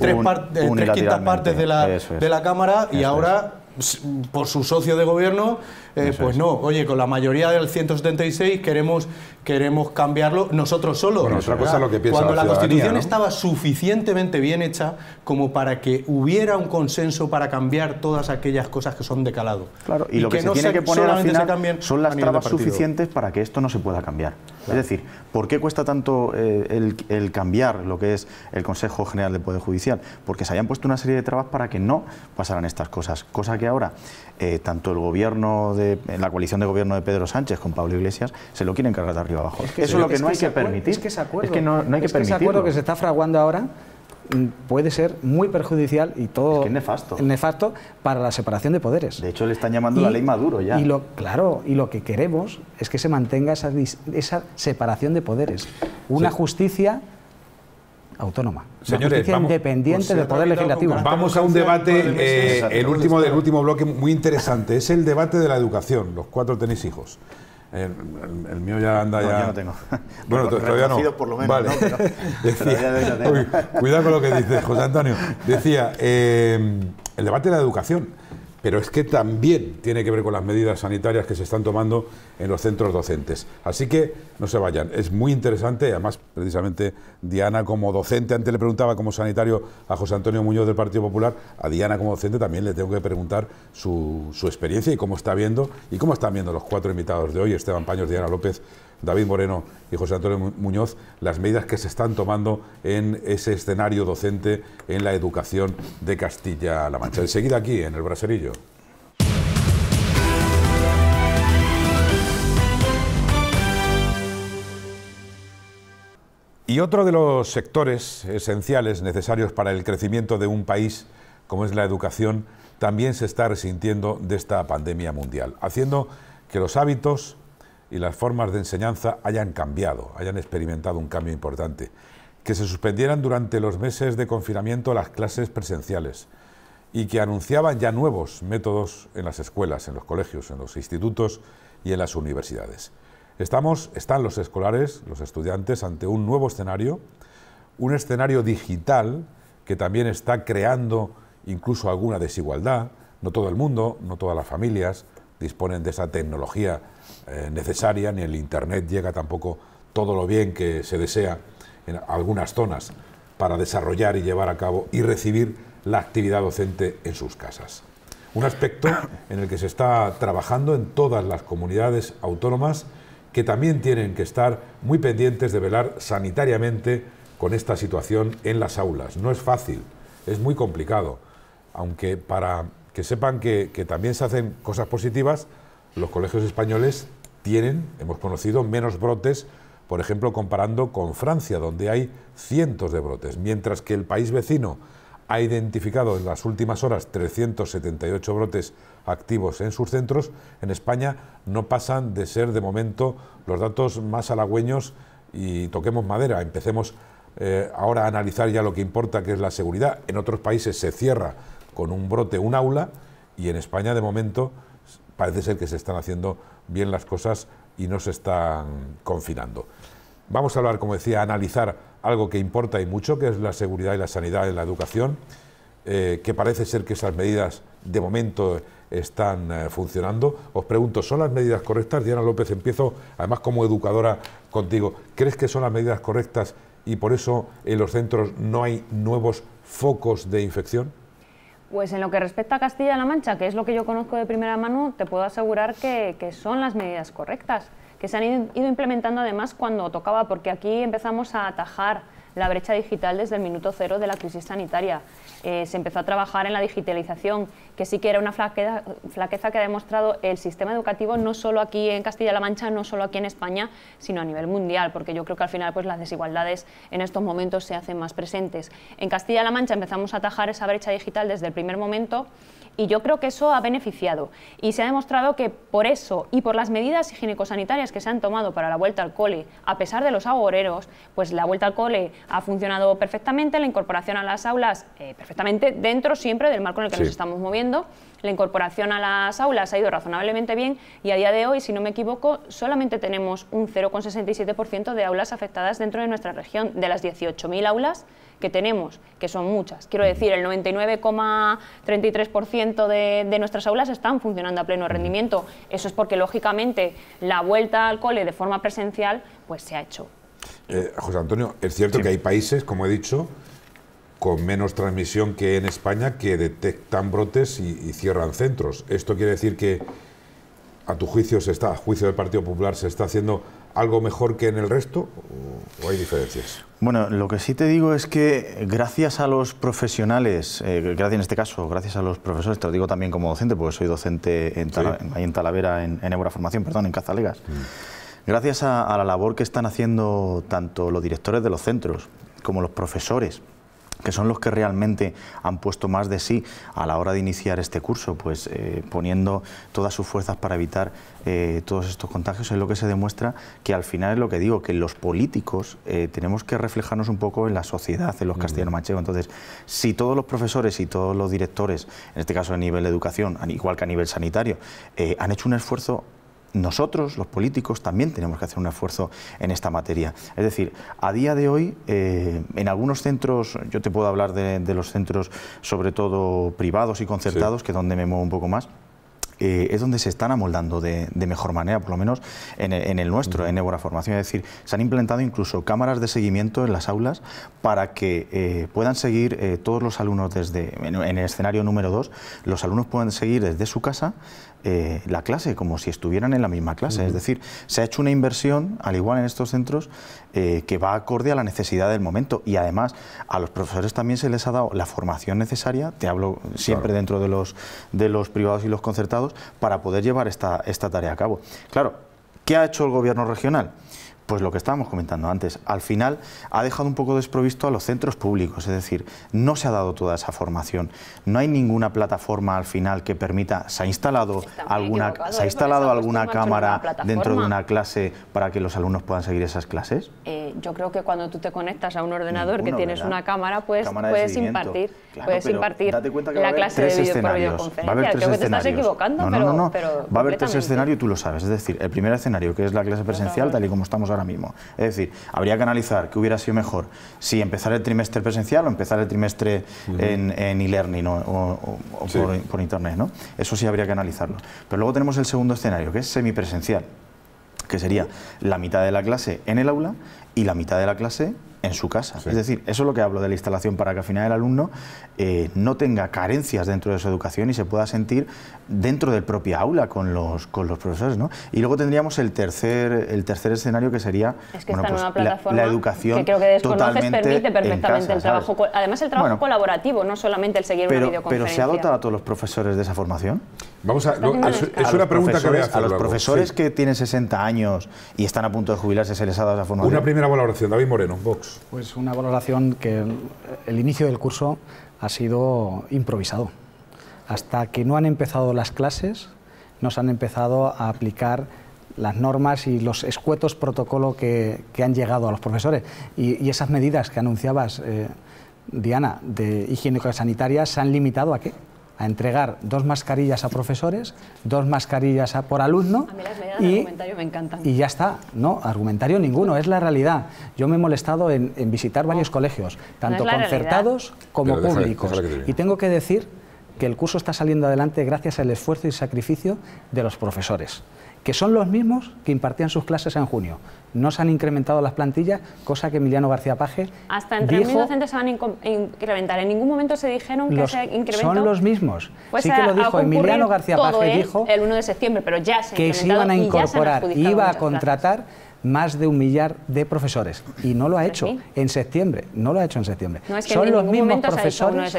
D: Tres, quintas partes de la, de la Cámara y ahora por su socio de gobierno eh, pues no, oye, con la mayoría del 176 queremos, queremos cambiarlo nosotros solos. lo que Cuando la, Constitución estaba suficientemente bien hecha como para que hubiera un consenso para cambiar todas aquellas cosas que son de calado. Claro, y, lo que, se no se, que poner son las trabas suficientes
E: para que esto no se pueda cambiar. Es decir, ¿por qué cuesta tanto eh, el, cambiar lo que es el Consejo General de Poder Judicial? Porque se hayan puesto una serie de trabas para que no pasaran estas cosas, cosa que ahora eh, tanto el gobierno de la coalición de gobierno de Pedro Sánchez con Pablo Iglesias se lo quieren cargar de arriba abajo. Eso es lo que no hay que permitir. Es que ese acuerdo, que se
C: está fraguando ahora mm, puede ser muy perjudicial y todo es nefasto. nefasto. para la separación de poderes. De hecho, le están llamando la ley Maduro ya. Y lo, claro, y lo que queremos es que se mantenga esa, esa separación de poderes. Una justicia autónoma. Señores, vamos, independiente del Poder Legislativo. Vamos a un debate, eh, el último del
A: último bloque, muy interesante. Es el debate de la educación. Los cuatro tenéis hijos. Eh, el, mío ya anda no, ya. Yo no tengo. Bueno, todavía no. Por lo menos, ¿no? cuidado con lo que dices, José Antonio. Decía, eh, el debate de la educación pero es que también tiene que ver con las medidas sanitarias que se están tomando en los centros docentes. Así que no se vayan, es muy interesante, además precisamente Diana como docente, antes le preguntaba como sanitario a José Antonio Muñoz del Partido Popular, a Diana como docente también le tengo que preguntar su, experiencia y cómo está viendo y cómo están viendo los cuatro invitados de hoy, Esteban Paños, Diana López, David Moreno y José Antonio Muñoz las medidas que se están tomando en ese escenario docente en la educación de Castilla-La Mancha. Enseguida aquí, en el Braserillo. Y otro de los sectores esenciales necesarios para el crecimiento de un país como es la educación, también se está resintiendo de esta pandemia mundial, haciendo que los hábitos, y las formas de enseñanza hayan cambiado, hayan experimentado un cambio importante. Que se suspendieran durante los meses de confinamiento las clases presenciales y que anunciaban ya nuevos métodos en las escuelas, en los colegios, en los institutos y en las universidades. Estamos, están los escolares, los estudiantes, ante un nuevo escenario, un escenario digital que también está creando incluso alguna desigualdad. No todo el mundo, no todas las familias disponen de esa tecnología eh, necesaria, ni el Internet llega tampoco todo lo bien que se desea en algunas zonas para desarrollar y llevar a cabo y recibir la actividad docente en sus casas. Un aspecto en el que se está trabajando en todas las comunidades autónomas que también tienen que estar muy pendientes de velar sanitariamente con esta situación en las aulas. No es fácil, es muy complicado, aunque para que sepan que, que también se hacen cosas positivas, los colegios españoles tienen, hemos conocido, menos brotes, por ejemplo, comparando con Francia, donde hay cientos de brotes, mientras que el país vecino ha identificado en las últimas horas 378 brotes activos en sus centros, en España no pasan de ser de momento los datos más halagüeños y toquemos madera, empecemos eh, ahora a analizar ya lo que importa, que es la seguridad. En otros países se cierra con un brote un aula y en España de momento parece ser que se están haciendo bien las cosas y no se están confinando. Vamos a hablar, como decía, analizar algo que importa y mucho, que es la seguridad y la sanidad en la educación, eh, que parece ser que esas medidas de momento están eh, funcionando. Os pregunto, ¿son las medidas correctas? Diana López, empiezo además como educadora contigo. ¿Crees que son las medidas correctas y por eso en los centros no hay nuevos focos de infección?
B: Pues en lo que respecta a Castilla-La Mancha, que es lo que yo conozco de primera mano, te puedo asegurar que, que son las medidas correctas, que se han ido implementando además cuando tocaba, porque aquí empezamos a atajar la brecha digital desde el minuto cero de la crisis sanitaria. Eh, se empezó a trabajar en la digitalización, que sí que era una flaqueza, que ha demostrado el sistema educativo no solo aquí en Castilla-La Mancha, no solo aquí en España, sino a nivel mundial, porque yo creo que al final pues, las desigualdades en estos momentos se hacen más presentes. En Castilla-La Mancha empezamos a atajar esa brecha digital desde el primer momento y yo creo que eso ha beneficiado. Y se ha demostrado que por eso y por las medidas higiénico-sanitarias que se han tomado para la vuelta al cole, a pesar de los agoreros, pues la vuelta al cole ha funcionado perfectamente, la incorporación a las aulas eh, perfectamente, dentro siempre del marco en el que nos estamos moviendo. La incorporación a las aulas ha ido razonablemente bien y a día de hoy, si no me equivoco, solamente tenemos un 0,67% de aulas afectadas dentro de nuestra región, de las 18.000 aulas que tenemos, que son muchas. Quiero decir, el 99,33% de, de, nuestras aulas están funcionando a pleno rendimiento. Eso es porque, lógicamente, la vuelta al cole de forma presencial pues se ha hecho.
A: Eh, José Antonio, es cierto que hay países, como he dicho, con menos transmisión que en España que detectan brotes y, cierran centros. ¿Esto quiere decir que, a tu juicio, se está, a juicio del Partido Popular, se está haciendo algo mejor que en el resto o, hay diferencias?
E: Bueno, lo que sí te digo es que gracias a los profesionales, eh, gracias en este caso, gracias a los profesores, te lo digo también como docente, porque soy docente en, en, Talavera, en, en Euroformación, perdón, en Cazalegas. Mm gracias a, la labor que están haciendo tanto los directores de los centros como los profesores que son los que realmente han puesto más de sí a la hora de iniciar este curso, pues eh, poniendo todas sus fuerzas para evitar eh, todos estos contagios, es lo que se demuestra que al final es lo que digo, que los políticos eh, tenemos que reflejarnos un poco en la sociedad, en los castellanos manchegos. Entonces, si todos los profesores y todos los directores, en este caso a nivel de educación, igual que a nivel sanitario, han hecho un esfuerzo nosotros, los políticos, también tenemos que hacer un esfuerzo en esta materia. Es decir, a día de hoy, eh, en algunos centros, yo te puedo hablar de, los centros sobre todo privados y concertados, que es donde me muevo un poco más, eh, es donde se están amoldando de, mejor manera, por lo menos en, el nuestro, en Évora Formación. Es decir, se han implantado incluso cámaras de seguimiento en las aulas para que eh, puedan seguir todos los alumnos desde, en, el escenario número 2, los alumnos puedan seguir desde su casa eh, la clase, como si estuvieran en la misma clase. Es decir, se ha hecho una inversión, al igual en estos centros, eh, que va acorde a la necesidad del momento. Y además, a los profesores también se les ha dado la formación necesaria, te hablo siempre dentro de los, de los privados y los concertados, para poder llevar esta, esta tarea a cabo. Claro, ¿qué ha hecho el gobierno regional? Pues lo que estábamos comentando antes, al final ha dejado un poco desprovisto a los centros públicos, es decir, no se ha dado toda esa formación, no hay ninguna plataforma al final que permita, se ha instalado alguna, ¿se ha ¿eh? instalado alguna cámara dentro de una clase para que los alumnos puedan seguir esas clases?
B: Eh, yo creo que cuando tú te conectas a un ordenador que tienes una cámara, pues puedes impartir, puedes impartir
C: la clase de video por videoconferencia. creo va a haber
E: tú lo sabes, es decir, el primer escenario que es la clase presencial, tal y como estamos mismo. Es decir, habría que analizar qué hubiera sido mejor, si empezar el trimestre presencial o empezar el trimestre en e-learning o, por, internet, Eso sí habría que analizarlo. Pero luego tenemos el segundo escenario, que es semipresencial, que sería la mitad de la clase en el aula y la mitad de la clase en su casa. Es decir, eso es lo que hablo de la instalación, para que al final el alumno eh, no tenga carencias dentro de su educación y se pueda sentir dentro del propio aula con los, con los profesores. ¿no? Y luego tendríamos el tercer, el tercer escenario que sería pues, la, educación que creo que desconoces permite perfectamente el trabajo,
B: además el trabajo colaborativo, no solamente el seguir pero, una videoconferencia. Pero ¿se ha
E: dotado a todos los profesores de esa formación? Vamos a, es, una pregunta que voy a hacer. A los profesores que tienen 60 años y están a punto de jubilarse, ¿se les ha dado esa formación? Una
A: primera valoración, David Moreno, Vox.
C: Pues una valoración que el, inicio del curso ha sido improvisado. Hasta que no han empezado las clases, no se han empezado a aplicar las normas y los escuetos protocolo que, han llegado a los profesores. Y, esas medidas que anunciabas, eh, Diana, de higiénico sanitaria, ¿se han limitado a qué? a entregar dos mascarillas a profesores, dos mascarillas por alumno. y, Y ya está, no, argumentario ninguno, es la realidad. Yo me he molestado en, visitar varios oh, colegios, tanto concertados como públicos. y tengo que decir que el curso está saliendo adelante gracias al esfuerzo y sacrificio de los profesores que son los mismos que impartían sus clases en junio. No se han incrementado las plantillas, cosa que Emiliano García Page
B: Hasta en 3.000 docentes se van a incrementar. En ningún momento se dijeron que se incrementó. Son los
C: mismos. Pues sí que lo dijo Emiliano García Paje. ¿eh? Dijo
B: el 1 de septiembre, pero ya se que se iban a incorporar, iba a contratar
C: más de un millar de profesores y no lo ha hecho en septiembre, no lo ha hecho en septiembre. Son los mismos profesores.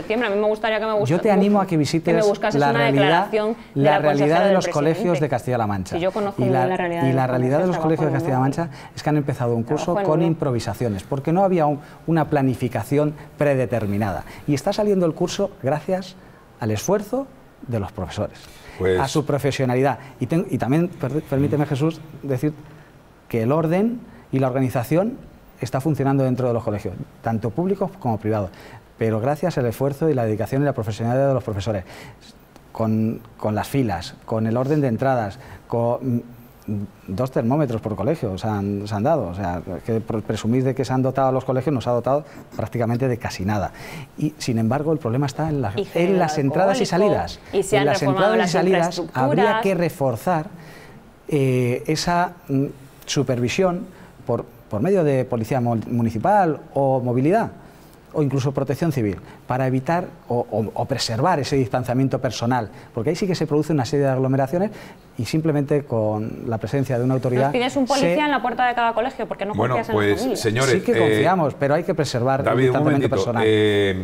C: Yo te animo a que visites la realidad, de la, realidad de los colegios de Castilla-La Mancha. y yo conozco y la, realidad, y la realidad de los colegios de Castilla-La Mancha es que han empezado un curso con improvisaciones, porque no había una planificación predeterminada y está saliendo el curso gracias al esfuerzo de los profesores, a pues su profesionalidad. Y, también, permíteme mm. Jesús, decir que el orden y la organización está funcionando dentro de los colegios, tanto públicos como privados, pero gracias al esfuerzo y la dedicación y la profesionalidad de los profesores, con, las filas, con el orden de entradas, con mm, dos termómetros por colegio se han, dado. O sea, que presumir de que se han dotado los colegios nos ha dotado prácticamente de casi nada. Y sin embargo, el problema está en, las entradas y salidas. Y se han en las entradas y salidas habría que reforzar eh, esa mm, supervisión por, por medio de policía municipal o movilidad o incluso protección civil, para evitar o, o, preservar ese distanciamiento personal, porque ahí sí que se produce una serie de aglomeraciones y
A: simplemente con
C: la presencia de una autoridad... Nos pides un policía
B: en la puerta de cada colegio porque no bueno, en pues,
A: señores, Sí que eh, confiamos,
C: pero hay que preservar el distanciamiento personal. Eh,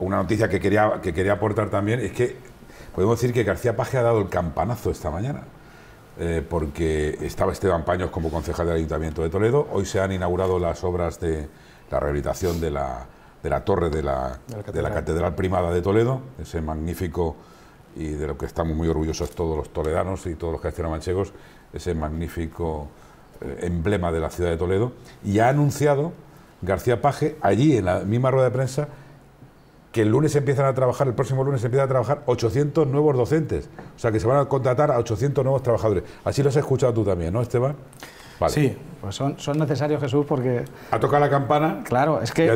A: una noticia que quería, que quería aportar también es que podemos decir que García Paje ha dado el campanazo esta mañana. Eh, porque estaba Esteban Paños como concejal del Ayuntamiento de Toledo. Hoy se han inaugurado las obras de la rehabilitación de la, de la torre de la, la Catedral Primada de Toledo, ese magnífico y de lo que estamos muy orgullosos todos los toledanos y todos los castellanos ese magnífico eh, emblema de la ciudad de Toledo. Y ha anunciado García Paje allí en la misma rueda de prensa que el lunes empiezan a trabajar, el próximo lunes empiezan a trabajar 800 nuevos docentes. O sea, que se van a contratar a 800 nuevos trabajadores. Así lo has escuchado tú también, ¿no, Esteban? Vale. Sí, pues son, necesarios, Jesús, porque... Ha tocado la campana. Claro, es que,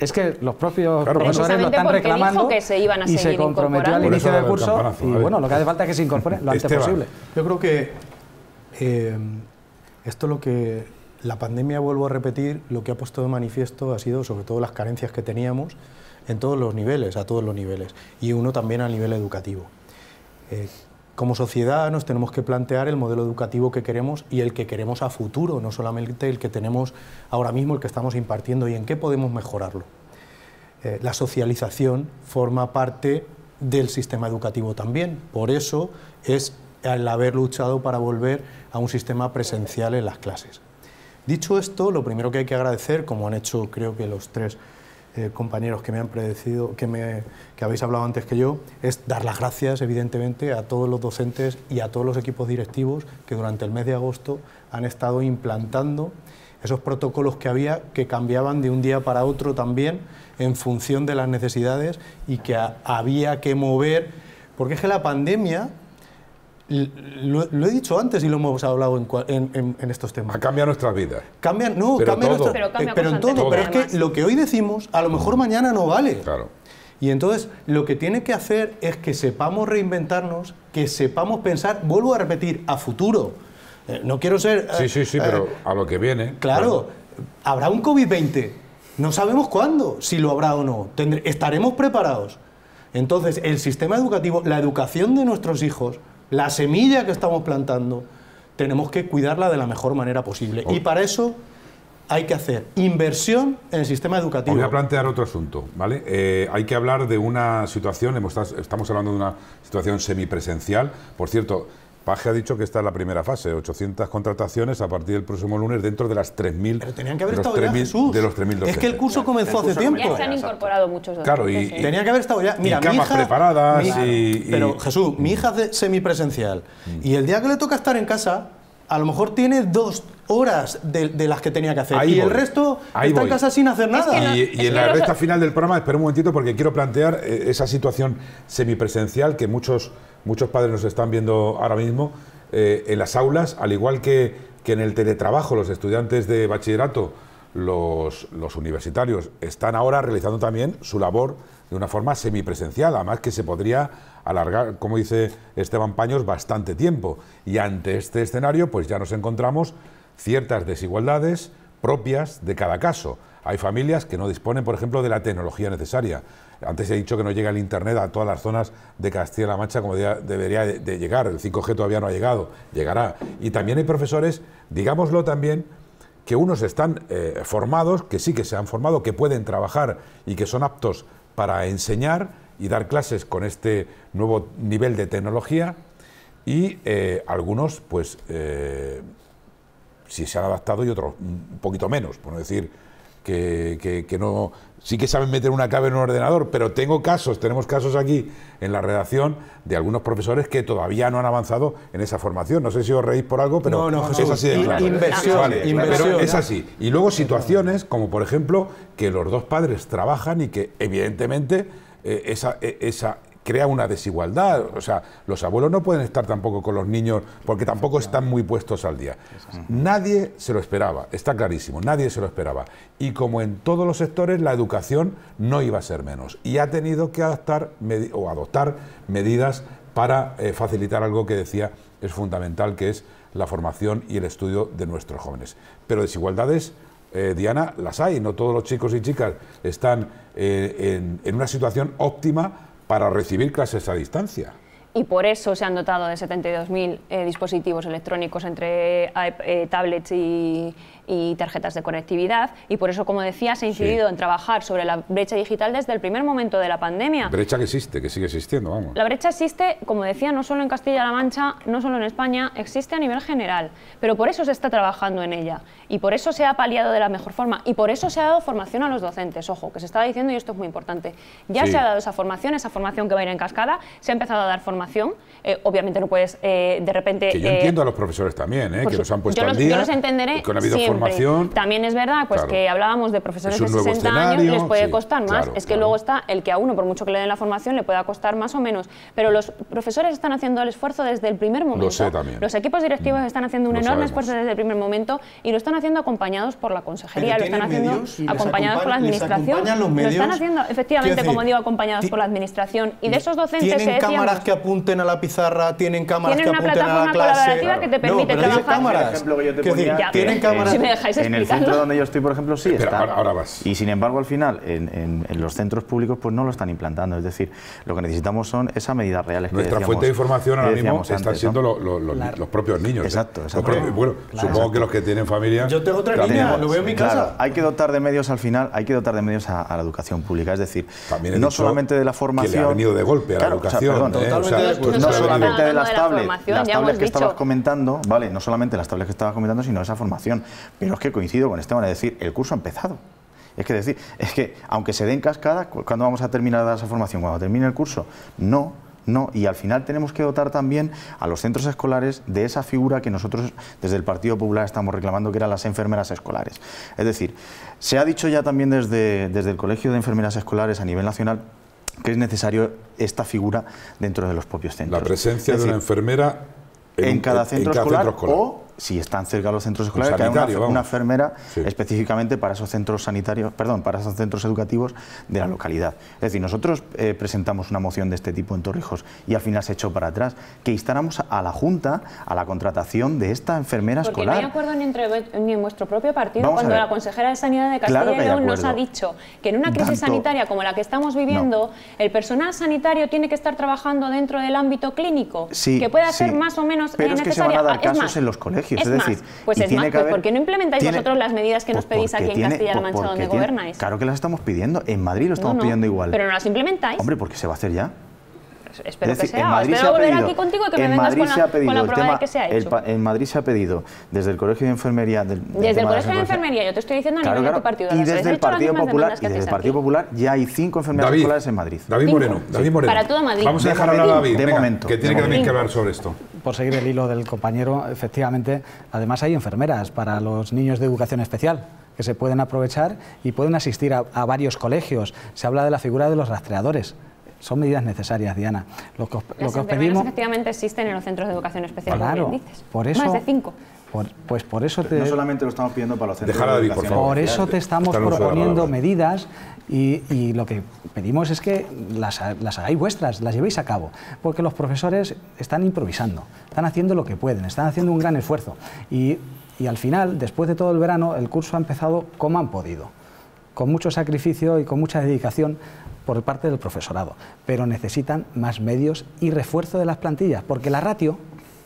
A: es, que los propios profesores lo están reclamando
B: que se iban a y se al
C: inicio del curso. Y bueno, lo que hace falta es que se incorporen lo antes posible. Yo creo que
D: eh, esto lo que la pandemia, vuelvo a repetir, lo que ha puesto de manifiesto ha sido sobre todo las carencias que teníamos en todos los niveles, a todos los niveles, y uno también a nivel educativo. Eh, como sociedad nos tenemos que plantear el modelo educativo que queremos y el que queremos a futuro, no solamente el que tenemos ahora mismo, el que estamos impartiendo y en qué podemos mejorarlo. Eh, la socialización forma parte del sistema educativo también, por eso es el haber luchado para volver a un sistema presencial en las clases. Dicho esto, lo primero que hay que agradecer, como han hecho creo que los tres eh, compañeros que me han predecido, que, me, que habéis hablado antes que yo, es dar las gracias, evidentemente, a todos los docentes y a todos los equipos directivos que durante el mes de agosto han estado implantando esos protocolos que había que cambiaban de un día para otro también en función de las necesidades y que había que mover, porque es que la pandemia lo, he dicho antes y lo hemos hablado en, estos temas. Cambia nuestras vidas. Cambia, no, pero cambia pero, eh, en todo, Pero es que lo que hoy decimos, a lo mejor mm. mañana no vale. Claro. Y entonces lo que tiene que hacer es que sepamos reinventarnos, que sepamos pensar, vuelvo a repetir, a futuro. Eh, no quiero ser... Eh, sí, sí, sí, pero
A: a lo que viene. Claro,
D: habrá un COVID-20. No sabemos cuándo, si lo habrá o no. estaremos preparados. Entonces, el sistema educativo, la educación de nuestros hijos, la semilla que estamos plantando, tenemos que cuidarla de la mejor manera posible. Y para eso hay que hacer
A: inversión en el sistema educativo. Voy a plantear otro asunto, ¿vale? Eh, hay que hablar de una situación, estamos hablando de una situación semipresencial. Por cierto, Paje ha dicho que está en la primera fase, 800 contrataciones a partir del próximo lunes dentro de las 3.000. Pero tenían que haber estado ya, De los 3.000 Es que el curso comenzó hace tiempo. Ya
B: se han incorporado muchos Claro, y, que haber
A: estado ya. Mira,
D: camas preparadas y, Pero Jesús, mi mm. hija es semipresencial mm. y el día que le toca estar en casa, a lo mejor tiene dos horas de, las que tenía que hacer y el resto está en casa sin hacer nada. y, en la recta
A: final del programa, espera un momentito porque quiero plantear eh, esa situación semipresencial que muchos muchos padres nos están viendo ahora mismo, eh, en las aulas, al igual que, que, en el teletrabajo, los estudiantes de bachillerato, los, los, universitarios, están ahora realizando también su labor de una forma semipresencial, además que se podría alargar, como dice Esteban Paños, bastante tiempo. Y ante este escenario, pues ya nos encontramos ciertas desigualdades propias de cada caso. Hay familias que no disponen, por ejemplo, de la tecnología necesaria. Antes he dicho que no llega el Internet a todas las zonas de Castilla-La Mancha como debería de, llegar. El 5G todavía no ha llegado, llegará. Y también hay profesores, digámoslo también, que unos están eh, formados, que sí que se han formado, que pueden trabajar y que son aptos para enseñar y dar clases con este nuevo nivel de tecnología y eh, algunos pues eh, si se han adaptado y otros un poquito menos, por no decir que, que, no, sí que saben meter una clave en un ordenador, pero tengo casos, tenemos casos aquí en la redacción de algunos profesores que todavía no han avanzado en esa formación. No sé si os reís por algo, pero es así de claro. Inversión, Pero es así. Y luego situaciones como, por ejemplo, que los dos padres trabajan y que evidentemente eh, esa, eh, esa, crea una desigualdad. O sea, los abuelos no pueden estar tampoco con los niños porque tampoco están muy puestos al día. Nadie se lo esperaba, está clarísimo, nadie se lo esperaba. Y como en todos los sectores, la educación no iba a ser menos. Y ha tenido que adaptar o adoptar medidas para eh, facilitar algo que decía es fundamental, que es la formación y el estudio de nuestros jóvenes. Pero desigualdades eh, Diana, las hay. No todos los chicos y chicas están eh, en, una situación óptima para recibir clases a distancia.
B: Y por eso se han dotado de 72.000 mil eh, dispositivos electrónicos entre eh, tablets y y tarjetas de conectividad. Y por eso, como decía, se ha incidido en trabajar sobre la brecha digital desde el primer momento de la pandemia.
A: Brecha que existe, que sigue existiendo, vamos. La
B: brecha existe, como decía, no solo en Castilla-La Mancha, no solo en España, existe a nivel general. Pero por eso se está trabajando en ella. Y por eso se ha paliado de la mejor forma. Y por eso se ha dado formación a los docentes. Ojo, que se estaba diciendo, y esto es muy importante. Ya se ha dado esa formación, esa formación que va a ir en cascada. Se ha empezado a dar formación. Eh, obviamente no puedes, eh, de repente... Que yo entiendo
A: eh, a los profesores también, que los han puesto yo al día. Yo los entenderé
B: también es verdad pues que hablábamos de profesores de 60 años, les puede costar más. es que luego está el que a uno, por mucho que le den la formación, le pueda costar más o menos. Pero los profesores están haciendo el esfuerzo desde el primer momento. Lo sé también. Los equipos directivos mm, están haciendo un enorme esfuerzo desde el primer momento y lo están haciendo acompañados por la consejería, lo están haciendo acompañados por la administración. Los medios, lo están haciendo, efectivamente, como digo, acompañados por la administración. Y de esos docentes Tienen cámaras
D: que apunten a la pizarra, tienen cámaras que apunten a la clase. Tienen una plataforma colaborativa que te permite trabajar. cámaras. Tienen cámaras en el centro donde yo estoy, por ejemplo, sí
E: está. Ahora, Y sin embargo, al final, en, los centros públicos, pues no lo están implantando. Es decir, lo que necesitamos son esas medidas reales. Nuestra fuente de información ahora mismo están siendo los propios niños. ¿eh? Exacto,
A: bueno, supongo que los que tienen familia. Yo tengo otra idea veo mi casa.
E: hay que dotar de medios al final, hay que dotar de medios a, la educación pública. Es decir, no solamente de la formación. Que le ha venido de golpe a la educación. ¿eh? no solamente de las tablets, las tablets que estabas comentando, vale, no solamente las tablets que estabas comentando, sino esa formación. Pero es que coincido con Esteban, es decir, el curso ha empezado. Es que decir, es que aunque se den cascadas, ¿cuándo vamos a terminar esa formación? ¿Cuando termine el curso? No, no. Y al final tenemos que dotar también a los centros escolares de esa figura que nosotros desde el Partido Popular estamos reclamando, que eran las enfermeras escolares. Es decir, se ha dicho ya también desde, desde el Colegio de Enfermeras Escolares a nivel nacional que es necesario esta figura dentro de los propios centros. La presencia de una enfermera
A: en, cada, centro en escolar,
E: si están cerca los centros escolares, que una, enfermera específicamente para esos centros sanitarios, perdón, para esos centros educativos de la localidad. Es decir, nosotros eh, presentamos una moción de este tipo en Torrijos y al final se echó para atrás, que instáramos a la Junta a la contratación de esta enfermera escolar. No hay
B: acuerdo ni, en vuestro propio partido cuando la consejera de Sanidad de Castilla y León nos ha dicho que en una crisis sanitaria como la que estamos viviendo, el personal sanitario tiene que estar trabajando dentro del ámbito clínico, que pueda ser más o menos dar casos en los
E: colegios. Es, decir, pues, pues ¿por qué no implementáis vosotros
B: las medidas que nos pues pedís aquí en Castilla-La pues Mancha, donde gobernáis? Claro
E: que las estamos pidiendo, en Madrid lo estamos pidiendo igual. Pero no
B: las implementáis. Hombre,
E: porque se va a hacer ya. Pues espero que sea. En Madrid espero se volver aquí contigo y que me ha pedido, de en Madrid se ha pedido desde el Colegio de Enfermería... Del, desde el Colegio de, Enfermería,
B: yo te estoy diciendo a nivel de tu partido. Y desde, el Partido, Popular, el Partido
E: Popular ya hay cinco enfermeras en Madrid. David Moreno, David
A: Moreno. Para Madrid. Vamos a dejar hablar a David, que tiene que también hablar sobre esto.
C: Por seguir el hilo del compañero, efectivamente, además hay enfermeras para los niños de educación especial que se pueden aprovechar y pueden asistir a varios colegios. Se habla de la figura de los rastreadores. Son medidas necesarias, Diana. Lo que lo que efectivamente
B: existen en los centros de educación especial, dices. Por
C: eso, de cinco. pues por eso No
E: solamente lo estamos pidiendo para los centros de educación. Por, por, eso te estamos proponiendo
C: medidas y, lo que pedimos es que las, hagáis vuestras, las llevéis a cabo, porque los profesores están improvisando, están haciendo lo que pueden, están haciendo un gran esfuerzo y, y al final, después de todo el verano, el curso ha empezado como han podido, con mucho sacrificio y con mucha dedicación por parte del profesorado, pero necesitan más medios y refuerzo de las plantillas, porque la ratio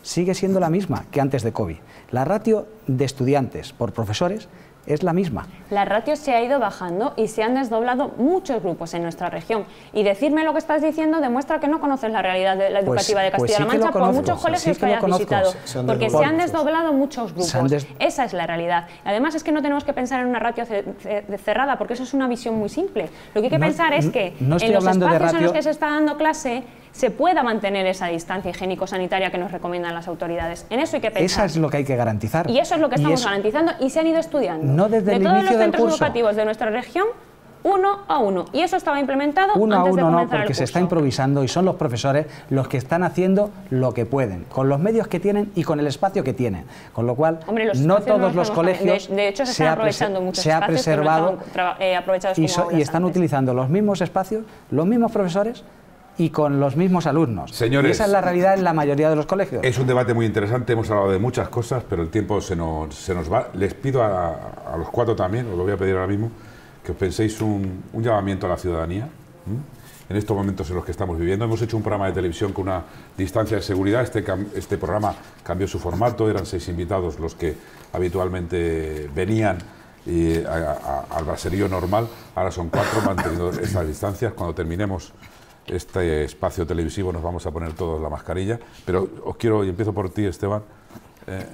C: sigue siendo la misma que antes de COVID. La ratio de estudiantes por profesores es la misma.
B: La ratio se ha ido bajando y se han desdoblado muchos grupos en nuestra región. Y decirme lo que estás diciendo demuestra que no conoces la realidad de la pues educativa de pues Castilla-La Mancha por muchos colegios que, he hayas visitado. porque se han desdoblado muchos grupos. Esa es la realidad. Además es que no tenemos que pensar en una ratio cerrada porque eso es una visión muy simple. Lo que hay que pensar es que en los espacios en los que se está dando clase se pueda mantener esa distancia higiénico-sanitaria que nos recomiendan las autoridades. En eso hay que pensar. Eso es
C: lo que hay que garantizar. Y eso es lo que estamos
B: garantizando y se han ido estudiando. No desde todos los centros educativos de nuestra región, uno a uno. Y eso estaba implementado uno a uno de no, porque se está
C: improvisando y son los profesores los que están haciendo lo que pueden, con los medios que tienen y con el espacio que tienen. Con lo cual, no todos los, colegios de, hecho, se, han ha preservado
B: eh, y,
C: están utilizando los mismos espacios, los mismos profesores y con los mismos alumnos. Señores, esa es la realidad en la mayoría de los colegios.
A: Es un debate muy interesante, hemos hablado de muchas cosas, pero el tiempo se nos, se nos va. Les pido a, los cuatro también, os lo voy a pedir ahora mismo, que os penséis un, llamamiento a la ciudadanía. En estos momentos en los que estamos viviendo, hemos hecho un programa de televisión con una distancia de seguridad. Este, este programa cambió su formato, eran seis invitados los que habitualmente venían al braserío normal. Ahora son cuatro manteniendo estas distancias. Cuando terminemos este espacio televisivo nos vamos a poner todos la mascarilla, pero os quiero, y empiezo por ti Esteban, eh,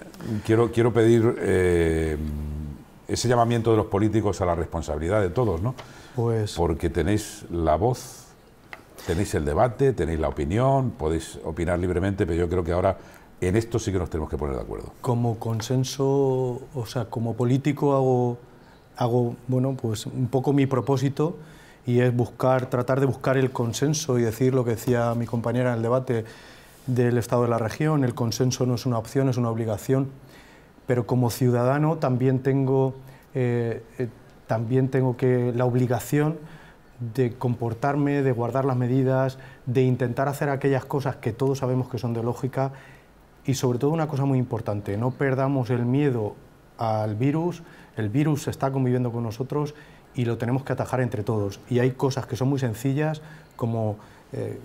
A: quiero, quiero pedir eh, ese llamamiento de los políticos a la responsabilidad de todos, ¿no? Pues... Porque tenéis la voz, tenéis el debate, tenéis la opinión, podéis opinar libremente, pero yo creo que ahora en esto sí que nos tenemos que poner de acuerdo.
D: Como consenso, o sea, como político hago, hago bueno, pues un poco mi propósito y es buscar, tratar de buscar el consenso y decir lo que decía mi compañera en el debate del estado de la región, el consenso no es una opción, es una obligación, pero como ciudadano también tengo, eh, eh, también tengo que, la obligación de comportarme, de guardar las medidas, de intentar hacer aquellas cosas que todos sabemos que son de lógica y sobre todo una cosa muy importante, no perdamos el miedo al virus, el virus está conviviendo con nosotros y lo tenemos que atajar entre todos. Y hay cosas que son muy sencillas, como eh,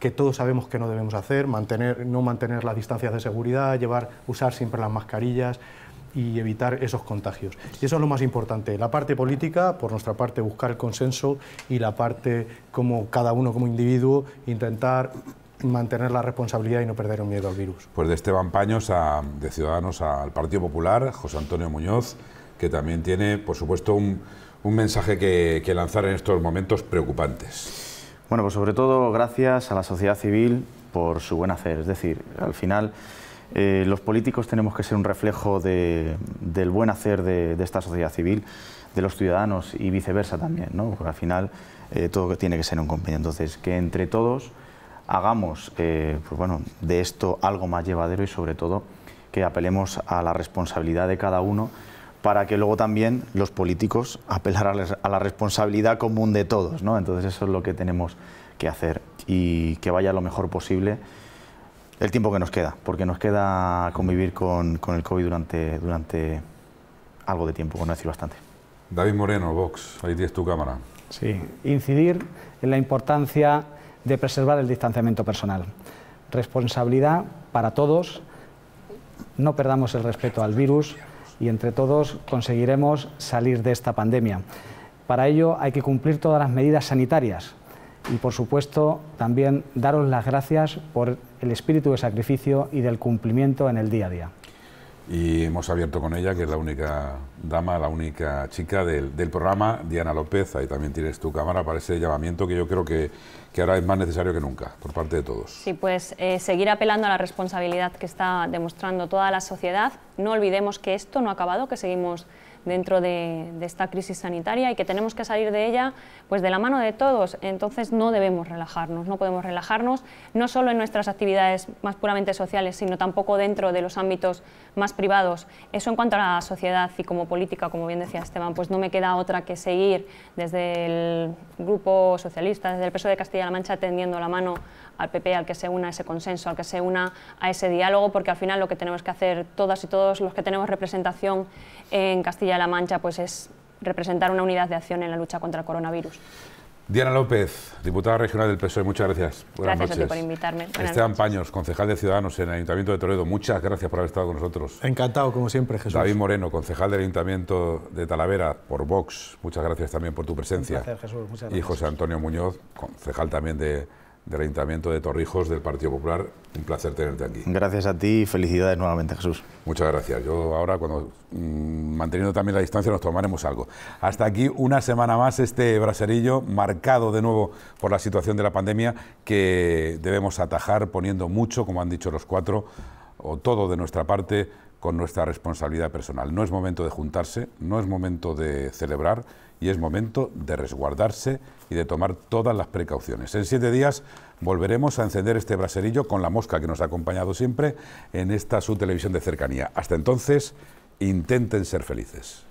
D: que todos sabemos que no debemos hacer, mantener, no mantener las distancias de seguridad, llevar, usar siempre las mascarillas y evitar esos contagios. Y eso es lo más importante. La parte política, por nuestra parte, buscar el consenso y la parte como cada uno como individuo, intentar mantener la responsabilidad y no perder el miedo al virus.
A: Pues de Esteban Paños a, de Ciudadanos al Partido Popular, José Antonio Muñoz, que también tiene, por supuesto, un un mensaje que, lanzar en estos momentos preocupantes? Bueno, pues sobre todo
E: gracias a la sociedad civil por su buen hacer. Es decir, al final eh, los políticos tenemos que ser un reflejo del buen hacer de, esta sociedad civil, de los ciudadanos y viceversa también, ¿no? Porque al final eh, todo tiene que ser un convenio. Entonces, que entre todos hagamos eh, pues bueno, de esto algo más llevadero y sobre todo que apelemos a la responsabilidad de cada uno para que luego también los políticos apelaran a la responsabilidad común de todos. ¿no? Entonces eso es lo que tenemos que hacer y que vaya lo mejor posible el tiempo que nos queda, porque nos queda convivir con, el COVID durante, durante algo de tiempo, por no decir bastante.
A: David Moreno, Vox, ahí tienes tu cámara.
C: Sí, incidir en la importancia de preservar el distanciamiento personal. Responsabilidad para todos, no perdamos el respeto al virus, y entre todos conseguiremos salir de esta pandemia. Para ello hay que cumplir todas las medidas sanitarias y, por supuesto, también daros las gracias por el espíritu de sacrificio y del cumplimiento en el día a día
A: y hemos abierto con ella, que es la única dama, la única chica del, programa, Diana López, ahí también tienes tu cámara para ese llamamiento que yo creo que, que ahora es más necesario que nunca por parte de todos. Sí,
B: pues eh, seguir apelando a la responsabilidad que está demostrando toda la sociedad. No olvidemos que esto no ha acabado, que seguimos dentro de, esta crisis sanitaria y que tenemos que salir de ella pues de la mano de todos. Entonces no debemos relajarnos, no podemos relajarnos no solo en nuestras actividades más puramente sociales, sino tampoco dentro de los ámbitos más privados. Eso en cuanto a la sociedad y como política, como bien decía Esteban, pues no me queda otra que seguir desde el Grupo Socialista, desde el PSOE de Castilla-La Mancha, tendiendo la mano al PP, al que se una ese consenso, al que se una a ese diálogo, porque al final lo que tenemos que hacer todas y todos los que tenemos representación en Castilla-La Mancha pues es representar una unidad de acción en la lucha contra el coronavirus.
A: Diana López, diputada regional del PSOE, muchas gracias. gracias a ti por
B: invitarme. Esteban
A: Paños, concejal de Ciudadanos en el Ayuntamiento de Toledo, muchas gracias por haber estado con nosotros. Encantado, como siempre, Jesús. David Moreno, concejal del Ayuntamiento de Talavera, por Vox, muchas gracias también por tu presencia. Jesús, Y José Antonio Muñoz, concejal también de del Ayuntamiento de Torrijos del Partido Popular. Un placer tenerte aquí. Gracias a ti y felicidades nuevamente, Jesús. Muchas gracias. Yo ahora, cuando mm, manteniendo también la distancia, nos tomaremos algo. Hasta aquí una semana más este braserillo marcado de nuevo por la situación de la pandemia que debemos atajar poniendo mucho, como han dicho los cuatro, o todo de nuestra parte con nuestra responsabilidad personal. No es momento de juntarse, no es momento de celebrar y es momento de resguardarse y de tomar todas las precauciones. En siete días volveremos a encender este braserillo con la mosca que nos ha acompañado siempre en esta su televisión de cercanía. Hasta entonces, intenten ser felices.